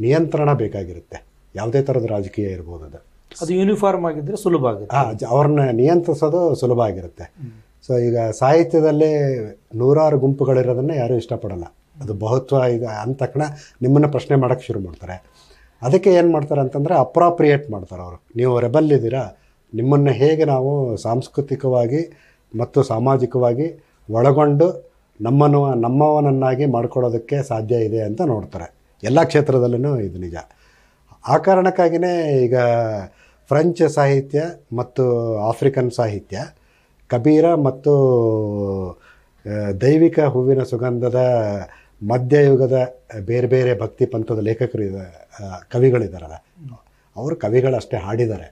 ನಿಯಂತ್ರಣ ಬೇಕಾಗಿರುತ್ತೆ ಯಾವುದೇ ಥರದ ರಾಜಕೀಯ ಇರ್ಬೋದು ಅದು ಅದು ಯೂನಿಫಾರ್ಮ್ ಆಗಿದ್ದರೆ ಸುಲಭ ಆಗುತ್ತೆ ಹಾಂ ಅವ್ರನ್ನ ನಿಯಂತ್ರಿಸೋದು ಸುಲಭ ಆಗಿರುತ್ತೆ ಸೊ ಈಗ ಸಾಹಿತ್ಯದಲ್ಲಿ ನೂರಾರು ಗುಂಪುಗಳಿರೋದನ್ನು ಯಾರೂ ಇಷ್ಟಪಡಲ್ಲ ಅದು ಬಹುತ್ವ ಈಗ ಅಂದ ತಕ್ಷಣ ನಿಮ್ಮನ್ನು ಪ್ರಶ್ನೆ ಮಾಡೋಕ್ಕೆ ಶುರು ಮಾಡ್ತಾರೆ ಅದಕ್ಕೆ ಏನು ಮಾಡ್ತಾರೆ ಅಂತಂದರೆ ಅಪ್ರಾಪ್ರಿಯೇಟ್ ಮಾಡ್ತಾರೆ ಅವರು ನೀವು ರೆಬಲ್ ಇದ್ದೀರಾ ನಿಮ್ಮನ್ನು ಹೇಗೆ ನಾವು ಸಾಂಸ್ಕೃತಿಕವಾಗಿ ಮತ್ತು ಸಾಮಾಜಿಕವಾಗಿ ಒಳಗೊಂಡು ನಮ್ಮನ್ನು ನಮ್ಮವನನ್ನಾಗಿ ಮಾಡ್ಕೊಳ್ಳೋದಕ್ಕೆ ಸಾಧ್ಯ ಇದೆ ಅಂತ ನೋಡ್ತಾರೆ ಎಲ್ಲ ಕ್ಷೇತ್ರದಲ್ಲೂ ಇದು ನಿಜ ಆ ಕಾರಣಕ್ಕಾಗಿಯೇ ಈಗ ಫ್ರೆಂಚ್ ಸಾಹಿತ್ಯ ಮತ್ತು ಆಫ್ರಿಕನ್ ಸಾಹಿತ್ಯ ಕಬೀರ ಮತ್ತು ದೈವಿಕ ಹೂವಿನ ಸುಗಂಧದ ಮಧ್ಯಯುಗದ ಬೇರೆ ಬೇರೆ ಭಕ್ತಿ ಪಂಥದ ಲೇಖಕರು ಕವಿಗಳಿದ್ದಾರಲ್ಲ ಅವರು ಕವಿಗಳಷ್ಟೇ ಹಾಡಿದ್ದಾರೆ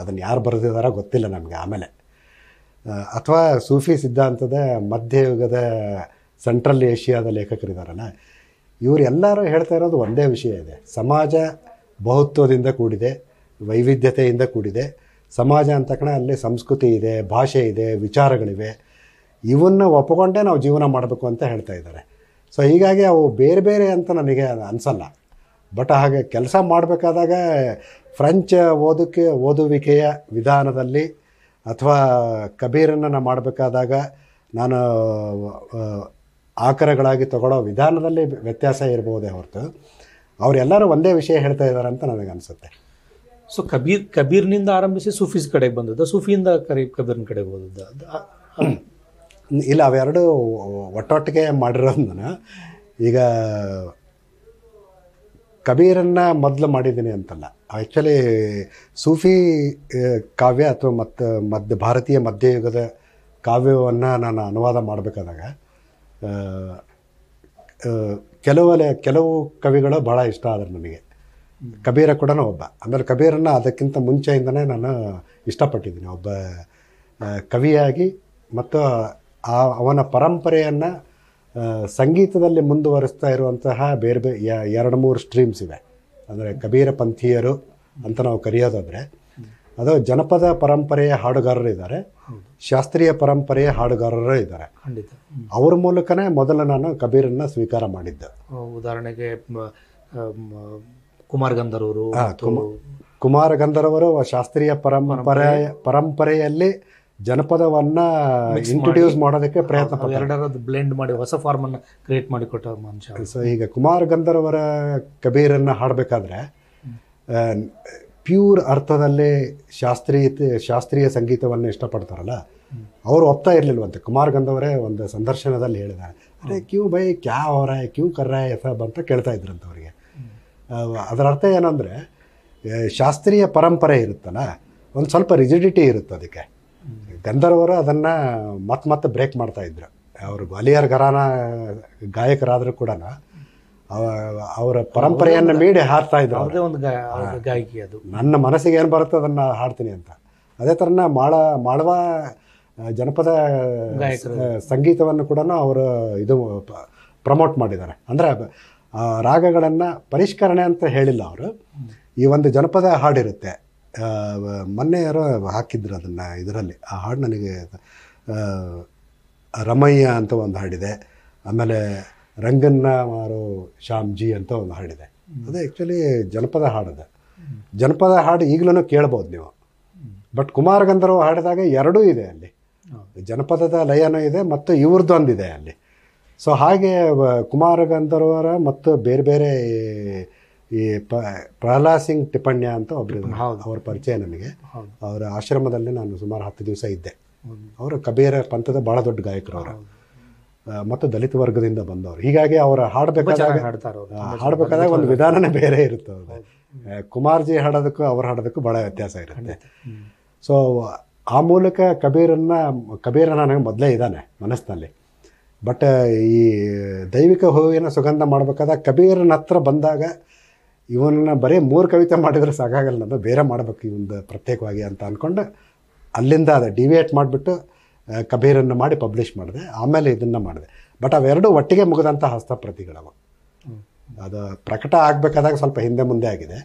ಅದನ್ನು ಯಾರು ಬರೆದಿದ್ದಾರೋ ಗೊತ್ತಿಲ್ಲ ನಮಗೆ ಆಮೇಲೆ ಅಥವಾ ಸೂಫಿ ಸಿದ್ಧಾಂತದ ಮಧ್ಯಯುಗದ ಸೆಂಟ್ರಲ್ ಏಷ್ಯಾದ ಲೇಖಕರಿದ್ದಾರಲ್ಲ ಇವರೆಲ್ಲರೂ ಹೇಳ್ತಾ ಇರೋದು ಒಂದೇ ವಿಷಯ ಇದೆ ಸಮಾಜ ಬಹುತ್ವದಿಂದ ಕೂಡಿದೆ ವೈವಿಧ್ಯತೆಯಿಂದ ಕೂಡಿದೆ ಸಮಾಜ ಅಂತ ಕಣ ಅಲ್ಲಿ ಸಂಸ್ಕೃತಿ ಇದೆ ಭಾಷೆ ಇದೆ ವಿಚಾರಗಳಿವೆ ಇವನ್ನು ಒಪ್ಪಿಕೊಂಡೇ ನಾವು ಜೀವನ ಮಾಡಬೇಕು ಅಂತ ಹೇಳ್ತಾ ಇದ್ದಾರೆ ಸೊ ಹೀಗಾಗಿ ಅವು ಬೇರೆ ಬೇರೆ ಅಂತ ನನಗೆ ಅನಿಸಲ್ಲ ಬಟ್ ಹಾಗೆ ಕೆಲಸ ಮಾಡಬೇಕಾದಾಗ ಫ್ರೆಂಚ್ ಓದುಕ್ಕೆ ಓದುವಿಕೆಯ ವಿಧಾನದಲ್ಲಿ ಅಥವಾ ಕಬೀರನ್ನು ನಾನು ಮಾಡಬೇಕಾದಾಗ ನಾನು ಆಕರಗಳಾಗಿ ತಗೊಳ್ಳೋ ವಿಧಾನದಲ್ಲಿ ವ್ಯತ್ಯಾಸ ಇರ್ಬೋದೇ ಹೊರತು ಅವರೆಲ್ಲರೂ ಒಂದೇ ವಿಷಯ ಹೇಳ್ತಾ ಇದ್ದಾರೆ ಅಂತ ನನಗನ್ಸುತ್ತೆ ಸೊ ಕಬೀರ್ ಕಬೀರ್ನಿಂದ ಆರಂಭಿಸಿ ಸೂಫೀಸ್ ಕಡೆಗೆ ಬಂದದ್ದು ಸೂಫಿಯಿಂದ ಕರೀಬ್ ಕಬೀರ್ನ ಕಡೆಗೆ ಬಂದದ್ದು [CLEARS THROAT] ಇಲ್ಲ ಅವೆರಡು ಒಟ್ಟೊಟ್ಟಿಗೆ ಮಾಡಿರೋದನ್ನ ಈಗ ಕಬೀರನ್ನು ಮೊದಲು ಮಾಡಿದ್ದೀನಿ ಅಂತಲ್ಲ ಆ್ಯಕ್ಚುಲಿ ಸೂಫಿ ಕಾವ್ಯ ಅಥವಾ ಮತ್ತು ಮಧ್ಯ ಭಾರತೀಯ ಮಧ್ಯಯುಗದ ಕಾವ್ಯವನ್ನು ನಾನು ಅನುವಾದ ಮಾಡಬೇಕಾದಾಗ ಕೆಲವಲೆ ಕೆಲವು ಕವಿಗಳು ಭಾಳ ಇಷ್ಟ ಆದರು ನನಗೆ ಕಬೀರ ಕೂಡ ಒಬ್ಬ ಅಂದರೆ ಕಬೀರನ್ನು ಅದಕ್ಕಿಂತ ಮುಂಚೆಯಿಂದನೇ ನಾನು ಇಷ್ಟಪಟ್ಟಿದ್ದೀನಿ ಒಬ್ಬ ಕವಿಯಾಗಿ ಮತ್ತು ಆ ಅವನ ಪರಂಪರೆಯನ್ನು ಸಂಗೀತದಲ್ಲಿ ಮುಂದುವರಿಸ್ತಾ ಇರುವಂತಹ ಬೇರೆ ಬೇರೆ ಎರಡು ಮೂರು ಸ್ಟ್ರೀಮ್ಸ್ ಇವೆ ಅಂದರೆ ಕಬೀರ ಪಂಥೀಯರು ಅಂತ ನಾವು ಕರೆಯೋದಾದರೆ ಅದು ಜನಪದ ಪರಂಪರೆಯ ಹಾಡುಗಾರರು ಇದ್ದಾರೆ ಶಾಸ್ತ್ರೀಯ ಪರಂಪರೆಯ ಹಾಡುಗಾರರು ಇದ್ದಾರೆ ಖಂಡಿತ ಅವ್ರ ಮೂಲಕನೇ ಮೊದಲು ನಾನು ಕಬೀರನ್ನ ಸ್ವೀಕಾರ ಮಾಡಿದ್ದೆ ಉದಾಹರಣೆಗೆ ಕುಮಾರ್ ಗಂಧರ್ವರು ಕುಮಾರ ಗಂಧರ್ವರು ಶಾಸ್ತ್ರೀಯ ಪರಂಪರೆಯ ಪರಂಪರೆಯಲ್ಲಿ ಜನಪದವನ್ನ ಇಂಟ್ರೊಡ್ಯೂಸ್ ಮಾಡೋದಕ್ಕೆ ಪ್ರಯತ್ನ ಎರಡರದ್ದು ಬ್ಲೆಂಡ್ ಮಾಡಿ ಹೊಸ ಫಾರ್ಮನ್ನು ಅನ್ನ ಕ್ರಿಯೇಟ್ ಮಾಡಿಕೊಟ್ಟ ಮನುಷ್ಯ ಸೊ ಈಗ ಕುಮಾರ್ ಗಂಧರ್ವರ ಕಬೀರನ್ನು ಹಾಡಬೇಕಾದ್ರೆ ಪ್ಯೂರ್ ಅರ್ಥದಲ್ಲಿ ಶಾಸ್ತ್ರೀಯ ಶಾಸ್ತ್ರೀಯ ಸಂಗೀತವನ್ನು ಇಷ್ಟಪಡ್ತಾರಲ್ಲ ಅವರು ಒಪ್ತಾ ಇರಲಿಲ್ವಂತೆ ಕುಮಾರ್ ಗಂಧವರೇ ಒಂದು ಸಂದರ್ಶನದಲ್ಲಿ ಹೇಳಿದ್ದಾರೆ ಅದೇ ಕ್ಯೂ ಬೈ ಕ್ಯಾ ಅವರ ಕ್ಯೂ ಕರ್ರ ಎಸಬ್ ಅಂತ ಕೇಳ್ತಾ ಇದ್ರಂತೆ ಅವರಿಗೆ ಅದರ ಅರ್ಥ ಏನಂದರೆ ಶಾಸ್ತ್ರೀಯ ಪರಂಪರೆ ಇರುತ್ತಲ್ಲ ಒಂದು ಸ್ವಲ್ಪ ರಿಜಿಡಿಟಿ ಇರುತ್ತೆ ಅದಕ್ಕೆ ಗಂಧರ್ವರು ಅದನ್ನು ಮತ್ತೆ ಮತ್ತೆ ಬ್ರೇಕ್ ಮಾಡ್ತಾ ಇದ್ರು ಅವರು ಗ್ವಾಲಿಯರ್ ಗರಾನ ಗಾಯಕರಾದರೂ ಕೂಡ ಅವರ ಪರಂಪರೆಯನ್ನು ಮೀಡಿ ಹಾಡ್ತಾ ಇದ್ರು ಒಂದು ಗಾಯಕಿ ಅದು ನನ್ನ ಮನಸ್ಸಿಗೆ ಏನು ಬರುತ್ತೆ ಅದನ್ನು ಹಾಡ್ತೀನಿ ಅಂತ ಅದೇ ಥರನ ಮಾಳ ಮಾಳವ ಜನಪದ ಸಂಗೀತವನ್ನು ಕೂಡ ಅವರು ಇದು ಪ್ರಮೋಟ್ ಮಾಡಿದ್ದಾರೆ ಅಂದರೆ ರಾಗಗಳನ್ನು ಪರಿಷ್ಕರಣೆ ಅಂತ ಹೇಳಿಲ್ಲ ಅವರು ಈ ಒಂದು ಜನಪದ ಹಾಡಿರುತ್ತೆ ಮೊನ್ನೆ ಯಾರೋ ಹಾಕಿದ್ರು ಅದನ್ನು ಇದರಲ್ಲಿ ಆ ಹಾಡು ನನಗೆ ರಮಯ್ಯ ಅಂತ ಒಂದು ಹಾಡಿದೆ ಆಮೇಲೆ ರಂಗನ್ನ ಮಾರು ಶ್ಯಾಮ್ಜಿ ಅಂತ ಒಂದು ಹಾಡಿದೆ ಅದು ಆ್ಯಕ್ಚುಲಿ ಜನಪದ ಹಾಡದೆ ಜನಪದ ಹಾಡು ಈಗಲೂ ಕೇಳ್ಬೋದು ನೀವು ಬಟ್ ಕುಮಾರ ಗಂಧರ್ವ ಹಾಡಿದಾಗ ಎರಡೂ ಇದೆ ಅಲ್ಲಿ ಜನಪದದ ಲಯನೂ ಇದೆ ಮತ್ತು ಇವ್ರದ್ದೊಂದಿದೆ ಅಲ್ಲಿ ಸೊ ಹಾಗೆ ಕುಮಾರ ಗಂಧರ್ವರ ಮತ್ತು ಬೇರೆ ಬೇರೆ ಈ ಪ ಪ್ರಹ್ಲಾದ್ ಸಿಂಗ್ ಟಿಪಣ್ಯ ಅಂತ ಒಬ್ಬರು ಅವ್ರ ಪರಿಚಯ ನನಗೆ ಅವರ ಆಶ್ರಮದಲ್ಲಿ ನಾನು ಸುಮಾರು ಹತ್ತು ದಿವಸ ಇದ್ದೆ ಅವರು ಕಬೀರ ಪಂಥದ ಭಾಳ ದೊಡ್ಡ ಗಾಯಕರು ಅವರು ಮತ್ತು ದಲಿತ ವರ್ಗದಿಂದ ಬಂದವರು ಹೀಗಾಗಿ ಅವರ ಹಾಡಬೇಕಾದಾಗ ಹಾಡಬೇಕಾದಾಗ ಒಂದು ವಿಧಾನನೇ ಬೇರೆ ಇರುತ್ತೆ ಅವ್ರದ್ದು ಕುಮಾರ್ಜಿ ಹಾಡೋದಕ್ಕೂ ಅವ್ರು ಹಾಡೋದಕ್ಕೂ ಭಾಳ ವ್ಯತ್ಯಾಸ ಇರುತ್ತೆ ಸೊ ಆ ಮೂಲಕ ಕಬೀರನ್ನ ಕಬೀರ ನನಗೆ ಮೊದಲೇ ಇದ್ದಾನೆ ಮನಸ್ಸಿನಲ್ಲಿ ಬಟ್ ಈ ದೈವಿಕ ಹೂವಿನ ಸುಗಂಧ ಮಾಡಬೇಕಾದ ಕಬೀರನ ಹತ್ರ ಬಂದಾಗ ಇವನನ್ನು ಬರೀ ಮೂರು ಕವಿತೆ ಮಾಡಿದರೆ ಸಾಕಾಗಲ್ಲ ನಾನು ಬೇರೆ ಮಾಡಬೇಕು ಇವಂದು ಪ್ರತ್ಯೇಕವಾಗಿ ಅಂತ ಅಂದ್ಕೊಂಡು ಅಲ್ಲಿಂದ ಅದು ಡಿವಿಯೇಟ್ ಮಾಡಿಬಿಟ್ಟು ಕಬೀರನ್ನು ಮಾಡಿ ಪಬ್ಲಿಷ್ ಮಾಡಿದೆ ಆಮೇಲೆ ಇದನ್ನು ಮಾಡಿದೆ ಬಟ್ ಅವೆರಡೂ ಒಟ್ಟಿಗೆ ಮುಗಿದಂಥ ಹಸ್ತಪ್ರತಿಗಳವ ಅದು ಪ್ರಕಟ ಆಗಬೇಕಾದಾಗ ಸ್ವಲ್ಪ ಹಿಂದೆ ಮುಂದೆ ಆಗಿದೆ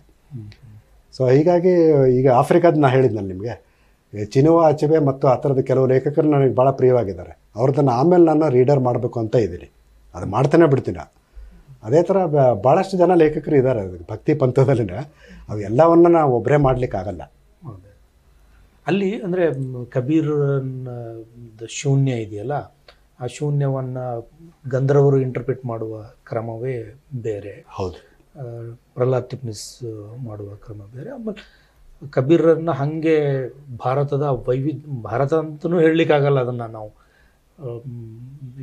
ಸೊ ಹೀಗಾಗಿ ಈಗ ಆಫ್ರಿಕಾದ ನಾ ಹೇಳಿದ್ನಲ್ಲ ನಿಮಗೆ ಚಿನುವ ಅಚಬೆ ಮತ್ತು ಆ ಥರದ ಕೆಲವು ಲೇಖಕರು ನನಗೆ ಭಾಳ ಪ್ರಿಯವಾಗಿದ್ದಾರೆ ಅವ್ರದ್ದನ್ನು ಆಮೇಲೆ ನಾನು ರೀಡರ್ ಮಾಡಬೇಕು ಅಂತ ಇದ್ದೀನಿ ಅದು ಮಾಡ್ತಾನೆ ಬಿಡ್ತೀನಿ ಅದೇ ಥರ ಭಾಳಷ್ಟು ಜನ ಲೇಖಕರು ಇದ್ದಾರೆ ಭಕ್ತಿ ಪಂಥದಲ್ಲಿನ ಅವೆಲ್ಲವನ್ನ ನಾವು ಒಬ್ಬರೇ ಮಾಡಲಿಕ್ಕಾಗಲ್ಲ ಅಲ್ಲಿ ಅಂದರೆ ಕಬೀರ್ ಶೂನ್ಯ ಇದೆಯಲ್ಲ ಆ ಶೂನ್ಯವನ್ನು ಗಂಧರ್ವರು ಇಂಟರ್ಪ್ರಿಟ್ ಮಾಡುವ ಕ್ರಮವೇ ಬೇರೆ ಹೌದು ಪ್ರಹ್ಲಾದ್ ತಿಪ್ನಿಸ್ ಮಾಡುವ ಕ್ರಮ ಬೇರೆ ಆಮೇಲೆ ಕಬೀರನ್ನ ಹಾಗೆ ಭಾರತದ ವೈವಿಧ್ಯ ಭಾರತ ಅಂತಲೂ ಹೇಳಲಿಕ್ಕಾಗಲ್ಲ ಅದನ್ನು ನಾವು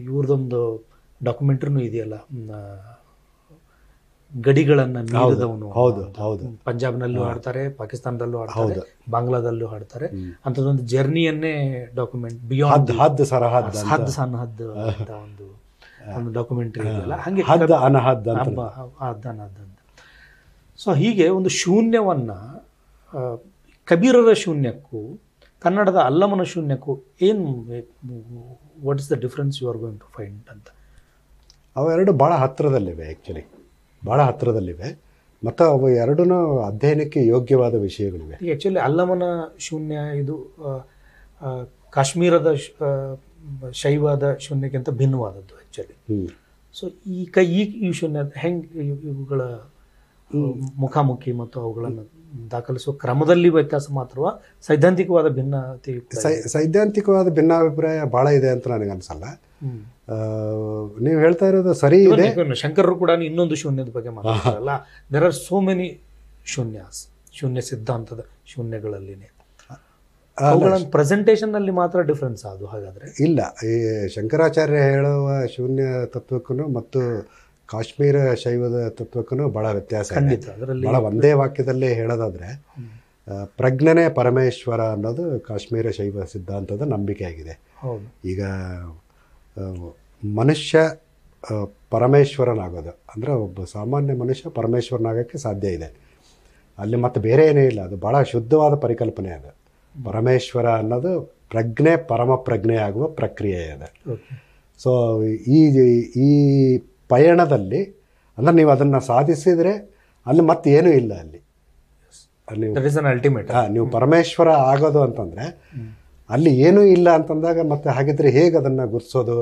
ಇವ್ರದ್ದೊಂದು ಡಾಕ್ಯುಮೆಂಟ್ರಿನೂ ಇದೆಯಲ್ಲ ಗಡಿಗಳನ್ನ ಮೀರಿದವನು ಹೌದು ಹೌದು ಪಂಜಾಬ್ನಲ್ಲೂ ಆಡ್ತಾರೆ ಪಾಕಿಸ್ತಾನದಲ್ಲೂ ಆಡ್ತಾರೆ ಬಾಂಗ್ಲಾದಲ್ಲೂ ಆಡ್ತಾರೆ ಅಂಥದ್ದೊಂದು ಜರ್ನಿಯನ್ನೇ ಡಾಕ್ಯುಮೆಂಟ್ ಬಿಯಾಂಡ್ ಹದ್ ಸರಹದ್ ಹದ್ ಸನ್ನಹದ್ ಅಂತ ಒಂದು ಒಂದು ಡಾಕ್ಯುಮೆಂಟರಿ ಇದೆಯಲ್ಲ ಹಂಗೆ ಹದ್ ಅನಹದ್ ಹದ್ ಅನಹದ್ ಅಂತ ಸೊ ಹೀಗೆ ಒಂದು ಶೂನ್ಯವನ್ನು ಕಬೀರರ ಶೂನ್ಯಕ್ಕೂ ಕನ್ನಡದ ಅಲ್ಲಮನ ಶೂನ್ಯಕ್ಕೂ ಏನು what is the difference you are going to find ಅಂತ ಅವೆರಡು ಭಾಳ ಹತ್ತಿರದಲ್ಲಿವೆ ಆ್ಯಕ್ಚುಲಿ ಬಹಳ ಹತ್ತಿರದಲ್ಲಿವೆ ಮತ್ತು ಅವು ಎರಡೂ ಅಧ್ಯಯನಕ್ಕೆ ಯೋಗ್ಯವಾದ ವಿಷಯಗಳಿವೆ ಆ್ಯಕ್ಚುಲಿ ಅಲ್ಲಮನ ಶೂನ್ಯ ಇದು ಕಾಶ್ಮೀರದ ಶೈವಾದ ಶೂನ್ಯಕ್ಕಿಂತ ಭಿನ್ನವಾದದ್ದು ಆ್ಯಕ್ಚುಲಿ ಸೊ ಈ ಕೈ ಈ ಶೂನ್ಯ ಹೆಂಗೆ ಇವುಗಳ ಮುಖಾಮುಖಿ ಮತ್ತು ಅವುಗಳನ್ನು ದಾಖಲಿಸುವ ಕ್ರಮದಲ್ಲಿ ವ್ಯತ್ಯಾಸ ಮಾತ್ರವ ಸೈದ್ಧಾಂತಿಕವಾದ ಭಿನ್ನ ಸೈ ಸೈದ್ಧಾಂತಿಕವಾದ ಭಿನ್ನಾಭಿಪ್ರಾಯ ಭಾಳ ಇದೆ ಅಂತ ನನಗೆ ಅನಿಸಲ್ಲ ನೀವು ಹೇಳ್ತಾ ಇರೋದು ಸರಿ ಇದೆ ಶಂಕರರು ಕೂಡ ಇನ್ನೊಂದು ಶೂನ್ಯದ ಬಗ್ಗೆ ಮಾತಾಡ್ತಾರಲ್ಲ ದೇರ್ ಆರ್ ಸೋ ಮೆನಿ ಶೂನ್ಯಾಸ್ ಶೂನ್ಯ ಸಿದ್ಧಾಂತದ ಶೂನ್ಯಗಳಲ್ಲಿನೇ ಪ್ರೆಸೆಂಟೇಶನ್ ಅಲ್ಲಿ ಮಾತ್ರ ಡಿಫ್ರೆನ್ಸ್ ಅದು ಹಾಗಾದ್ರೆ ಇಲ್ಲ ಈ ಶಂಕರಾಚಾರ್ಯ ಹೇಳುವ ಶೂನ್ಯ ತತ್ವಕ್ಕೂ ಮತ್ತು ಕಾಶ್ಮೀರ ಶೈವದ ತತ್ವಕ್ಕೂ ಬಹಳ ವ್ಯತ್ಯಾಸ ಖಂಡಿತ ಅದರಲ್ಲಿ ಬಹಳ ಒಂದೇ ವಾಕ್ಯದಲ್ಲೇ ಹೇಳೋದಾದ್ರೆ ಪ್ರಜ್ಞನೇ ಪರಮೇಶ್ವರ ಅನ್ನೋದು ಕಾಶ್ಮೀರ ಶೈವ ಸಿದ್ಧಾಂತದ ನಂಬಿಕೆ ಆಗಿದೆ ಈಗ ಮನುಷ್ಯ ಪರಮೇಶ್ವರನಾಗೋದು ಅಂದರೆ ಒಬ್ಬ ಸಾಮಾನ್ಯ ಮನುಷ್ಯ ಪರಮೇಶ್ವರನಾಗೋಕ್ಕೆ ಸಾಧ್ಯ ಇದೆ ಅಲ್ಲಿ ಮತ್ತೆ ಬೇರೆ ಏನೇ ಇಲ್ಲ ಅದು ಭಾಳ ಶುದ್ಧವಾದ ಪರಿಕಲ್ಪನೆ ಅದು ಪರಮೇಶ್ವರ ಅನ್ನೋದು ಪ್ರಜ್ಞೆ ಪರಮ ಪ್ರಜ್ಞೆ ಆಗುವ ಪ್ರಕ್ರಿಯೆ ಅದು ಸೊ ಈ ಈ ಪಯಣದಲ್ಲಿ ಅಂದರೆ ನೀವು ಅದನ್ನು ಸಾಧಿಸಿದರೆ ಅಲ್ಲಿ ಮತ್ತೆ ಏನೂ ಇಲ್ಲ ಅಲ್ಲಿ ಅಲ್ಲಿ ಅಲ್ಟಿಮೇಟ್ ಹಾಂ ನೀವು ಪರಮೇಶ್ವರ ಆಗೋದು ಅಂತಂದರೆ ಅಲ್ಲಿ ಏನೂ ಇಲ್ಲ ಅಂತಂದಾಗ ಮತ್ತೆ ಹಾಗಿದ್ರೆ ಹೇಗೆ ಅದನ್ನು ಗುರುತಿಸೋದು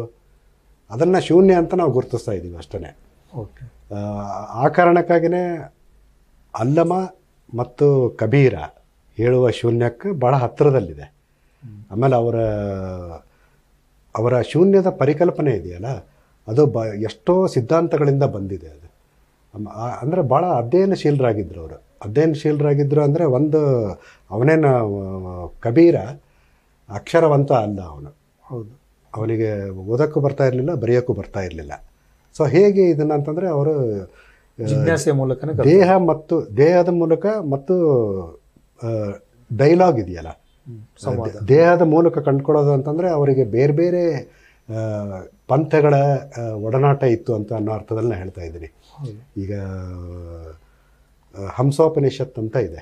ಅದನ್ನು ಶೂನ್ಯ ಅಂತ ನಾವು ಗುರುತಿಸ್ತಾ ಇದ್ದೀವಿ ಅಷ್ಟೇ ಓಕೆ ಆ ಕಾರಣಕ್ಕಾಗಿಯೇ ಅಲ್ಲಮ ಮತ್ತು ಕಬೀರ ಹೇಳುವ ಶೂನ್ಯಕ್ಕೆ ಭಾಳ ಹತ್ತಿರದಲ್ಲಿದೆ ಆಮೇಲೆ ಅವರ ಅವರ ಶೂನ್ಯದ ಪರಿಕಲ್ಪನೆ ಇದೆಯಲ್ಲ ಅದು ಬ ಎಷ್ಟೋ ಸಿದ್ಧಾಂತಗಳಿಂದ ಬಂದಿದೆ ಅದು ಅಂದರೆ ಭಾಳ ಅಧ್ಯಯನಶೀಲರಾಗಿದ್ದರು ಅವರು ಅಧ್ಯಯನಶೀಲರಾಗಿದ್ದರು ಅಂದರೆ ಒಂದು ಅವನೇನು ಕಬೀರ ಅಕ್ಷರವಂತ ಅಲ್ಲ ಅವನು ಹೌದು ಅವನಿಗೆ ಓದೋಕ್ಕೂ ಬರ್ತಾ ಇರಲಿಲ್ಲ ಬರೆಯೋಕ್ಕೂ ಬರ್ತಾ ಇರಲಿಲ್ಲ ಸೊ ಹೇಗೆ ಇದನ್ನು ಅಂತಂದರೆ ಅವರು ಮೂಲಕ ದೇಹ ಮತ್ತು ದೇಹದ ಮೂಲಕ ಮತ್ತು ಡೈಲಾಗ್ ಇದೆಯಲ್ಲ ದೇಹದ ಮೂಲಕ ಕಂಡುಕೊಳ್ಳೋದು ಅಂತಂದರೆ ಅವರಿಗೆ ಬೇರೆ ಬೇರೆ ಪಂಥಗಳ ಒಡನಾಟ ಇತ್ತು ಅಂತ ಅನ್ನೋ ಅರ್ಥದಲ್ಲಿ ನಾನು ಹೇಳ್ತಾ ಇದ್ದೀನಿ ಈಗ ಹಂಸೋಪನಿಷತ್ ಅಂತ ಇದೆ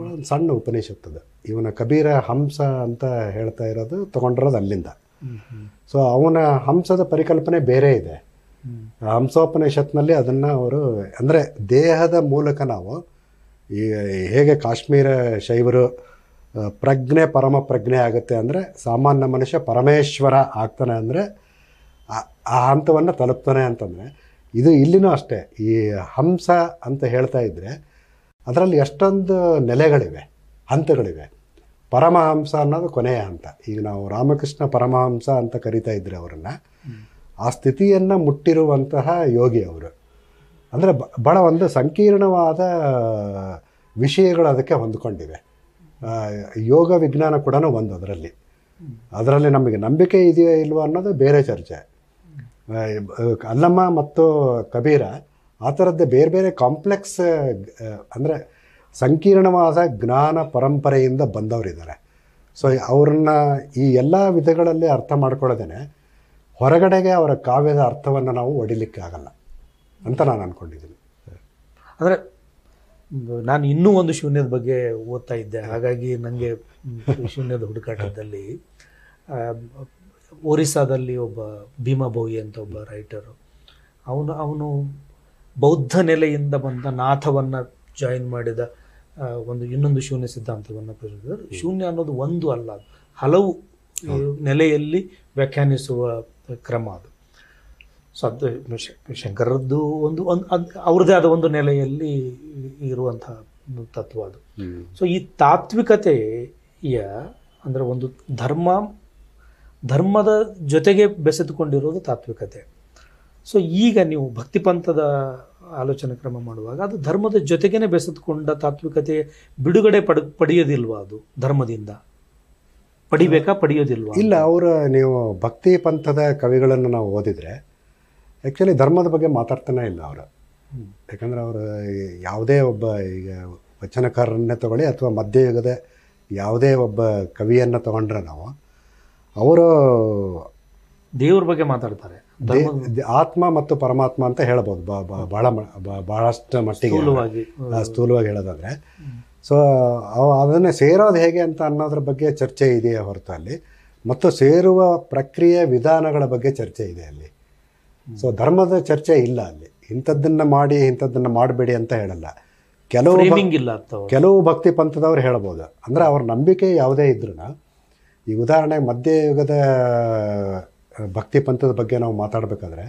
ಒಂದು ಸಣ್ಣ ಉಪನಿಷತ್ತು ಅದು ಇವನ ಕಬೀರ ಹಂಸ ಅಂತ ಹೇಳ್ತಾ ಇರೋದು ತೊಗೊಂಡಿರೋದು ಅಲ್ಲಿಂದ ಸೊ ಅವನ ಹಂಸದ ಪರಿಕಲ್ಪನೆ ಬೇರೆ ಇದೆ ಹಂಸೋಪನಿಷತ್ನಲ್ಲಿ ಅದನ್ನು ಅವರು ಅಂದರೆ ದೇಹದ ಮೂಲಕ ನಾವು ಈ ಹೇಗೆ ಕಾಶ್ಮೀರ ಶೈವರು ಪ್ರಜ್ಞೆ ಪರಮ ಪ್ರಜ್ಞೆ ಆಗುತ್ತೆ ಅಂದರೆ ಸಾಮಾನ್ಯ ಮನುಷ್ಯ ಪರಮೇಶ್ವರ ಆಗ್ತಾನೆ ಅಂದರೆ ಆ ಹಂತವನ್ನು ತಲುಪ್ತಾನೆ ಅಂತಂದರೆ ಇದು ಇಲ್ಲಿನೂ ಅಷ್ಟೇ ಈ ಹಂಸ ಅಂತ ಹೇಳ್ತಾ ಇದ್ದರೆ ಅದರಲ್ಲಿ ಎಷ್ಟೊಂದು ನೆಲೆಗಳಿವೆ ಹಂತಗಳಿವೆ ಪರಮಹಂಸ ಅನ್ನೋದು ಕೊನೆಯ ಹಂತ ಈಗ ನಾವು ರಾಮಕೃಷ್ಣ ಪರಮಹಂಸ ಅಂತ ಕರಿತಾ ಇದ್ರೆ ಅವರನ್ನು ಆ ಸ್ಥಿತಿಯನ್ನು ಮುಟ್ಟಿರುವಂತಹ ಯೋಗಿ ಅವರು ಅಂದರೆ ಬಹಳ ಒಂದು ಸಂಕೀರ್ಣವಾದ ವಿಷಯಗಳು ಅದಕ್ಕೆ ಹೊಂದ್ಕೊಂಡಿವೆ ಯೋಗ ವಿಜ್ಞಾನ ಕೂಡ ಒಂದು ಅದರಲ್ಲಿ ಅದರಲ್ಲಿ ನಮಗೆ ನಂಬಿಕೆ ಇದೆಯೋ ಇಲ್ವೋ ಅನ್ನೋದು ಬೇರೆ ಚರ್ಚೆ ಅಲ್ಲಮ್ಮ ಮತ್ತು ಕಬೀರ ಆ ಥರದ್ದೇ ಬೇರೆ ಬೇರೆ ಕಾಂಪ್ಲೆಕ್ಸ್ ಅಂದರೆ ಸಂಕೀರ್ಣವಾದ ಜ್ಞಾನ ಪರಂಪರೆಯಿಂದ ಬಂದವರಿದ್ದಾರೆ ಸೊ ಅವ್ರನ್ನ ಈ ಎಲ್ಲ ವಿಧಗಳಲ್ಲಿ ಅರ್ಥ ಮಾಡ್ಕೊಳ್ಳೋದೇ ಹೊರಗಡೆಗೆ ಅವರ ಕಾವ್ಯದ ಅರ್ಥವನ್ನು ನಾವು ಒಡಿಲಿಕ್ಕೆ ಆಗಲ್ಲ ಅಂತ ನಾನು ಅಂದ್ಕೊಂಡಿದ್ದೀನಿ ಅಂದರೆ ನಾನು ಇನ್ನೂ ಒಂದು ಶೂನ್ಯದ ಬಗ್ಗೆ ಓದ್ತಾ ಇದ್ದೆ ಹಾಗಾಗಿ ನನಗೆ ಶೂನ್ಯದ ಹುಡುಕಾಟದಲ್ಲಿ ಒರಿಸ್ಸಾದಲ್ಲಿ ಒಬ್ಬ ಭೀಮಾ ಭೋಯಿ ಅಂತ ಒಬ್ಬ ರೈಟರು ಅವನು ಅವನು ಬೌದ್ಧ ನೆಲೆಯಿಂದ ಬಂದ ನಾಥವನ್ನು ಜಾಯಿನ್ ಮಾಡಿದ ಒಂದು ಇನ್ನೊಂದು ಶೂನ್ಯ ಸಿದ್ಧಾಂತವನ್ನು ಶೂನ್ಯ ಅನ್ನೋದು ಒಂದು ಅಲ್ಲ ಅದು ಹಲವು ನೆಲೆಯಲ್ಲಿ ವ್ಯಾಖ್ಯಾನಿಸುವ ಕ್ರಮ ಅದು ಸೊ ಅದು ಶಂಕರದ್ದು ಒಂದು ಒಂದು ಅವ್ರದ್ದೇ ಆದ ಒಂದು ನೆಲೆಯಲ್ಲಿ ಇರುವಂತಹ ತತ್ವ ಅದು ಸೊ ಈ ತಾತ್ವಿಕತೆಯ ಅಂದರೆ ಒಂದು ಧರ್ಮ ಧರ್ಮದ ಜೊತೆಗೆ ಬೆಸೆದುಕೊಂಡಿರೋದು ತಾತ್ವಿಕತೆ ಸೊ ಈಗ ನೀವು ಭಕ್ತಿ ಪಂಥದ ಆಲೋಚನೆ ಕ್ರಮ ಮಾಡುವಾಗ ಅದು ಧರ್ಮದ ಜೊತೆಗೇನೆ ಬೆಸೆದುಕೊಂಡ ತಾತ್ವಿಕತೆ ಬಿಡುಗಡೆ ಪಡ ಪಡೆಯೋದಿಲ್ವ ಅದು ಧರ್ಮದಿಂದ ಪಡಿಬೇಕಾ ಪಡೆಯೋದಿಲ್ವ ಇಲ್ಲ ಅವರು ನೀವು ಭಕ್ತಿ ಪಂಥದ ಕವಿಗಳನ್ನು ನಾವು ಓದಿದರೆ ಆ್ಯಕ್ಚುಲಿ ಧರ್ಮದ ಬಗ್ಗೆ ಮಾತಾಡ್ತಾನೆ ಇಲ್ಲ ಅವರು ಯಾಕಂದರೆ ಅವರು ಯಾವುದೇ ಒಬ್ಬ ಈಗ ವಚನಕಾರರನ್ನೇ ತಗೊಳ್ಳಿ ಅಥವಾ ಮಧ್ಯಯುಗದ ಯಾವುದೇ ಒಬ್ಬ ಕವಿಯನ್ನು ತಗೊಂಡ್ರೆ ನಾವು ಅವರು ದೇವ್ರ ಬಗ್ಗೆ ಮಾತಾಡ್ತಾರೆ ಆತ್ಮ ಮತ್ತು ಪರಮಾತ್ಮ ಅಂತ ಹೇಳ್ಬೋದು ಬಹಳ ಬಹಳಷ್ಟು ಮಟ್ಟಿಗೆ ಸ್ಥೂಲವಾಗಿ ಹೇಳೋದಾದ್ರೆ ಸೊ ಅದನ್ನೇ ಸೇರೋದು ಹೇಗೆ ಅಂತ ಅನ್ನೋದ್ರ ಬಗ್ಗೆ ಚರ್ಚೆ ಇದೆಯಾ ಹೊರತು ಅಲ್ಲಿ ಮತ್ತು ಸೇರುವ ಪ್ರಕ್ರಿಯೆ ವಿಧಾನಗಳ ಬಗ್ಗೆ ಚರ್ಚೆ ಇದೆ ಅಲ್ಲಿ ಸೊ ಧರ್ಮದ ಚರ್ಚೆ ಇಲ್ಲ ಅಲ್ಲಿ ಇಂಥದ್ದನ್ನು ಮಾಡಿ ಇಂಥದ್ದನ್ನು ಮಾಡಬೇಡಿ ಅಂತ ಹೇಳಲ್ಲ ಕೆಲವು ಕೆಲವು ಭಕ್ತಿ ಪಂಥದವ್ರು ಹೇಳ್ಬೋದು ಅಂದ್ರೆ ಅವ್ರ ನಂಬಿಕೆ ಯಾವುದೇ ಇದ್ರೂ ಈ ಉದಾಹರಣೆಗೆ ಮಧ್ಯಯುಗದ ಭಕ್ತಿ ಪಂಥದ ಬಗ್ಗೆ ನಾವು ಮಾತಾಡಬೇಕಾದ್ರೆ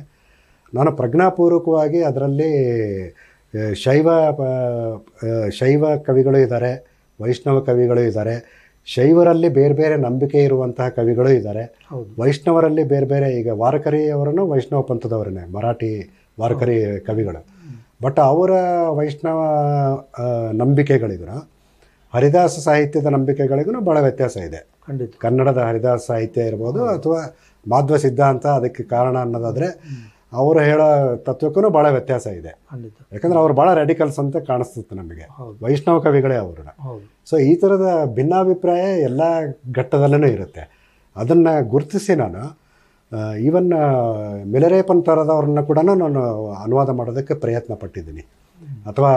ನಾನು ಪ್ರಜ್ಞಾಪೂರ್ವಕವಾಗಿ ಅದರಲ್ಲಿ ಶೈವ ಶೈವ ಕವಿಗಳು ಇದ್ದಾರೆ ವೈಷ್ಣವ ಕವಿಗಳು ಇದ್ದಾರೆ ಶೈವರಲ್ಲಿ ಬೇರೆ ಬೇರೆ ನಂಬಿಕೆ ಇರುವಂತಹ ಕವಿಗಳು ಇದ್ದಾರೆ ವೈಷ್ಣವರಲ್ಲಿ ಬೇರೆ ಬೇರೆ ಈಗ ವಾರಕರಿಯವರನ್ನು ವೈಷ್ಣವ ಪಂಥದವರನ್ನೇ ಮರಾಠಿ ವಾರಕರಿ ಕವಿಗಳು ಬಟ್ ಅವರ ವೈಷ್ಣವ ನಂಬಿಕೆಗಳಿಗೂ ಹರಿದಾಸ ಸಾಹಿತ್ಯದ ನಂಬಿಕೆಗಳಿಗೂ ಭಾಳ ವ್ಯತ್ಯಾಸ ಇದೆ ಕನ್ನಡದ ಹರಿದಾಸ ಸಾಹಿತ್ಯ ಇರ್ಬೋದು ಅಥವಾ ಮಾಧ್ವ ಸಿದ್ಧಾಂತ ಅದಕ್ಕೆ ಕಾರಣ ಅನ್ನೋದಾದರೆ ಅವರು ಹೇಳೋ ತತ್ವಕ್ಕೂ ಭಾಳ ವ್ಯತ್ಯಾಸ ಇದೆ ಯಾಕಂದ್ರೆ ಅವ್ರು ಭಾಳ ರೆಡಿಕಲ್ಸ್ ಅಂತ ಕಾಣಿಸ್ತಿತ್ತು ನಮಗೆ ವೈಷ್ಣವ ಕವಿಗಳೇ ಅವ್ರನ್ನ ಸೊ ಈ ಥರದ ಭಿನ್ನಾಭಿಪ್ರಾಯ ಎಲ್ಲ ಘಟ್ಟದಲ್ಲೂ ಇರುತ್ತೆ ಅದನ್ನು ಗುರುತಿಸಿ ನಾನು ಈವನ್ ಮಿಲರೇಪನ್ ಥರದವ್ರನ್ನ ಕೂಡ ನಾನು ಅನುವಾದ ಮಾಡೋದಕ್ಕೆ ಪ್ರಯತ್ನ ಪಟ್ಟಿದ್ದೀನಿ ಅಥವಾ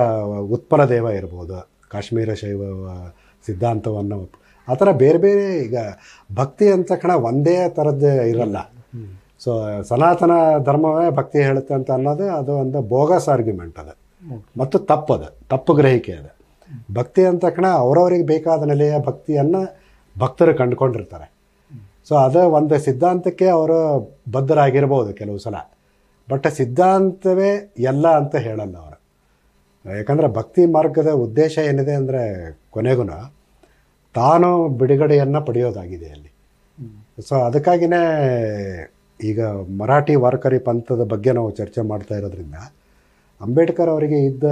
ಉತ್ಪಲ ದೇವ ಇರ್ಬೋದು ಕಾಶ್ಮೀರ ಶೈವ ಸಿದ್ಧಾಂತವನ್ನು ಆ ಥರ ಬೇರೆ ಬೇರೆ ಈಗ ಭಕ್ತಿ ಅಂತ ಕಣ ಒಂದೇ ಥರದ್ದೇ ಇರಲ್ಲ ಸೊ ಸನಾತನ ಧರ್ಮವೇ ಭಕ್ತಿ ಹೇಳುತ್ತೆ ಅಂತ ಅನ್ನೋದು ಅದು ಒಂದು ಬೋಗಸ್ ಆರ್ಗ್ಯುಮೆಂಟ್ ಅದು ಮತ್ತು ತಪ್ಪದು ತಪ್ಪು ಗ್ರಹಿಕೆ ಅದು ಭಕ್ತಿ ಅಂತ ಕಣ ಅವರವರಿಗೆ ಬೇಕಾದ ನೆಲೆಯ ಭಕ್ತಿಯನ್ನು ಭಕ್ತರು ಕಂಡುಕೊಂಡಿರ್ತಾರೆ ಸೊ ಅದು ಒಂದು ಸಿದ್ಧಾಂತಕ್ಕೆ ಅವರು ಬದ್ಧರಾಗಿರ್ಬೋದು ಕೆಲವು ಸಲ ಬಟ್ ಸಿದ್ಧಾಂತವೇ ಎಲ್ಲ ಅಂತ ಹೇಳಲ್ಲ ಅವರು ಯಾಕಂದರೆ ಭಕ್ತಿ ಮಾರ್ಗದ ಉದ್ದೇಶ ಏನಿದೆ ಅಂದರೆ ಕೊನೆಗೂ ತಾನು ಬಿಡುಗಡೆಯನ್ನು ಪಡೆಯೋದಾಗಿದೆ ಅಲ್ಲಿ ಸೊ ಅದಕ್ಕಾಗಿಯೇ ಈಗ ಮರಾಠಿ ವಾರ್ಕರಿ ಪಂಥದ ಬಗ್ಗೆ ನಾವು ಚರ್ಚೆ ಮಾಡ್ತಾ ಇರೋದ್ರಿಂದ ಅಂಬೇಡ್ಕರ್ ಅವರಿಗೆ ಇದ್ದ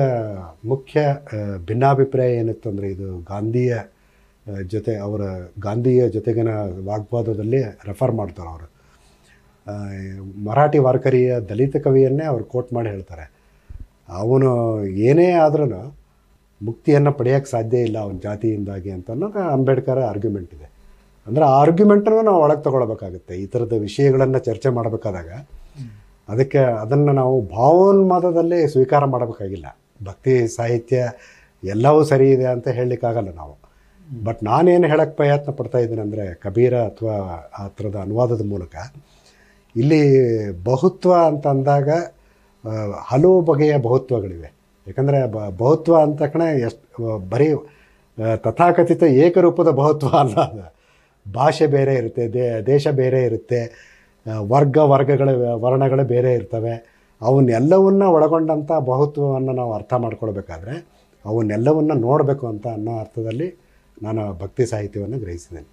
ಮುಖ್ಯ ಭಿನ್ನಾಭಿಪ್ರಾಯ ಏನಿತ್ತು ಅಂದರೆ ಇದು ಗಾಂಧಿಯ ಜೊತೆ ಅವರ ಗಾಂಧಿಯ ಜೊತೆಗಿನ ವಾಗ್ವಾದದಲ್ಲಿ ರೆಫರ್ ಮಾಡ್ತಾರೆ ಅವರು ಮರಾಠಿ ವಾರ್ಕರಿಯ ದಲಿತ ಕವಿಯನ್ನೇ ಅವರು ಕೋಟ್ ಮಾಡಿ ಹೇಳ್ತಾರೆ ಅವನು ಏನೇ ಆದ್ರೂ ಮುಕ್ತಿಯನ್ನು ಪಡೆಯೋಕ್ಕೆ ಸಾಧ್ಯ ಇಲ್ಲ ಅವನ ಜಾತಿಯಿಂದಾಗಿ ಅಂತ ಅನ್ನೋದು ಅಂಬೇಡ್ಕರ್ ಆರ್ಗ್ಯುಮೆಂಟ್ ಇದೆ ಅಂದರೆ ಆ ಆರ್ಗ್ಯುಮೆಂಟನ್ನು ನಾವು ಒಳಗೆ ತಗೊಳ್ಬೇಕಾಗುತ್ತೆ ಈ ಥರದ ವಿಷಯಗಳನ್ನು ಚರ್ಚೆ ಮಾಡಬೇಕಾದಾಗ ಅದಕ್ಕೆ ಅದನ್ನು ನಾವು ಭಾವೋನ್ಮಾದದಲ್ಲಿ ಸ್ವೀಕಾರ ಮಾಡಬೇಕಾಗಿಲ್ಲ ಭಕ್ತಿ ಸಾಹಿತ್ಯ ಎಲ್ಲವೂ ಸರಿ ಇದೆ ಅಂತ ಹೇಳಲಿಕ್ಕಾಗಲ್ಲ ನಾವು ಬಟ್ ನಾನೇನು ಹೇಳೋಕ್ಕೆ ಪ್ರಯತ್ನ ಪಡ್ತಾ ಇದ್ದೀನಿ ಅಂದರೆ ಕಬೀರ ಅಥವಾ ಆ ಥರದ ಅನುವಾದದ ಮೂಲಕ ಇಲ್ಲಿ ಬಹುತ್ವ ಅಂತ ಅಂದಾಗ ಹಲವು ಬಗೆಯ ಬಹುತ್ವಗಳಿವೆ ಯಾಕಂದರೆ ಬ ಬಹುತ್ವ ಅಂದ ತಕ್ಷಣ ಎಷ್ಟು ಬರೀ ತಥಾಕಥಿತ ಏಕರೂಪದ ಬಹುತ್ವ ಅಲ್ಲ ಭಾಷೆ ಬೇರೆ ಇರುತ್ತೆ ದೇ ದೇಶ ಬೇರೆ ಇರುತ್ತೆ ವರ್ಗ ವರ್ಗಗಳ ವರ್ಣಗಳು ಬೇರೆ ಇರ್ತವೆ ಅವನ್ನೆಲ್ಲವನ್ನ ಒಳಗೊಂಡಂಥ ಬಹುತ್ವವನ್ನು ನಾವು ಅರ್ಥ ಮಾಡ್ಕೊಳ್ಬೇಕಾದ್ರೆ ಅವನ್ನೆಲ್ಲವನ್ನು ನೋಡಬೇಕು ಅಂತ ಅನ್ನೋ ಅರ್ಥದಲ್ಲಿ ನಾನು ಭಕ್ತಿ ಸಾಹಿತ್ಯವನ್ನು ಗ್ರಹಿಸಿದ್ದೇನೆ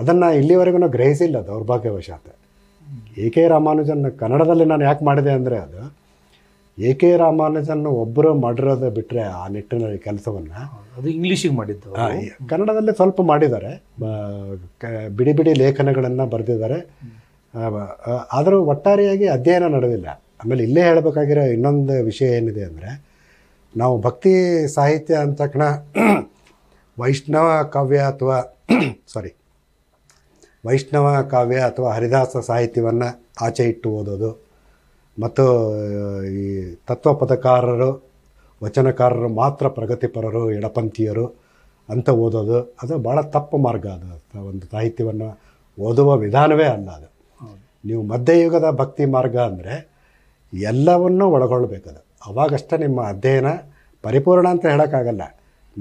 ಅದನ್ನು ಇಲ್ಲಿವರೆಗೂ ಗ್ರಹಿಸಿಲ್ಲ ದೌರ್ಭಾಗ್ಯವಶಾತ್ ಎ ಕೆ ರಾಮಾನುಜನ್ ಕನ್ನಡದಲ್ಲಿ ನಾನು ಯಾಕೆ ಮಾಡಿದೆ ಅಂದರೆ ಅದು ಎ ಕೆ ರಾಮಾನುಜನ್ ಒಬ್ಬರು ಮಾಡಿರೋದು ಬಿಟ್ಟರೆ ಆ ನಿಟ್ಟಿನಲ್ಲಿ ಕೆಲಸವನ್ನು ಅದು ಇಂಗ್ಲೀಷಿಗೆ ಮಾಡಿದ್ದು ಕನ್ನಡದಲ್ಲಿ ಸ್ವಲ್ಪ ಮಾಡಿದ್ದಾರೆ ಬಿಡಿ ಬಿಡಿ ಲೇಖನಗಳನ್ನು ಬರೆದಿದ್ದಾರೆ ಆದರೂ ಒಟ್ಟಾರೆಯಾಗಿ ಅಧ್ಯಯನ ನಡೆದಿಲ್ಲ ಆಮೇಲೆ ಇಲ್ಲೇ ಹೇಳಬೇಕಾಗಿರೋ ಇನ್ನೊಂದು ವಿಷಯ ಏನಿದೆ ಅಂದರೆ ನಾವು ಭಕ್ತಿ ಸಾಹಿತ್ಯ ಅಂದ ತಕ್ಷಣ ವೈಷ್ಣವ ಕಾವ್ಯ ಅಥವಾ ಸಾರಿ ವೈಷ್ಣವ ಕಾವ್ಯ ಅಥವಾ ಹರಿದಾಸ ಸಾಹಿತ್ಯವನ್ನು ಆಚೆ ಇಟ್ಟು ಓದೋದು ಮತ್ತು ಈ ತತ್ವಪದಕಾರರು ವಚನಕಾರರು ಮಾತ್ರ ಪ್ರಗತಿಪರರು ಎಡಪಂಥೀಯರು ಅಂತ ಓದೋದು ಅದು ಭಾಳ ತಪ್ಪು ಮಾರ್ಗ ಅದು ಒಂದು ಸಾಹಿತ್ಯವನ್ನು ಓದುವ ವಿಧಾನವೇ ಅಲ್ಲ ಅದು ನೀವು ಮಧ್ಯಯುಗದ ಭಕ್ತಿ ಮಾರ್ಗ ಅಂದರೆ ಎಲ್ಲವನ್ನೂ ಒಳಗೊಳ್ಬೇಕದು ಅವಾಗಷ್ಟೇ ನಿಮ್ಮ ಅಧ್ಯಯನ ಪರಿಪೂರ್ಣ ಅಂತ ಹೇಳೋಕ್ಕಾಗಲ್ಲ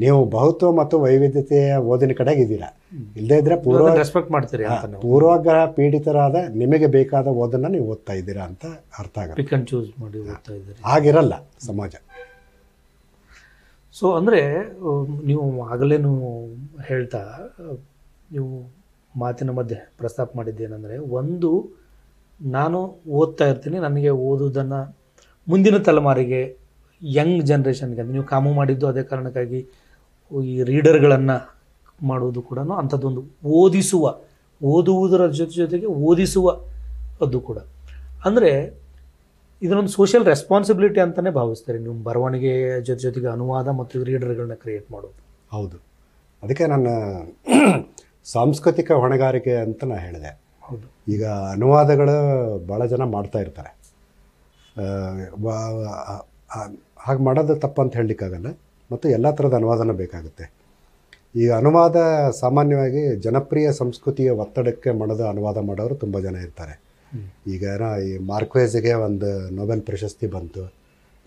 ನೀವು ಬಹುತ್ವ ಮತ್ತು ವೈವಿಧ್ಯತೆಯ ಓದಿನ ಇದ್ದೀರ ಇಲ್ಲದೇ ಇದ್ರೆ ಪೂರ್ವ ರೆಸ್ಪೆಕ್ಟ್ ಮಾಡ್ತೀರಿ ಪೂರ್ವಾಗ್ರಹ ಪೀಡಿತರಾದ ನಿಮಗೆ ಬೇಕಾದ ಓದನ್ನ ನೀವು ಓದ್ತಾ ಇದ್ದೀರಾ ಅಂತ ಅರ್ಥ ಆಗುತ್ತೆ ಚೂಸ್ ಮಾಡಿ ಓದ್ತಾ ಇದ್ದೀರಿ ಆಗಿರಲ್ಲ ಸಮಾಜ ಸೊ ಅಂದರೆ ನೀವು ಆಗಲೇನು ಹೇಳ್ತಾ ನೀವು ಮಾತಿನ ಮಧ್ಯೆ ಪ್ರಸ್ತಾಪ ಮಾಡಿದ್ದೇನೆಂದರೆ ಒಂದು ನಾನು ಓದ್ತಾ ಇರ್ತೀನಿ ನನಗೆ ಓದುವುದನ್ನ ಮುಂದಿನ ತಲೆಮಾರಿಗೆ ಯಂಗ್ ಜನ್ರೇಷನ್ಗೆ ನೀವು ಕಾಮು ಮಾಡಿದ್ದು ಅದೇ ಕಾರಣಕ್ಕಾಗಿ ಈ ರೀಡರ್ಗಳನ್ನು ಮಾಡುವುದು ಕೂಡ ಅಂಥದ್ದೊಂದು ಓದಿಸುವ ಓದುವುದರ ಜೊತೆ ಜೊತೆಗೆ ಓದಿಸುವ ಅದು ಕೂಡ ಅಂದರೆ ಇದನ್ನೊಂದು ಸೋಷಿಯಲ್ ರೆಸ್ಪಾನ್ಸಿಬಿಲಿಟಿ ಅಂತಲೇ ಭಾವಿಸ್ತಾರೆ ನಿಮ್ಮ ಬರವಣಿಗೆಯ ಜೊತೆ ಜೊತೆಗೆ ಅನುವಾದ ಮತ್ತು ರೀಡರ್ಗಳನ್ನ ಕ್ರಿಯೇಟ್ ಮಾಡೋದು ಹೌದು ಅದಕ್ಕೆ ನನ್ನ ಸಾಂಸ್ಕೃತಿಕ ಹೊಣೆಗಾರಿಕೆ ಅಂತ ನಾನು ಹೇಳಿದೆ ಹೌದು ಈಗ ಅನುವಾದಗಳು ಭಾಳ ಜನ ಮಾಡ್ತಾ ಇರ್ತಾರೆ ಹಾಗೆ ಮಾಡೋದು ತಪ್ಪಂತ ಹೇಳಲಿಕ್ಕಾಗಲ್ಲ ಮತ್ತು ಎಲ್ಲ ಥರದ ಅನುವಾದನೂ ಬೇಕಾಗುತ್ತೆ ಈ ಅನುವಾದ ಸಾಮಾನ್ಯವಾಗಿ ಜನಪ್ರಿಯ ಸಂಸ್ಕೃತಿಯ ಒತ್ತಡಕ್ಕೆ ಮಣದ ಅನುವಾದ ಮಾಡೋರು ತುಂಬ ಜನ ಇರ್ತಾರೆ ಈಗ ಈ ಮಾರ್ಕ್ವೇಜ್ಗೆ ಒಂದು ನೊಬೆಲ್ ಪ್ರಶಸ್ತಿ ಬಂತು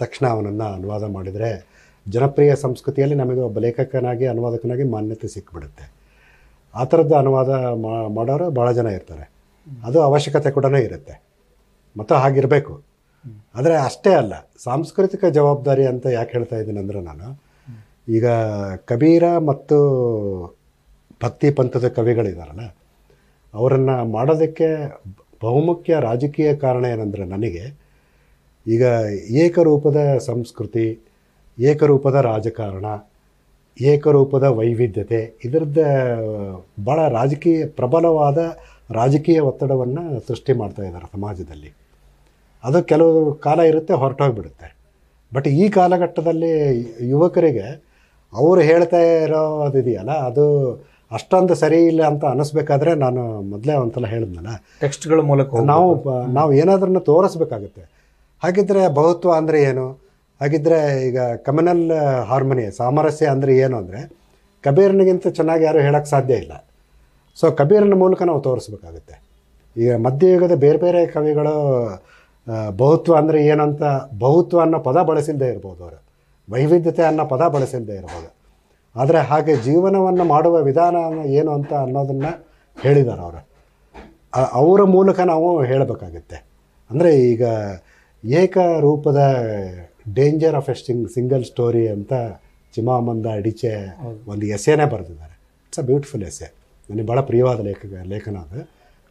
ತಕ್ಷಣ ಅವನನ್ನು ಅನುವಾದ ಮಾಡಿದರೆ ಜನಪ್ರಿಯ ಸಂಸ್ಕೃತಿಯಲ್ಲಿ ನಮಗೆ ಒಬ್ಬ ಲೇಖಕನಾಗಿ ಅನುವಾದಕನಾಗಿ ಮಾನ್ಯತೆ ಸಿಕ್ಬಿಡುತ್ತೆ ಆ ಥರದ್ದು ಅನುವಾದ ಮಾಡೋರು ಭಾಳ ಜನ ಇರ್ತಾರೆ ಅದು ಅವಶ್ಯಕತೆ ಕೂಡ ಇರುತ್ತೆ ಮತ್ತು ಹಾಗಿರಬೇಕು ಆದರೆ ಅಷ್ಟೇ ಅಲ್ಲ ಸಾಂಸ್ಕೃತಿಕ ಜವಾಬ್ದಾರಿ ಅಂತ ಯಾಕೆ ಹೇಳ್ತಾ ಇದ್ದೀನಿ ಅಂದರೆ ನಾನು ಈಗ ಕಬೀರ ಮತ್ತು ಭಕ್ತಿ ಪಂಥದ ಕವಿಗಳಿದಾರಲ್ಲ ಅವರನ್ನು ಮಾಡೋದಕ್ಕೆ ಬಹುಮುಖ್ಯ ರಾಜಕೀಯ ಕಾರಣ ಏನಂದರೆ ನನಗೆ ಈಗ ಏಕರೂಪದ ಸಂಸ್ಕೃತಿ ಏಕರೂಪದ ರಾಜಕಾರಣ ಏಕರೂಪದ ವೈವಿಧ್ಯತೆ ಇದರದ್ದ ಭಾಳ ರಾಜಕೀಯ ಪ್ರಬಲವಾದ ರಾಜಕೀಯ ಒತ್ತಡವನ್ನು ಸೃಷ್ಟಿ ಮಾಡ್ತಾ ಇದ್ದಾರೆ ಸಮಾಜದಲ್ಲಿ ಅದು ಕೆಲವು ಕಾಲ ಇರುತ್ತೆ ಹೊರಟೋಗಿಬಿಡುತ್ತೆ ಬಟ್ ಈ ಕಾಲಘಟ್ಟದಲ್ಲಿ ಯುವಕರಿಗೆ ಅವರು ಹೇಳ್ತಾ ಇರೋದಿದೆಯಲ್ಲ ಅದು ಅಷ್ಟೊಂದು ಸರಿ ಇಲ್ಲ ಅಂತ ಅನ್ನಿಸ್ಬೇಕಾದ್ರೆ ನಾನು ಮೊದಲೇ ಒಂದ್ಸಲ ಹೇಳಿದ್ನಲ್ಲ ಟೆಕ್ಸ್ಟ್ಗಳ ಮೂಲಕ ನಾವು ನಾವು ಏನಾದ್ರೂ ತೋರಿಸ್ಬೇಕಾಗುತ್ತೆ ಹಾಗಿದ್ರೆ ಬಹುತ್ವ ಅಂದರೆ ಏನು ಹಾಗಿದ್ರೆ ಈಗ ಕಮ್ಯುನಲ್ ಹಾರ್ಮೋನಿ ಸಾಮರಸ್ಯ ಅಂದರೆ ಏನು ಅಂದರೆ ಕಬೀರ್ನಿಗಿಂತ ಚೆನ್ನಾಗಿ ಯಾರು ಹೇಳೋಕ್ಕೆ ಸಾಧ್ಯ ಇಲ್ಲ ಸೊ ಕಬೀರನ ಮೂಲಕ ನಾವು ತೋರಿಸ್ಬೇಕಾಗುತ್ತೆ ಈಗ ಮಧ್ಯಯುಗದ ಬೇರೆ ಬೇರೆ ಕವಿಗಳು ಬಹುತ್ವ ಅಂದರೆ ಏನಂತ ಬಹುತ್ವ ಅನ್ನೋ ಪದ ಬಳಸಿಲ್ಲದೆ ಇರ್ಬೋದು ಅವರು ವೈವಿಧ್ಯತೆ ಅನ್ನೋ ಪದ ಬಳಸಿಲ್ಲದೆ ಇರ್ಬೋದು ಆದರೆ ಹಾಗೆ ಜೀವನವನ್ನು ಮಾಡುವ ವಿಧಾನ ಏನು ಅಂತ ಅನ್ನೋದನ್ನು ಹೇಳಿದ್ದಾರೆ ಅವರು ಅವರ ಮೂಲಕ ನಾವು ಹೇಳಬೇಕಾಗತ್ತೆ ಅಂದರೆ ಈಗ ಏಕ ರೂಪದ danger of a single story ಅಂತ ಚಿಮಾಮಂದ ಅಡಿಚೆ ಒಂದು ಎಸೆನೇ ಬರೆದಿದ್ದಾರೆ ಇಟ್ಸ್ ಅ ಬ್ಯೂಟಿಫುಲ್ ಎಸೆ ನನಗೆ ಭಾಳ ಪ್ರಿಯವಾದ ಲೇಖ ಲೇಖನ ಅದು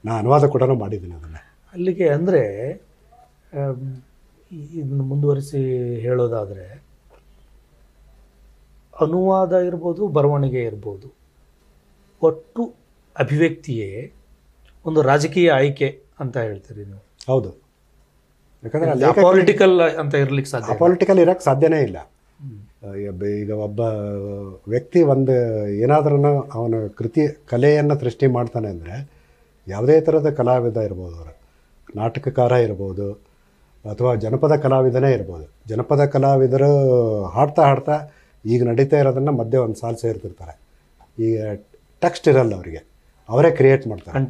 ನಾನು ಅನುವಾದ ಕೂಡ ಮಾಡಿದ್ದೀನಿ ಅದನ್ನು ಅಲ್ಲಿಗೆ ಅಂದರೆ ಇದನ್ನು ಮುಂದುವರಿಸಿ ಹೇಳೋದಾದರೆ ಅನುವಾದ ಇರ್ಬೋದು ಬರವಣಿಗೆ ಇರ್ಬೋದು ಒಟ್ಟು ಅಭಿವ್ಯಕ್ತಿಯೇ ಒಂದು ರಾಜಕೀಯ ಆಯ್ಕೆ ಅಂತ ಹೇಳ್ತೀರಿ ನೀವು ಹೌದು ಯಾಕಂದರೆ ಪೊಲಿಟಿಕಲ್ ಅಂತ ಇರ್ಲಿಕ್ಕೆ ಸಾಧ್ಯ ಪೊಲಿಟಿಕಲ್ ಇರೋಕ್ಕೆ ಸಾಧ್ಯನೇ ಇಲ್ಲ ಈಗ ಒಬ್ಬ ವ್ಯಕ್ತಿ ಒಂದು ಏನಾದ್ರೂ ಅವನ ಕೃತಿ ಕಲೆಯನ್ನು ಸೃಷ್ಟಿ ಮಾಡ್ತಾನೆ ಅಂದರೆ ಯಾವುದೇ ಥರದ ಕಲಾವಿದ ಇರ್ಬೋದು ಅವರು ನಾಟಕಕಾರ ಇರ್ಬೋದು ಅಥವಾ ಜನಪದ ಕಲಾವಿದನೇ ಇರ್ಬೋದು ಜನಪದ ಕಲಾವಿದರು ಹಾಡ್ತಾ ಹಾಡ್ತಾ ಈಗ ನಡೀತಾ ಇರೋದನ್ನು ಮಧ್ಯೆ ಒಂದು ಸಾಲು ಸೇರ್ತಿರ್ತಾರೆ ಈಗ ಟೆಕ್ಸ್ಟ್ ಇರಲ್ಲ ಅವರಿಗೆ ಅವರೇ ಕ್ರಿಯೇಟ್ ಮಾಡ್ತಾರೆ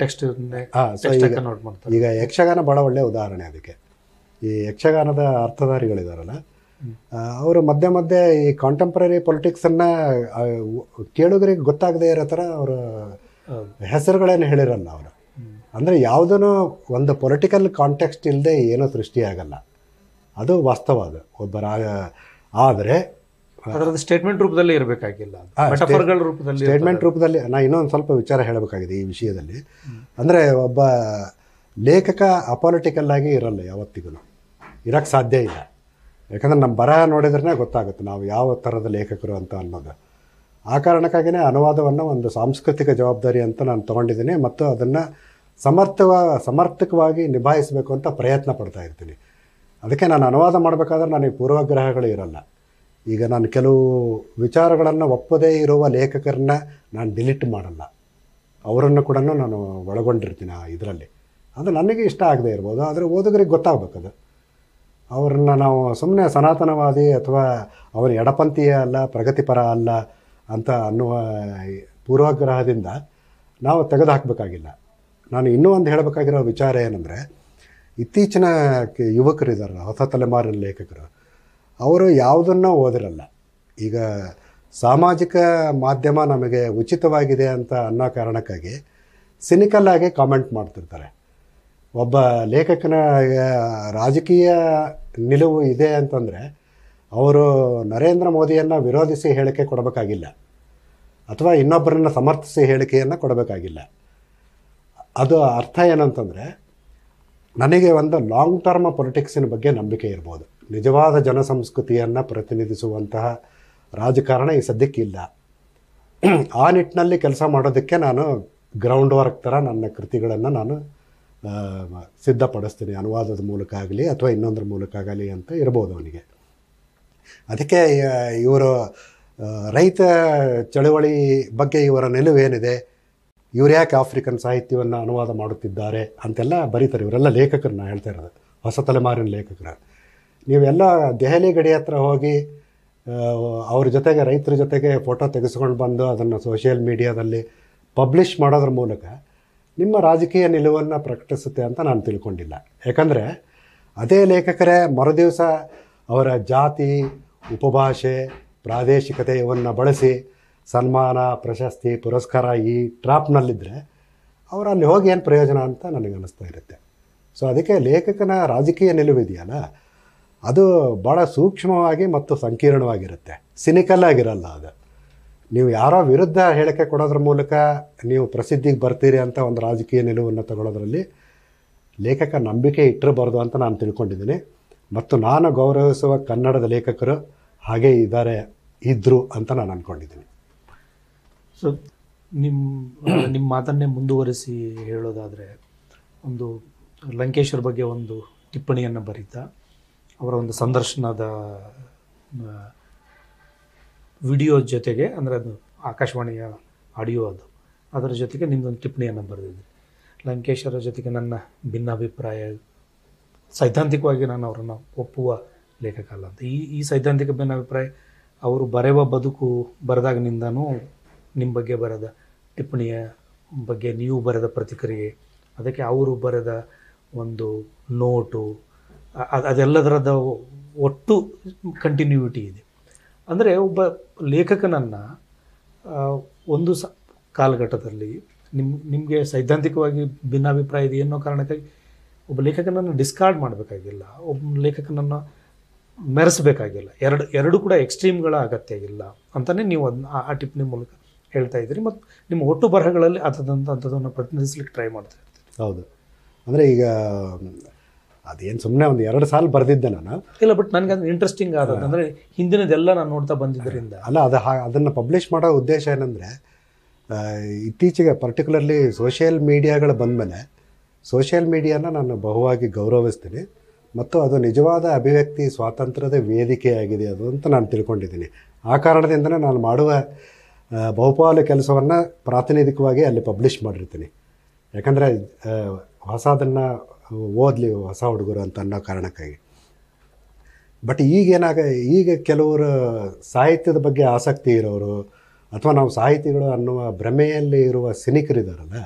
ಈಗ ಯಕ್ಷಗಾನ ಭಾಳ ಒಳ್ಳೆಯ ಉದಾಹರಣೆ ಅದಕ್ಕೆ ಈ ಯಕ್ಷಗಾನದ ಅರ್ಥಧಾರಿಗಳಿದಾರಲ್ಲ ಅವರು ಮಧ್ಯೆ ಮಧ್ಯೆ ಈ ಕಾಂಟೆಂಪ್ರರಿ ಪೊಲಿಟಿಕ್ಸನ್ನು ಕೇಳುಗರಿಗೆ ಗೊತ್ತಾಗದೇ ಇರೋ ಥರ ಅವರ ಹೆಸರುಗಳೇನು ಹೇಳಿರಲ್ಲ ಅವರು ಅಂದರೆ ಯಾವುದೂ ಒಂದು ಪೊಲಿಟಿಕಲ್ ಕಾಂಟೆಕ್ಸ್ಟ್ ಇಲ್ಲದೆ ಏನೂ ಸೃಷ್ಟಿಯಾಗಲ್ಲ ಅದು ವಾಸ್ತವ ಅದು ಒಬ್ಬರ ಆದರೆ ಅದರದ ಸ್ಟೇಟ್ಮೆಂಟ್ ರೂಪದಲ್ಲಿ ಇರಬೇಕಾಗಿಲ್ಲ ರೂಪದಲ್ಲಿ ಸ್ಟೇಟ್ಮೆಂಟ್ ರೂಪದಲ್ಲಿ ನಾನು ಇನ್ನೊಂದು ಸ್ವಲ್ಪ ವಿಚಾರ ಹೇಳಬೇಕಾಗಿದೆ ಈ ವಿಷಯದಲ್ಲಿ ಅಂದರೆ ಒಬ್ಬ ಲೇಖಕ ಅಪಾಲಿಟಿಕಲ್ ಆಗಿ ಇರಲ್ಲ ಯಾವತ್ತಿಗೂ ಇರೋಕ್ಕೆ ಸಾಧ್ಯ ಇಲ್ಲ ಯಾಕಂದರೆ ನಮ್ಮ ಬರಹ ನೋಡಿದ್ರೆ ಗೊತ್ತಾಗುತ್ತೆ ನಾವು ಯಾವ ಥರದ ಲೇಖಕರು ಅಂತ ಅನ್ನೋದು ಆ ಕಾರಣಕ್ಕಾಗಿಯೇ ಅನುವಾದವನ್ನು ಒಂದು ಸಾಂಸ್ಕೃತಿಕ ಜವಾಬ್ದಾರಿ ಅಂತ ನಾನು ತೊಗೊಂಡಿದ್ದೀನಿ ಮತ್ತು ಅದನ್ನು ಸಮರ್ಥವ ಸಮರ್ಥಕವಾಗಿ ನಿಭಾಯಿಸಬೇಕು ಅಂತ ಪ್ರಯತ್ನ ಪಡ್ತಾ ಇರ್ತೀನಿ ಅದಕ್ಕೆ ನಾನು ಅನುವಾದ ಮಾಡಬೇಕಾದ್ರೆ ನನಗೆ ಪೂರ್ವಗ್ರಹಗಳು ಇರಲ್ಲ ಈಗ ನಾನು ಕೆಲವು ವಿಚಾರಗಳನ್ನು ಒಪ್ಪದೇ ಇರುವ ಲೇಖಕರನ್ನ ನಾನು ಡಿಲೀಟ್ ಮಾಡಲ್ಲ ಅವರನ್ನು ಕೂಡ ನಾನು ಒಳಗೊಂಡಿರ್ತೀನಿ ಆ ಇದರಲ್ಲಿ ಅದು ನನಗೆ ಇಷ್ಟ ಆಗದೆ ಇರ್ಬೋದು ಆದರೆ ಓದುಗರಿಗೆ ಗೊತ್ತಾಗಬೇಕದು ಅವ್ರನ್ನ ನಾವು ಸುಮ್ಮನೆ ಸನಾತನವಾದಿ ಅಥವಾ ಅವರ ಎಡಪಂಥೀಯ ಅಲ್ಲ ಪ್ರಗತಿಪರ ಅಲ್ಲ ಅಂತ ಅನ್ನುವ ಪೂರ್ವಾಗ್ರಹದಿಂದ ನಾವು ತೆಗೆದುಹಾಕಬೇಕಾಗಿಲ್ಲ ನಾನು ಇನ್ನೂ ಒಂದು ಹೇಳಬೇಕಾಗಿರೋ ವಿಚಾರ ಏನಂದರೆ ಇತ್ತೀಚಿನ ಯುವಕರಿದ್ದಾರೆ ಹೊಸ ತಲೆಮಾರಿನ ಲೇಖಕರು ಅವರು ಯಾವುದನ್ನು ಓದಿರಲ್ಲ ಈಗ ಸಾಮಾಜಿಕ ಮಾಧ್ಯಮ ನಮಗೆ ಉಚಿತವಾಗಿದೆ ಅಂತ ಅನ್ನೋ ಕಾರಣಕ್ಕಾಗಿ ಸಿನಿಕಲ್ ಆಗಿ ಕಾಮೆಂಟ್ ಮಾಡ್ತಿರ್ತಾರೆ ಒಬ್ಬ ಲೇಖಕನ ರಾಜಕೀಯ ನಿಲುವು ಇದೆ ಅಂತಂದರೆ ಅವರು ನರೇಂದ್ರ ಮೋದಿಯನ್ನು ವಿರೋಧಿಸಿ ಹೇಳಿಕೆ ಕೊಡಬೇಕಾಗಿಲ್ಲ ಅಥವಾ ಇನ್ನೊಬ್ಬರನ್ನು ಸಮರ್ಥಿಸಿ ಹೇಳಿಕೆಯನ್ನು ಕೊಡಬೇಕಾಗಿಲ್ಲ ಅದು ಅರ್ಥ ಏನಂತಂದರೆ ನನಗೆ ಒಂದು ಲಾಂಗ್ ಟರ್ಮ್ ಪೊಲಿಟಿಕ್ಸಿನ ಬಗ್ಗೆ ನಂಬಿಕೆ ಇರ್ಬೋದು ನಿಜವಾದ ಜನ ಸಂಸ್ಕೃತಿಯನ್ನು ಪ್ರತಿನಿಧಿಸುವಂತಹ ರಾಜಕಾರಣ ಈ ಸದ್ಯಕ್ಕಿಲ್ಲ ಆ ನಿಟ್ಟಿನಲ್ಲಿ ಕೆಲಸ ಮಾಡೋದಕ್ಕೆ ನಾನು ಗ್ರೌಂಡ್ ವರ್ಕ್ ಥರ ನನ್ನ ಕೃತಿಗಳನ್ನು ನಾನು ಸಿದ್ಧಪಡಿಸ್ತೀನಿ ಅನುವಾದದ ಮೂಲಕ ಆಗಲಿ ಅಥವಾ ಇನ್ನೊಂದ್ರ ಮೂಲಕ ಆಗಲಿ ಅಂತ ಇರ್ಬೋದು ಅವನಿಗೆ ಅದಕ್ಕೆ ಇವರು ರೈತ ಚಳುವಳಿ ಬಗ್ಗೆ ಇವರ ನಿಲುವೇನಿದೆ ಇವ್ರು ಯಾಕೆ ಆಫ್ರಿಕನ್ ಸಾಹಿತ್ಯವನ್ನು ಅನುವಾದ ಮಾಡುತ್ತಿದ್ದಾರೆ ಅಂತೆಲ್ಲ ಬರೀತಾರೆ ಇವರೆಲ್ಲ ಲೇಖಕರನ್ನ ಹೇಳ್ತಾ ಇರೋದು ಹೊಸ ತಲೆಮಾರಿನ ಲೇಖಕರ ನೀವೆಲ್ಲ ದೆಹಲಿ ಗಡಿ ಹತ್ರ ಹೋಗಿ ಅವ್ರ ಜೊತೆಗೆ ರೈತರ ಜೊತೆಗೆ ಫೋಟೋ ತೆಗೆಸ್ಕೊಂಡು ಬಂದು ಅದನ್ನು ಸೋಷಿಯಲ್ ಮೀಡಿಯಾದಲ್ಲಿ ಪಬ್ಲಿಷ್ ಮಾಡೋದ್ರ ಮೂಲಕ ನಿಮ್ಮ ರಾಜಕೀಯ ನಿಲುವನ್ನು ಪ್ರಕಟಿಸುತ್ತೆ ಅಂತ ನಾನು ತಿಳ್ಕೊಂಡಿಲ್ಲ ಯಾಕಂದರೆ ಅದೇ ಲೇಖಕರೇ ಮರುದಿವಸ ಅವರ ಜಾತಿ ಉಪಭಾಷೆ ಪ್ರಾದೇಶಿಕತೆ ಬಳಸಿ ಸನ್ಮಾನ ಪ್ರಶಸ್ತಿ ಪುರಸ್ಕಾರ ಈ ಟ್ರಾಪ್ನಲ್ಲಿದ್ದರೆ ಅವರು ಅಲ್ಲಿ ಹೋಗಿ ಏನು ಪ್ರಯೋಜನ ಅಂತ ನನಗೆ ಅನ್ನಿಸ್ತಾ ಇರುತ್ತೆ ಸೊ ಅದಕ್ಕೆ ಲೇಖಕನ ರಾಜಕೀಯ ನಿಲುವಿದೆಯಲ್ಲ ಅದು ಭಾಳ ಸೂಕ್ಷ್ಮವಾಗಿ ಮತ್ತು ಸಂಕೀರ್ಣವಾಗಿರುತ್ತೆ ಸಿನಿಕಲ್ ಆಗಿರಲ್ಲ ಅದು ನೀವು ಯಾರೋ ವಿರುದ್ಧ ಹೇಳಿಕೆ ಕೊಡೋದ್ರ ಮೂಲಕ ನೀವು ಪ್ರಸಿದ್ಧಿಗೆ ಬರ್ತೀರಿ ಅಂತ ಒಂದು ರಾಜಕೀಯ ನಿಲುವನ್ನು ತಗೊಳ್ಳೋದ್ರಲ್ಲಿ ಲೇಖಕ ನಂಬಿಕೆ ಇಟ್ಟಿರಬಾರ್ದು ಅಂತ ನಾನು ತಿಳ್ಕೊಂಡಿದ್ದೀನಿ ಮತ್ತು ನಾನು ಗೌರವಿಸುವ ಕನ್ನಡದ ಲೇಖಕರು ಹಾಗೆ ಇದ್ದಾರೆ ಇದ್ದರು ಅಂತ ನಾನು ಅಂದ್ಕೊಂಡಿದ್ದೀನಿ ಸೊ ನಿಮ್ಮ ನಿಮ್ಮ ಮಾತನ್ನೇ ಮುಂದುವರಿಸಿ ಹೇಳೋದಾದರೆ ಒಂದು ಲಂಕೇಶ್ವರ ಬಗ್ಗೆ ಒಂದು ಟಿಪ್ಪಣಿಯನ್ನು ಬರೀತಾ ಅವರ ಒಂದು ಸಂದರ್ಶನದ ವಿಡಿಯೋ ಜೊತೆಗೆ ಅಂದರೆ ಅದು ಆಕಾಶವಾಣಿಯ ಆಡಿಯೋ ಅದು ಅದರ ಜೊತೆಗೆ ನಿಮ್ಮದೊಂದು ಟಿಪ್ಪಣಿಯನ್ನು ಬರೆದಿದ್ದೆ ಲಂಕೇಶರ ಜೊತೆಗೆ ನನ್ನ ಭಿನ್ನಾಭಿಪ್ರಾಯ ಸೈದ್ಧಾಂತಿಕವಾಗಿ ನಾನು ಅವರನ್ನು ಒಪ್ಪುವ ಲೇಖಕ ಅಲ್ಲ ಅಂತ ಈ ಈ ಸೈದ್ಧಾಂತಿಕ ಭಿನ್ನಾಭಿಪ್ರಾಯ ಅವರು ಬರೆಯುವ ಬದುಕು ಬರೆದಾಗಿನಿಂದನೂ ನಿಮ್ಮ ಬಗ್ಗೆ ಬರೆದ ಟಿಪ್ಪಣಿಯ ಬಗ್ಗೆ ನೀವು ಬರೆದ ಪ್ರತಿಕ್ರಿಯೆ ಅದಕ್ಕೆ ಅವರು ಬರೆದ ಒಂದು ನೋಟು ಅದು ಅದೆಲ್ಲದರದ ಒಟ್ಟು ಕಂಟಿನ್ಯೂಟಿ ಇದೆ ಅಂದರೆ ಒಬ್ಬ ಲೇಖಕನನ್ನು ಒಂದು ಸ ಕಾಲಘಟ್ಟದಲ್ಲಿ ನಿಮ್ಮ ನಿಮಗೆ ಸೈದ್ಧಾಂತಿಕವಾಗಿ ಭಿನ್ನಾಭಿಪ್ರಾಯ ಇದೆ ಅನ್ನೋ ಕಾರಣಕ್ಕಾಗಿ ಒಬ್ಬ ಲೇಖಕನನ್ನು ಡಿಸ್ಕಾರ್ಡ್ ಮಾಡಬೇಕಾಗಿಲ್ಲ ಒಬ್ಬ ಲೇಖಕನನ್ನು ಮೆರೆಸಬೇಕಾಗಿಲ್ಲ ಎರಡು ಎರಡು ಕೂಡ ಎಕ್ಸ್ಟ್ರೀಮ್ಗಳ ಅಗತ್ಯ ಇಲ್ಲ ಅಂತಲೇ ನೀವು ಅದನ್ನ ಆ ಟಿಪ್ಪಣಿ ಮೂಲಕ ಹೇಳ್ತಾ ಇದ್ದೀರಿ ಮತ್ತು ನಿಮ್ಮ ಒಟ್ಟು ಬರಹಗಳಲ್ಲಿ ಅಂಥದ್ದಂಥ ಅಂಥದ್ದನ್ನು ಪ್ರತಿನಿಧಿಸ್ಲಿಕ್ಕೆ ಟ್ರೈ ಮಾಡ್ತಾ ಇರ್ತೀರಿ ಹೌದು ಅಂದರೆ ಈಗ ಅದೇನು ಸುಮ್ಮನೆ ಒಂದು ಎರಡು ಸಾಲ ಬರೆದಿದ್ದೆ ನಾನು ಇಲ್ಲ ಬಟ್ ನನಗೆ ಅದು ಇಂಟ್ರೆಸ್ಟಿಂಗ್ ಆದದ್ದು ಅಂದರೆ ಹಿಂದಿನದೆಲ್ಲ ನಾನು ನೋಡ್ತಾ ಬಂದಿದ್ದರಿಂದ ಅಲ್ಲ ಅದು ಅದನ್ನು ಪಬ್ಲಿಷ್ ಮಾಡೋ ಉದ್ದೇಶ ಏನಂದರೆ ಇತ್ತೀಚೆಗೆ ಪರ್ಟಿಕ್ಯುಲರ್ಲಿ ಸೋಷಿಯಲ್ ಮೀಡಿಯಾಗಳು ಬಂದಮೇಲೆ ಸೋಷಿಯಲ್ ಮೀಡಿಯಾನ ನಾನು ಬಹುವಾಗಿ ಗೌರವಿಸ್ತೀನಿ ಮತ್ತು ಅದು ನಿಜವಾದ ಅಭಿವ್ಯಕ್ತಿ ಸ್ವಾತಂತ್ರ್ಯದ ವೇದಿಕೆಯಾಗಿದೆ ಅದು ಅಂತ ನಾನು ತಿಳ್ಕೊಂಡಿದ್ದೀನಿ ಆ ಕಾರಣದಿಂದಲೇ ನಾನು ಮಾಡುವ ಬಹುಪಾಲು ಕೆಲಸವನ್ನು ಪ್ರಾತಿನಿಧಿಕವಾಗಿ ಅಲ್ಲಿ ಪಬ್ಲಿಷ್ ಮಾಡಿರ್ತೀನಿ ಯಾಕಂದರೆ ಹೊಸದನ್ನು ಓದಲಿ ಹೊಸ ಹುಡುಗರು ಅಂತ ಅನ್ನೋ ಕಾರಣಕ್ಕಾಗಿ ಬಟ್ ಈಗೇನಾಗ ಈಗ ಕೆಲವರು ಸಾಹಿತ್ಯದ ಬಗ್ಗೆ ಆಸಕ್ತಿ ಇರೋರು ಅಥವಾ ನಾವು ಸಾಹಿತಿಗಳು ಅನ್ನುವ ಭ್ರಮೆಯಲ್ಲಿ ಇರುವ ಸಿನಿಕರಿದಾರಲ್ಲ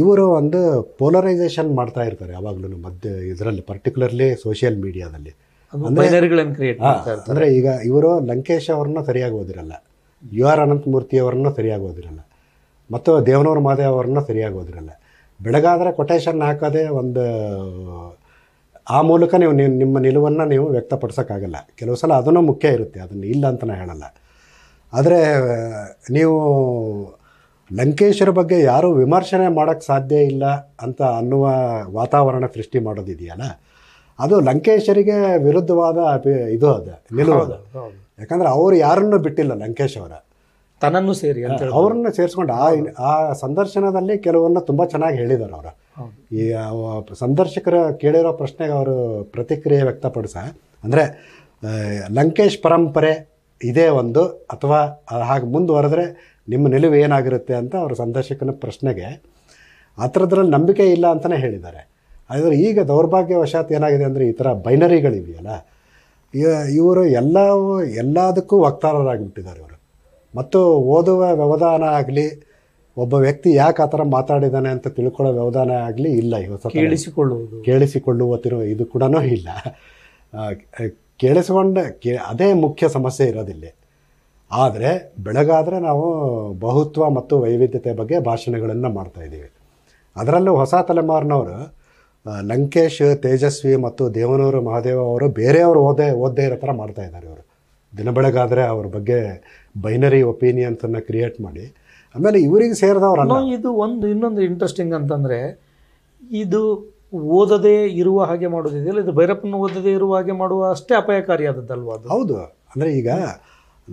ಇವರು ಒಂದು ಪೋಲರೈಸೇಷನ್ ಮಾಡ್ತಾ ಇರ್ತಾರೆ ಯಾವಾಗಲೂ ಮಧ್ಯ ಇದರಲ್ಲಿ ಪರ್ಟಿಕ್ಯುಲರ್ಲಿ ಸೋಷಿಯಲ್ ಮೀಡಿಯಾದಲ್ಲಿ ಅಂದರೆ ಈಗ ಇವರು ಲಂಕೇಶ್ ಅವ್ರನ್ನ ಸರಿಯಾಗಿ ಓದಿರಲ್ಲ ಯು ಆರ್ ಅನಂತಮೂರ್ತಿ ಸರಿಯಾಗಿ ಓದಿರಲ್ಲ ಮತ್ತು ದೇವನವರ ಮಾದೇವ್ ಅವ್ರನ್ನ ಸರಿಯಾಗಿ ಓದಿರಲ್ಲ ಬೆಳಗಾದರೆ ಕೊಟೇಶನ್ ಹಾಕೋದೇ ಒಂದು ಆ ಮೂಲಕ ನೀವು ನಿಮ್ಮ ನಿಲುವನ್ನು ನೀವು ವ್ಯಕ್ತಪಡಿಸೋಕ್ಕಾಗಲ್ಲ ಕೆಲವು ಸಲ ಅದನ್ನು ಮುಖ್ಯ ಇರುತ್ತೆ ಅದನ್ನು ಇಲ್ಲ ಅಂತ ಹೇಳಲ್ಲ ಆದರೆ ನೀವು ಲಂಕೇಶ್ವರ ಬಗ್ಗೆ ಯಾರೂ ವಿಮರ್ಶನೆ ಮಾಡೋಕ್ಕೆ ಸಾಧ್ಯ ಇಲ್ಲ ಅಂತ ಅನ್ನುವ ವಾತಾವರಣ ಸೃಷ್ಟಿ ಮಾಡೋದಿದೆಯಲ್ಲ ಅದು ಲಂಕೇಶರಿಗೆ ವಿರುದ್ಧವಾದ ಇದು ಅದು ನಿಲುವು ಅದು ಯಾಕಂದರೆ ಅವರು ಯಾರನ್ನೂ ಬಿಟ್ಟಿಲ್ಲ ಲಂಕೇಶ್ ಅವರ ತನ್ನನ್ನು ಸೇರಿ ಅಂತ ಅವ್ರನ್ನ ಸೇರಿಸ್ಕೊಂಡು ಆ ಆ ಸಂದರ್ಶನದಲ್ಲಿ ಕೆಲವನ್ನ ತುಂಬ ಚೆನ್ನಾಗಿ ಹೇಳಿದರು ಅವರು ಈ ಸಂದರ್ಶಕರ ಕೇಳಿರೋ ಪ್ರಶ್ನೆಗೆ ಅವರು ಪ್ರತಿಕ್ರಿಯೆ ವ್ಯಕ್ತಪಡಿಸ ಅಂದರೆ ಲಂಕೇಶ್ ಪರಂಪರೆ ಇದೇ ಒಂದು ಅಥವಾ ಹಾಗೆ ಮುಂದುವರೆದ್ರೆ ನಿಮ್ಮ ನಿಲುವು ಏನಾಗಿರುತ್ತೆ ಅಂತ ಅವರು ಸಂದರ್ಶಕನ ಪ್ರಶ್ನೆಗೆ ಆ ಥರದ್ರಲ್ಲಿ ನಂಬಿಕೆ ಇಲ್ಲ ಅಂತಲೇ ಹೇಳಿದ್ದಾರೆ ಆದರೆ ಈಗ ದೌರ್ಭಾಗ್ಯವಶಾತ್ ಏನಾಗಿದೆ ಅಂದರೆ ಈ ಥರ ಬೈನರಿಗಳಿವೆಯಲ್ಲ ಇವರು ಎಲ್ಲವೂ ಎಲ್ಲದಕ್ಕೂ ವಕ್ತಾರರಾಗಿಬಿಟ್ಟಿದ್ದಾರೆ ಮತ್ತು ಓದುವ ವ್ಯವಧಾನ ಆಗಲಿ ಒಬ್ಬ ವ್ಯಕ್ತಿ ಯಾಕೆ ಆ ಥರ ಮಾತಾಡಿದ್ದಾನೆ ಅಂತ ತಿಳ್ಕೊಳ್ಳೋ ವ್ಯವಧಾನ ಆಗಲಿ ಇಲ್ಲ ಇವತ್ತು ಕೇಳಿಸಿಕೊಳ್ಳುವುದು ಕೇಳಿಸಿಕೊಳ್ಳುವ ಇದು ಕೂಡ ಇಲ್ಲ ಕೇಳಿಸಿಕೊಂಡ ಕೇ ಅದೇ ಮುಖ್ಯ ಸಮಸ್ಯೆ ಇರೋದಿಲ್ಲ ಆದರೆ ಬೆಳಗಾದರೆ ನಾವು ಬಹುತ್ವ ಮತ್ತು ವೈವಿಧ್ಯತೆ ಬಗ್ಗೆ ಭಾಷಣಗಳನ್ನು ಮಾಡ್ತಾಯಿದ್ದೀವಿ ಅದರಲ್ಲೂ ಹೊಸ ತಲೆಮಾರಿನವರು ಲಂಕೇಶ್ ತೇಜಸ್ವಿ ಮತ್ತು ದೇವನೂರು ಮಹಾದೇವ ಅವರು ಬೇರೆಯವರು ಓದೇ ಓದದೇ ಇರೋ ಥರ ಮಾಡ್ತಾಯಿದ್ದಾರೆ ಇವರು ದಿನ ಬೆಳಗಾದರೆ ಅವ್ರ ಬಗ್ಗೆ ಬೈನರಿ ಒಪಿನಿಯನ್ಸನ್ನು ಕ್ರಿಯೇಟ್ ಮಾಡಿ ಆಮೇಲೆ ಇವರಿಗೆ ಸೇರಿದವರಲ್ಲ ಇದು ಒಂದು ಇನ್ನೊಂದು ಇಂಟ್ರೆಸ್ಟಿಂಗ್ ಅಂತಂದರೆ ಇದು ಓದದೇ ಇರುವ ಹಾಗೆ ಮಾಡೋದಿದೆಯಲ್ಲ ಇದು ಭೈರಪ್ಪನ ಓದದೇ ಇರುವ ಹಾಗೆ ಮಾಡುವ ಅಷ್ಟೇ ಅಪಾಯಕಾರಿಯಾದದ್ದಲ್ವ ಅದು ಹೌದು ಅಂದರೆ ಈಗ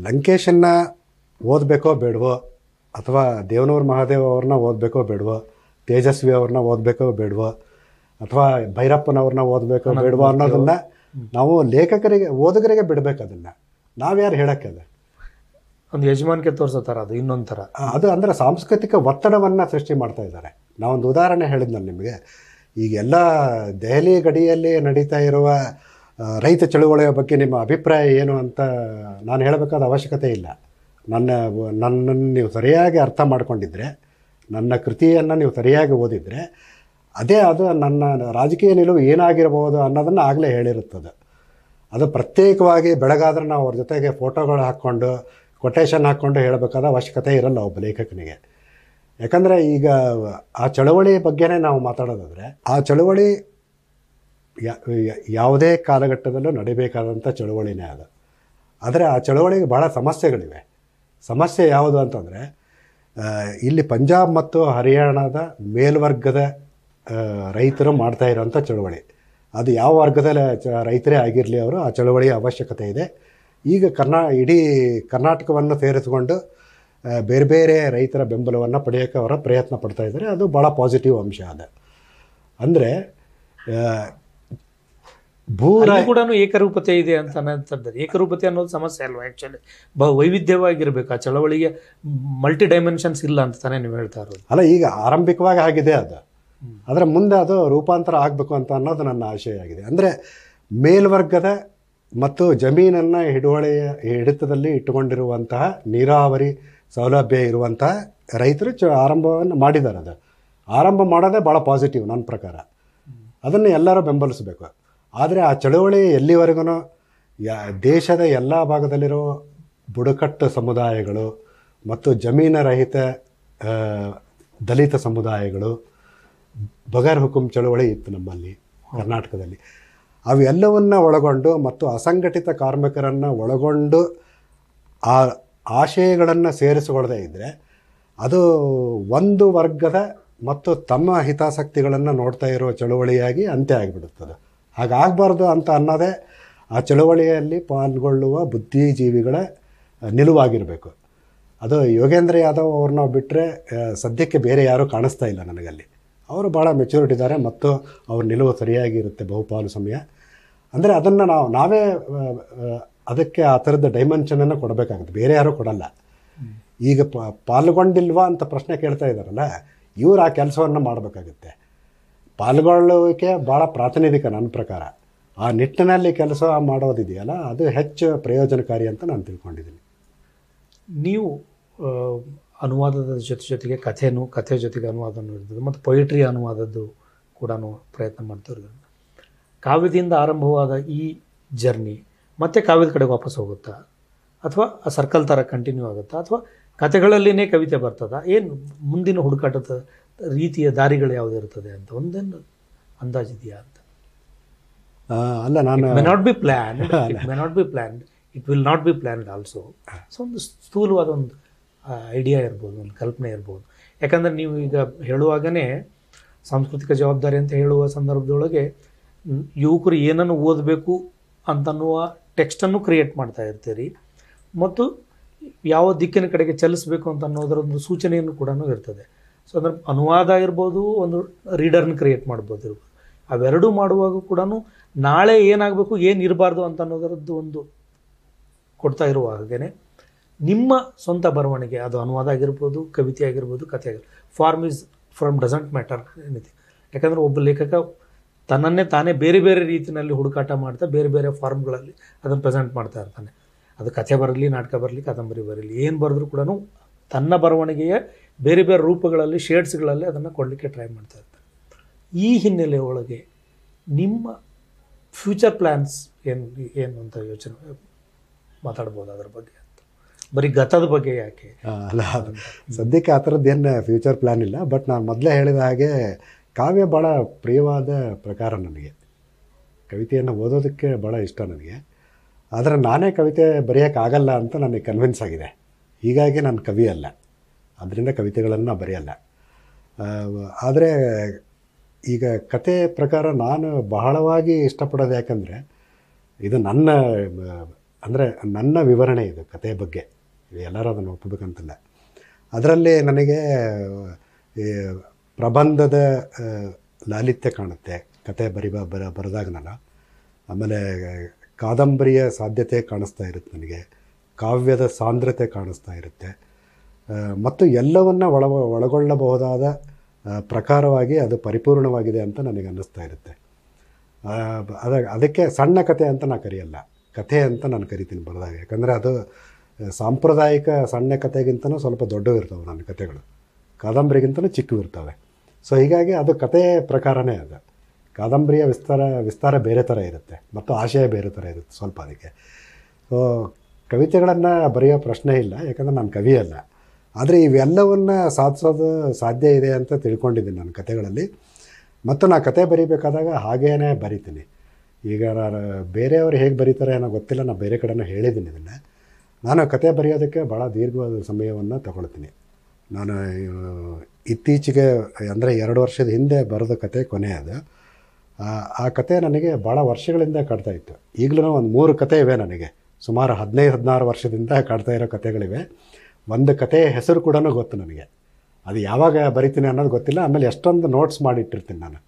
ಲಂಕೇಶನ್ನ ಓದಬೇಕೋ ಬೇಡವೋ ಅಥವಾ ದೇವನೂರು ಮಹಾದೇವ ಅವ್ರನ್ನ ಓದಬೇಕೋ ಬೇಡವೋ ತೇಜಸ್ವಿ ಅವ್ರನ್ನ ಓದಬೇಕೋ ಬೇಡವೋ ಅಥವಾ ಭೈರಪ್ಪನವ್ರನ್ನ ಓದಬೇಕೋ ಬೇಡವೋ ಅನ್ನೋದನ್ನು ನಾವು ಲೇಖಕರಿಗೆ ಓದಗರಿಗೆ ಬಿಡಬೇಕು ಅದನ್ನು ನಾವ್ಯಾರು ಅದು ಒಂದು ಯಜಮಾನಿಕೆ ತೋರಿಸೋ ಥರ ಅದು ಇನ್ನೊಂದು ಥರ ಅದು ಅಂದರೆ ಸಾಂಸ್ಕೃತಿಕ ಒತ್ತಡವನ್ನು ಸೃಷ್ಟಿ ಮಾಡ್ತಾ ಇದ್ದಾರೆ ನಾವೊಂದು ಉದಾಹರಣೆ ಹೇಳಿದ್ ನಾನು ನಿಮಗೆ ಈಗೆಲ್ಲ ದೆಹಲಿ ಗಡಿಯಲ್ಲಿ ನಡೀತಾ ಇರುವ ರೈತ ಚಳುವಳಿಯ ಬಗ್ಗೆ ನಿಮ್ಮ ಅಭಿಪ್ರಾಯ ಏನು ಅಂತ ನಾನು ಹೇಳಬೇಕಾದ ಅವಶ್ಯಕತೆ ಇಲ್ಲ ನನ್ನ ನನ್ನನ್ನು ನೀವು ಸರಿಯಾಗಿ ಅರ್ಥ ಮಾಡಿಕೊಂಡಿದ್ದರೆ ನನ್ನ ಕೃತಿಯನ್ನು ನೀವು ಸರಿಯಾಗಿ ಓದಿದರೆ ಅದೇ ಅದು ನನ್ನ ರಾಜಕೀಯ ನಿಲುವು ಏನಾಗಿರಬಹುದು ಅನ್ನೋದನ್ನು ಆಗಲೇ ಹೇಳಿರುತ್ತದೆ ಅದು ಪ್ರತ್ಯೇಕವಾಗಿ ಬೆಳಗಾದ್ರೆ ನಾವು ಅವ್ರ ಜೊತೆಗೆ ಫೋಟೋಗಳು ಹಾಕ್ಕೊಂಡು ಕೊಟೇಶನ್ ಹಾಕ್ಕೊಂಡು ಹೇಳಬೇಕಾದ ಅವಶ್ಯಕತೆ ಇರಲ್ಲ ಒಬ್ಬ ಲೇಖಕನಿಗೆ ಯಾಕಂದರೆ ಈಗ ಆ ಚಳವಳಿ ಬಗ್ಗೆನೇ ನಾವು ಮಾತಾಡೋದಾದರೆ ಆ ಚಳವಳಿ ಯಾವುದೇ ಕಾಲಘಟ್ಟದಲ್ಲೂ ನಡಿಬೇಕಾದಂಥ ಚಳವಳಿನೇ ಅದು ಆದರೆ ಆ ಚಳವಳಿಗೆ ಭಾಳ ಸಮಸ್ಯೆಗಳಿವೆ ಸಮಸ್ಯೆ ಯಾವುದು ಅಂತಂದರೆ ಇಲ್ಲಿ ಪಂಜಾಬ್ ಮತ್ತು ಹರಿಯಾಣದ ಮೇಲ್ವರ್ಗದ ರೈತರು ಮಾಡ್ತಾ ಇರೋಂಥ ಚಳವಳಿ ಅದು ಯಾವ ವರ್ಗದ ರೈತರೇ ಆಗಿರಲಿ ಅವರು ಆ ಚಳವಳಿಯ ಅವಶ್ಯಕತೆ ಇದೆ ಈಗ ಕರ್ನಾ ಇಡೀ ಕರ್ನಾಟಕವನ್ನು ಸೇರಿಸಿಕೊಂಡು ಬೇರೆ ಬೇರೆ ರೈತರ ಬೆಂಬಲವನ್ನು ಪಡೆಯೋಕ್ಕೆ ಅವರ ಪ್ರಯತ್ನ ಪಡ್ತಾ ಇದ್ದಾರೆ ಅದು ಭಾಳ ಪಾಸಿಟಿವ್ ಅಂಶ ಅದು ಅಂದರೆ ಭೂರ ಕೂಡ ಏಕರೂಪತೆ ಇದೆ ಅಂತ ಅನ್ನೋದು ಏಕರೂಪತೆ ಅನ್ನೋದು ಸಮಸ್ಯೆ ಅಲ್ವಾ ಆ್ಯಕ್ಚುಲಿ ಬಹು ವೈವಿಧ್ಯವಾಗಿರಬೇಕು ಆ ಚಳವಳಿಗೆ ಮಲ್ಟಿ ಡೈಮೆನ್ಷನ್ಸ್ ಇಲ್ಲ ಅಂತ ತಾನೇ ನೀವು ಹೇಳ್ತಾ ಇರೋದು ಅಲ್ಲ ಈಗ ಆರಂಭಿಕವಾಗಿ ಆಗಿದೆ ಅದು ಅದರ ಮುಂದೆ ಅದು ರೂಪಾಂತರ ಆಗಬೇಕು ಅಂತ ಅನ್ನೋದು ನನ್ನ ಆಶಯ ಆಗಿದೆ ಅಂದರೆ ಮೇಲ್ವರ್ಗದ ಮತ್ತು ಜಮೀನನ್ನು ಹಿಡುವಳಿಯ ಹಿಡಿತದಲ್ಲಿ ಇಟ್ಟುಕೊಂಡಿರುವಂತಹ ನೀರಾವರಿ ಸೌಲಭ್ಯ ಇರುವಂತಹ ರೈತರು ಚ ಆರಂಭವನ್ನು ಮಾಡಿದ್ದಾರೆ ಅದು ಆರಂಭ ಮಾಡೋದೇ ಭಾಳ ಪಾಸಿಟಿವ್ ನನ್ನ ಪ್ರಕಾರ ಅದನ್ನು ಎಲ್ಲರೂ ಬೆಂಬಲಿಸಬೇಕು ಆದರೆ ಆ ಚಳುವಳಿ ಎಲ್ಲಿವರೆಗೂ ಯಾ ದೇಶದ ಎಲ್ಲ ಭಾಗದಲ್ಲಿರೋ ಬುಡಕಟ್ಟು ಸಮುದಾಯಗಳು ಮತ್ತು ಜಮೀನ ರಹಿತ ದಲಿತ ಸಮುದಾಯಗಳು ಬಗರ್ ಹುಕುಂ ಚಳುವಳಿ ಇತ್ತು ನಮ್ಮಲ್ಲಿ ಕರ್ನಾಟಕದಲ್ಲಿ ಅವೆಲ್ಲವನ್ನು ಒಳಗೊಂಡು ಮತ್ತು ಅಸಂಘಟಿತ ಕಾರ್ಮಿಕರನ್ನು ಒಳಗೊಂಡು ಆ ಆಶಯಗಳನ್ನು ಸೇರಿಸಿಕೊಳ್ಳದೇ ಇದ್ದರೆ ಅದು ಒಂದು ವರ್ಗದ ಮತ್ತು ತಮ್ಮ ಹಿತಾಸಕ್ತಿಗಳನ್ನು ನೋಡ್ತಾ ಇರುವ ಚಳುವಳಿಯಾಗಿ ಅಂತ್ಯ ಆಗಿಬಿಡುತ್ತದೆ ಹಾಗಾಗಬಾರ್ದು ಅಂತ ಅನ್ನೋದೇ ಆ ಚಳುವಳಿಯಲ್ಲಿ ಪಾಲ್ಗೊಳ್ಳುವ ಬುದ್ಧಿಜೀವಿಗಳ ನಿಲುವಾಗಿರಬೇಕು ಅದು ಯೋಗೇಂದ್ರ ಯಾದವ್ ಅವ್ರನ್ನ ಬಿಟ್ಟರೆ ಸದ್ಯಕ್ಕೆ ಬೇರೆ ಯಾರೂ ಕಾಣಿಸ್ತಾ ಇಲ್ಲ ನನಗಲ್ಲಿ ಅವರು ಭಾಳ ಮೆಚೂರಿಟಿ ಇದ್ದಾರೆ ಮತ್ತು ಅವ್ರ ನಿಲುವು ಸರಿಯಾಗಿರುತ್ತೆ ಬಹುಪಾಲು ಸಮಯ ಅಂದರೆ ಅದನ್ನು ನಾವು ನಾವೇ ಅದಕ್ಕೆ ಆ ಥರದ ಡೈಮೆನ್ಷನನ್ನು ಕೊಡಬೇಕಾಗುತ್ತೆ ಬೇರೆ ಯಾರೂ ಕೊಡಲ್ಲ ಈಗ ಪಾಲ್ಗೊಂಡಿಲ್ವಾ ಅಂತ ಪ್ರಶ್ನೆ ಕೇಳ್ತಾ ಇದ್ದಾರಲ್ಲ ಇವರು ಆ ಕೆಲಸವನ್ನು ಮಾಡಬೇಕಾಗುತ್ತೆ ಪಾಲ್ಗೊಳ್ಳುವಿಕೆ ಭಾಳ ಪ್ರಾತಿನಿಧಿಕ ನನ್ನ ಪ್ರಕಾರ ಆ ನಿಟ್ಟಿನಲ್ಲಿ ಕೆಲಸ ಮಾಡೋದಿದೆಯಲ್ಲ ಅದು ಹೆಚ್ಚು ಪ್ರಯೋಜನಕಾರಿ ಅಂತ ನಾನು ತಿಳ್ಕೊಂಡಿದ್ದೀನಿ ನೀವು ಅನುವಾದದ ಜೊತೆ ಜೊತೆಗೆ ಕಥೆನೂ ಕಥೆ ಜೊತೆಗೆ ಅನುವಾದನೂ ಇರ್ತದೆ ಮತ್ತು ಪೊಯಿಟ್ರಿ ಅನುವಾದದ್ದು ಕೂಡ ಪ್ರಯತ್ನ ಮಾಡ್ತಾ ಕಾವ್ಯದಿಂದ ಆರಂಭವಾದ ಈ ಜರ್ನಿ ಮತ್ತೆ ಕಾವ್ಯದ ಕಡೆ ವಾಪಸ್ ಹೋಗುತ್ತಾ ಅಥವಾ ಆ ಸರ್ಕಲ್ ಥರ ಕಂಟಿನ್ಯೂ ಆಗುತ್ತಾ ಅಥವಾ ಕಥೆಗಳಲ್ಲಿನೇ ಕವಿತೆ ಬರ್ತದ ಏನು ಮುಂದಿನ ಹುಡುಕಾಟದ ರೀತಿಯ ದಾರಿಗಳು ಯಾವುದಿರ್ತದೆ ಅಂತ ಒಂದೇನು ಅಂದಾಜಿದೆಯಾ ಅಂತ ಅಲ್ಲ ನಾನು may not be plan may not be plan it will not be planned also so ಒಂದು ಸ್ಥೂಲವಾದ ಒಂದು ಐಡಿಯಾ ಇರ್ಬೋದು ಒಂದು ಕಲ್ಪನೆ ಇರ್ಬೋದು ಯಾಕಂದರೆ ನೀವು ಈಗ ಹೇಳುವಾಗನೇ ಸಾಂಸ್ಕೃತಿಕ ಜವಾಬ್ದಾರಿ ಅಂತ ಹೇಳುವ ಸಂದರ್ಭದೊಳಗೆ ಯುವಕರು ಏನನ್ನು ಓದಬೇಕು ಅಂತನ್ನುವ ಟೆಕ್ಸ್ಟನ್ನು ಕ್ರಿಯೇಟ್ ಮಾಡ್ತಾ ಇರ್ತೀರಿ ಮತ್ತು ಯಾವ ದಿಕ್ಕಿನ ಕಡೆಗೆ ಚಲಿಸಬೇಕು ಅಂತ ಅನ್ನೋದರ ಒಂದು ಸೂಚನೆಯನ್ನು ಕೂಡ ಇರ್ತದೆ ಸೊ ಅಂದರೆ ಅನುವಾದ ಇರ್ಬೋದು ಒಂದು ರೀಡರ್ನ ಕ್ರಿಯೇಟ್ ಮಾಡ್ಬೋದು ಇರ್ಬೋದು ಅವೆರಡೂ ಮಾಡುವಾಗ ಕೂಡ ನಾಳೆ ಏನಾಗಬೇಕು ಏನು ಇರಬಾರ್ದು ಅಂತ ಅನ್ನೋದರದ್ದು ಒಂದು ಕೊಡ್ತಾ ಇರುವ ಹಾಗೇ ನಿಮ್ಮ ಸ್ವಂತ ಬರವಣಿಗೆ ಅದು ಅನುವಾದ ಆಗಿರ್ಬೋದು ಕವಿತೆ ಆಗಿರ್ಬೋದು ಕಥೆ ಆಗಿರ್ಬೋದು form is from doesn't matter ಏನಿದೆ ಯಾಕಂದರೆ ಒಬ್ಬ ಲೇಖಕ ತನ್ನನ್ನೇ ತಾನೇ ಬೇರೆ ಬೇರೆ ರೀತಿಯಲ್ಲಿ ಹುಡುಕಾಟ ಮಾಡ್ತಾ ಬೇರೆ ಬೇರೆ ಫಾರ್ಮ್ಗಳಲ್ಲಿ ಅದನ್ನು ಪ್ರೆಸೆಂಟ್ ಮಾಡ್ತಾ ಇರ್ತಾನೆ ಅದು ಕಥೆ ಬರಲಿ ನಾಟಕ ಬರಲಿ ಕಾದಂಬರಿ ಬರಲಿ ಏನು ಬರೆದ್ರೂ ಕೂಡ ತನ್ನ ಬರವಣಿಗೆಯ ಬೇರೆ ಬೇರೆ ರೂಪಗಳಲ್ಲಿ ಶೇಡ್ಸ್ಗಳಲ್ಲಿ ಅದನ್ನು ಕೊಡಲಿಕ್ಕೆ ಟ್ರೈ ಮಾಡ್ತಾ ಇರ್ತಾನೆ ಈ ಹಿನ್ನೆಲೆ ಒಳಗೆ ನಿಮ್ಮ ಫ್ಯೂಚರ್ ಪ್ಲ್ಯಾನ್ಸ್ ಏನು ಏನು ಅಂತ ಯೋಚನೆ ಮಾತಾಡ್ಬೋದು ಅದ್ರ ಬಗ್ಗೆ ಅಂತ ಬರೀ ಗತದ ಬಗ್ಗೆ ಯಾಕೆ ಅಲ್ಲ ಸದ್ಯಕ್ಕೆ ಆ ಥರದ್ದು ಏನು ಫ್ಯೂಚರ್ ಪ್ಲ್ಯಾನ್ ಇಲ್ಲ ಬಟ್ ನಾನು ಮೊದಲೇ ಹೇಳಿದ ಹಾಗೆ ಕಾವ್ಯ ಭಾಳ ಪ್ರಿಯವಾದ ಪ್ರಕಾರ ನನಗೆ ಕವಿತೆಯನ್ನು ಓದೋದಕ್ಕೆ ಭಾಳ ಇಷ್ಟ ನನಗೆ ಆದರೆ ನಾನೇ ಕವಿತೆ ಬರೆಯೋಕ್ಕಾಗಲ್ಲ ಅಂತ ನನಗೆ ಕನ್ವಿನ್ಸ್ ಆಗಿದೆ ಹೀಗಾಗಿ ನಾನು ಕವಿ ಅಲ್ಲ ಅದರಿಂದ ಕವಿತೆಗಳನ್ನು ಬರೆಯಲ್ಲ ಆದರೆ ಈಗ ಕತೆ ಪ್ರಕಾರ ನಾನು ಬಹಳವಾಗಿ ಇಷ್ಟಪಡೋದು ಯಾಕಂದರೆ ಇದು ನನ್ನ ಅಂದರೆ ನನ್ನ ವಿವರಣೆ ಇದು ಕತೆ ಬಗ್ಗೆ ಎಲ್ಲರೂ ಅದನ್ನು ಒಪ್ಪಬೇಕಂತಲ್ಲ ಅದರಲ್ಲಿ ನನಗೆ ಪ್ರಬಂಧದ ಲಾಲಿತ್ಯ ಕಾಣುತ್ತೆ ಕತೆ ಬರಿ ಬರ ಬರೆದಾಗನಲ್ಲ ಆಮೇಲೆ ಕಾದಂಬರಿಯ ಸಾಧ್ಯತೆ ಕಾಣಿಸ್ತಾ ಇರುತ್ತೆ ನನಗೆ ಕಾವ್ಯದ ಸಾಂದ್ರತೆ ಕಾಣಿಸ್ತಾ ಇರುತ್ತೆ ಮತ್ತು ಎಲ್ಲವನ್ನು ಒಳ ಒಳಗೊಳ್ಳಬಹುದಾದ ಪ್ರಕಾರವಾಗಿ ಅದು ಪರಿಪೂರ್ಣವಾಗಿದೆ ಅಂತ ನನಗೆ ಅನ್ನಿಸ್ತಾ ಇರುತ್ತೆ ಅದ ಅದಕ್ಕೆ ಸಣ್ಣ ಕತೆ ಅಂತ ನಾನು ಕರೆಯಲ್ಲ ಕಥೆ ಅಂತ ನಾನು ಕರಿತೀನಿ ಬರೆದಾಗ ಯಾಕಂದರೆ ಅದು ಸಾಂಪ್ರದಾಯಿಕ ಸಣ್ಣ ಕಥೆಗಿಂತಲೂ ಸ್ವಲ್ಪ ದೊಡ್ಡವಿರ್ತವೆ ನನ್ನ ಕಥೆಗಳು ಕಾದಂಬರಿಗಿಂತಲೂ ಇರ್ತವೆ ಸೊ ಹೀಗಾಗಿ ಅದು ಕತೆ ಪ್ರಕಾರನೇ ಅದು ಕಾದಂಬರಿಯ ವಿಸ್ತಾರ ವಿಸ್ತಾರ ಬೇರೆ ಥರ ಇರುತ್ತೆ ಮತ್ತು ಆಶಯ ಬೇರೆ ಥರ ಇರುತ್ತೆ ಸ್ವಲ್ಪ ಅದಕ್ಕೆ ಸೊ ಕವಿತೆಗಳನ್ನು ಬರೆಯೋ ಪ್ರಶ್ನೆ ಇಲ್ಲ ಯಾಕಂದರೆ ನಾನು ಕವಿಯಲ್ಲ ಆದರೆ ಇವೆಲ್ಲವನ್ನು ಸಾಧಿಸೋದು ಸಾಧ್ಯ ಇದೆ ಅಂತ ತಿಳ್ಕೊಂಡಿದ್ದೀನಿ ನನ್ನ ಕತೆಗಳಲ್ಲಿ ಮತ್ತು ನಾನು ಕತೆ ಬರೀಬೇಕಾದಾಗ ಹಾಗೇ ಬರಿತೀನಿ ಈಗ ನಾನು ಬೇರೆಯವರು ಹೇಗೆ ಬರೀತಾರೆ ಅನ್ನೋ ಗೊತ್ತಿಲ್ಲ ನಾನು ಬೇರೆ ಕಡೆನೂ ಹೇಳಿದ್ದೀನಿ ಇದನ್ನು ನಾನು ಕತೆ ಬರೆಯೋದಕ್ಕೆ ಭಾಳ ದೀರ್ಘವಾದ ಸಮಯವನ್ನು ತಗೊಳ್ತೀನಿ ನಾನು ಇತ್ತೀಚೆಗೆ ಅಂದರೆ ಎರಡು ವರ್ಷದ ಹಿಂದೆ ಬರೆದ ಕತೆ ಕೊನೆ ಅದು ಆ ಕತೆ ನನಗೆ ಭಾಳ ವರ್ಷಗಳಿಂದ ಕಾಡ್ತಾ ಇತ್ತು ಈಗಲೂ ಒಂದು ಮೂರು ಕತೆ ಇವೆ ನನಗೆ ಸುಮಾರು ಹದಿನೈದು ಹದಿನಾರು ವರ್ಷದಿಂದ ಕಾಡ್ತಾ ಇರೋ ಕತೆಗಳಿವೆ ಒಂದು ಕತೆ ಹೆಸರು ಕೂಡ ಗೊತ್ತು ನನಗೆ ಅದು ಯಾವಾಗ ಬರಿತೀನಿ ಅನ್ನೋದು ಗೊತ್ತಿಲ್ಲ ಆಮೇಲೆ ಎಷ್ಟೊಂದು ನೋಟ್ಸ್ ಮಾಡಿಟ್ಟಿರ್ತೀನಿ ನಾನು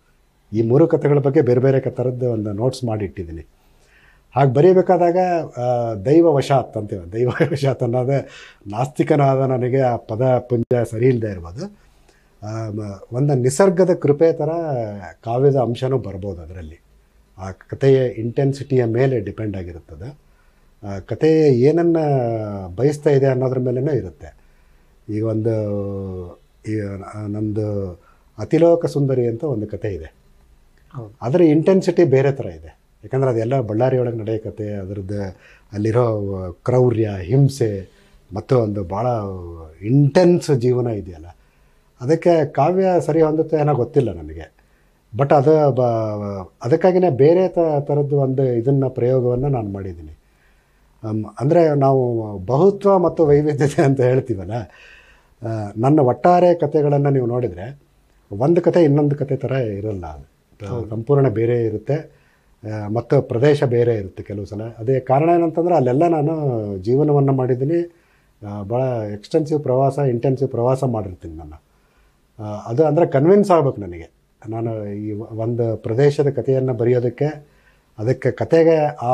ಈ ಮೂರು ಕತೆಗಳ ಬಗ್ಗೆ ಬೇರೆ ಬೇರೆ ಥರದ್ದು ಒಂದು ನೋಟ್ಸ್ ಮಾಡಿಟ್ಟಿದ್ದೀನಿ ಹಾಗೆ ಬರೀಬೇಕಾದಾಗ ದೈವ ವಶಾತ್ ಅಂತೀವಿ ದೈವ ವಶಾತ್ ಅನ್ನೋದೇ ನಾಸ್ತಿಕನಾದ ನನಗೆ ಆ ಪದ ಪುಂಜ ಸರಿ ಇಲ್ಲದೆ ಇರ್ಬೋದು ಒಂದು ನಿಸರ್ಗದ ಕೃಪೆ ಥರ ಕಾವ್ಯದ ಅಂಶನೂ ಬರ್ಬೋದು ಅದರಲ್ಲಿ ಆ ಕಥೆಯ ಇಂಟೆನ್ಸಿಟಿಯ ಮೇಲೆ ಡಿಪೆಂಡ್ ಆಗಿರುತ್ತದೆ ಕತೆ ಏನನ್ನು ಬಯಸ್ತಾ ಇದೆ ಅನ್ನೋದ್ರ ಮೇಲೇ ಇರುತ್ತೆ ಈಗ ಒಂದು ಈ ನಮ್ಮದು ಅತಿಲೋಕ ಸುಂದರಿ ಅಂತ ಒಂದು ಕತೆ ಇದೆ ಅದರ ಇಂಟೆನ್ಸಿಟಿ ಬೇರೆ ಥರ ಇದೆ ಯಾಕಂದರೆ ಅದೆಲ್ಲ ಬಳ್ಳಾರಿಯೊಳಗೆ ನಡೆಯೋ ಕತೆ ಅದರದ್ದು ಅಲ್ಲಿರೋ ಕ್ರೌರ್ಯ ಹಿಂಸೆ ಮತ್ತು ಒಂದು ಭಾಳ ಇಂಟೆನ್ಸ್ ಜೀವನ ಇದೆಯಲ್ಲ ಅದಕ್ಕೆ ಕಾವ್ಯ ಸರಿ ಹೊಂದುತ್ತೆ ಏನೋ ಗೊತ್ತಿಲ್ಲ ನನಗೆ ಬಟ್ ಅದು ಬ ಅದಕ್ಕಾಗಿಯೇ ಬೇರೆ ಥರದ್ದು ಒಂದು ಇದನ್ನು ಪ್ರಯೋಗವನ್ನು ನಾನು ಮಾಡಿದ್ದೀನಿ ಅಂದರೆ ನಾವು ಬಹುತ್ವ ಮತ್ತು ವೈವಿಧ್ಯತೆ ಅಂತ ಹೇಳ್ತೀವಲ್ಲ ನನ್ನ ಒಟ್ಟಾರೆ ಕಥೆಗಳನ್ನು ನೀವು ನೋಡಿದರೆ ಒಂದು ಕತೆ ಇನ್ನೊಂದು ಕತೆ ಥರ ಇರಲ್ಲ ಅದು ಸಂಪೂರ್ಣ ಬೇರೆ ಇರುತ್ತೆ ಮತ್ತು ಪ್ರದೇಶ ಬೇರೆ ಇರುತ್ತೆ ಕೆಲವು ಸಲ ಅದೇ ಕಾರಣ ಏನಂತಂದರೆ ಅಲ್ಲೆಲ್ಲ ನಾನು ಜೀವನವನ್ನು ಮಾಡಿದ್ದೀನಿ ಭಾಳ ಎಕ್ಸ್ಟೆನ್ಸಿವ್ ಪ್ರವಾಸ ಇಂಟೆನ್ಸಿವ್ ಪ್ರವಾಸ ಮಾಡಿರ್ತೀನಿ ನಾನು ಅದು ಅಂದರೆ ಕನ್ವಿನ್ಸ್ ಆಗ್ಬೇಕು ನನಗೆ ನಾನು ಈ ಒಂದು ಪ್ರದೇಶದ ಕಥೆಯನ್ನು ಬರೆಯೋದಕ್ಕೆ ಅದಕ್ಕೆ ಕತೆಗೆ ಆ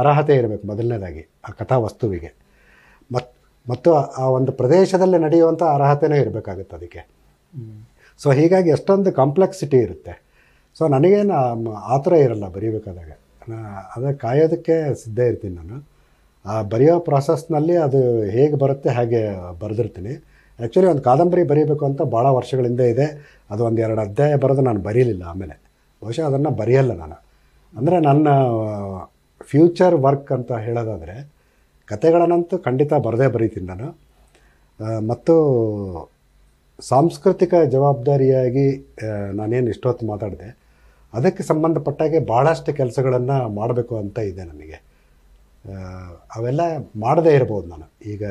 ಅರ್ಹತೆ ಇರಬೇಕು ಮೊದಲನೇದಾಗಿ ಆ ಕಥಾ ವಸ್ತುವಿಗೆ ಮತ್ತು ಆ ಒಂದು ಪ್ರದೇಶದಲ್ಲಿ ನಡೆಯುವಂಥ ಅರ್ಹತೆನೇ ಇರಬೇಕಾಗುತ್ತೆ ಅದಕ್ಕೆ ಸೊ ಹೀಗಾಗಿ ಎಷ್ಟೊಂದು ಕಾಂಪ್ಲೆಕ್ಸಿಟಿ ಇರುತ್ತೆ ಸೊ ನನಗೇನು ಆ ಥರ ಇರಲ್ಲ ಬರೀಬೇಕಾದಾಗ ನಾ ಕಾಯೋದಕ್ಕೆ ಸಿದ್ಧ ಇರ್ತೀನಿ ನಾನು ಆ ಬರೆಯೋ ಪ್ರಾಸೆಸ್ನಲ್ಲಿ ಅದು ಹೇಗೆ ಬರುತ್ತೆ ಹಾಗೆ ಬರೆದಿರ್ತೀನಿ ಆ್ಯಕ್ಚುಲಿ ಒಂದು ಕಾದಂಬರಿ ಬರೀಬೇಕು ಅಂತ ಭಾಳ ವರ್ಷಗಳಿಂದ ಇದೆ ಅದು ಒಂದು ಎರಡು ಅಧ್ಯಾಯ ಬರೋದು ನಾನು ಬರೀಲಿಲ್ಲ ಆಮೇಲೆ ಬಹುಶಃ ಅದನ್ನು ಬರೆಯಲ್ಲ ನಾನು ಅಂದರೆ ನನ್ನ ಫ್ಯೂಚರ್ ವರ್ಕ್ ಅಂತ ಹೇಳೋದಾದರೆ ಕತೆಗಳನ್ನಂತೂ ಖಂಡಿತ ಬರದೇ ಬರೀತೀನಿ ನಾನು ಮತ್ತು ಸಾಂಸ್ಕೃತಿಕ ಜವಾಬ್ದಾರಿಯಾಗಿ ನಾನೇನು ಇಷ್ಟೊತ್ತು ಮಾತಾಡಿದೆ ಅದಕ್ಕೆ ಸಂಬಂಧಪಟ್ಟಾಗೆ ಭಾಳಷ್ಟು ಕೆಲಸಗಳನ್ನು ಮಾಡಬೇಕು ಅಂತ ಇದೆ ನನಗೆ ಅವೆಲ್ಲ ಮಾಡದೇ ಇರ್ಬೋದು ನಾನು ಈಗ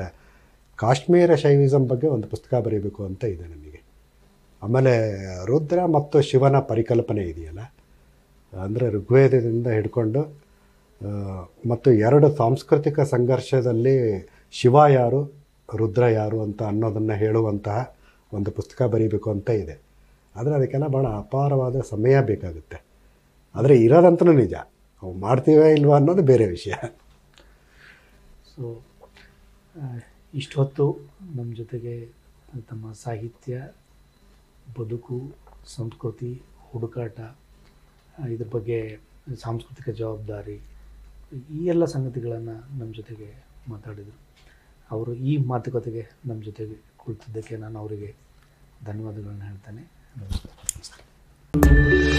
ಕಾಶ್ಮೀರ ಶೈವಿಸಮ್ ಬಗ್ಗೆ ಒಂದು ಪುಸ್ತಕ ಬರೀಬೇಕು ಅಂತ ಇದೆ ನನಗೆ ಆಮೇಲೆ ರುದ್ರ ಮತ್ತು ಶಿವನ ಪರಿಕಲ್ಪನೆ ಇದೆಯಲ್ಲ ಅಂದರೆ ಋಗ್ವೇದದಿಂದ ಹಿಡ್ಕೊಂಡು ಮತ್ತು ಎರಡು ಸಾಂಸ್ಕೃತಿಕ ಸಂಘರ್ಷದಲ್ಲಿ ಶಿವ ಯಾರು ರುದ್ರ ಯಾರು ಅಂತ ಅನ್ನೋದನ್ನು ಹೇಳುವಂತಹ ಒಂದು ಪುಸ್ತಕ ಬರೀಬೇಕು ಅಂತ ಇದೆ ಆದರೆ ಅದಕ್ಕೆಲ್ಲ ಭಾಳ ಅಪಾರವಾದ ಸಮಯ ಬೇಕಾಗುತ್ತೆ ಆದರೆ ಇರೋದಂತಲೂ ನಿಜ ಅವು ಮಾಡ್ತೀವ ಇಲ್ವಾ ಅನ್ನೋದು ಬೇರೆ ವಿಷಯ ಸೊ ಇಷ್ಟೊತ್ತು ನಮ್ಮ ಜೊತೆಗೆ ತಮ್ಮ ಸಾಹಿತ್ಯ ಬದುಕು ಸಂಸ್ಕೃತಿ ಹುಡುಕಾಟ ಇದ್ರ ಬಗ್ಗೆ ಸಾಂಸ್ಕೃತಿಕ ಜವಾಬ್ದಾರಿ ಈ ಎಲ್ಲ ಸಂಗತಿಗಳನ್ನು ನಮ್ಮ ಜೊತೆಗೆ ಮಾತಾಡಿದರು ಅವರು ಈ ಮಾತುಕತೆಗೆ ನಮ್ಮ ಜೊತೆಗೆ ಕುಳಿತಿದ್ದಕ್ಕೆ ನಾನು ಅವರಿಗೆ ಧನ್ಯವಾದಗಳನ್ನು ಹೇಳ್ತಾನೆ ನಮಸ್ಕಾರ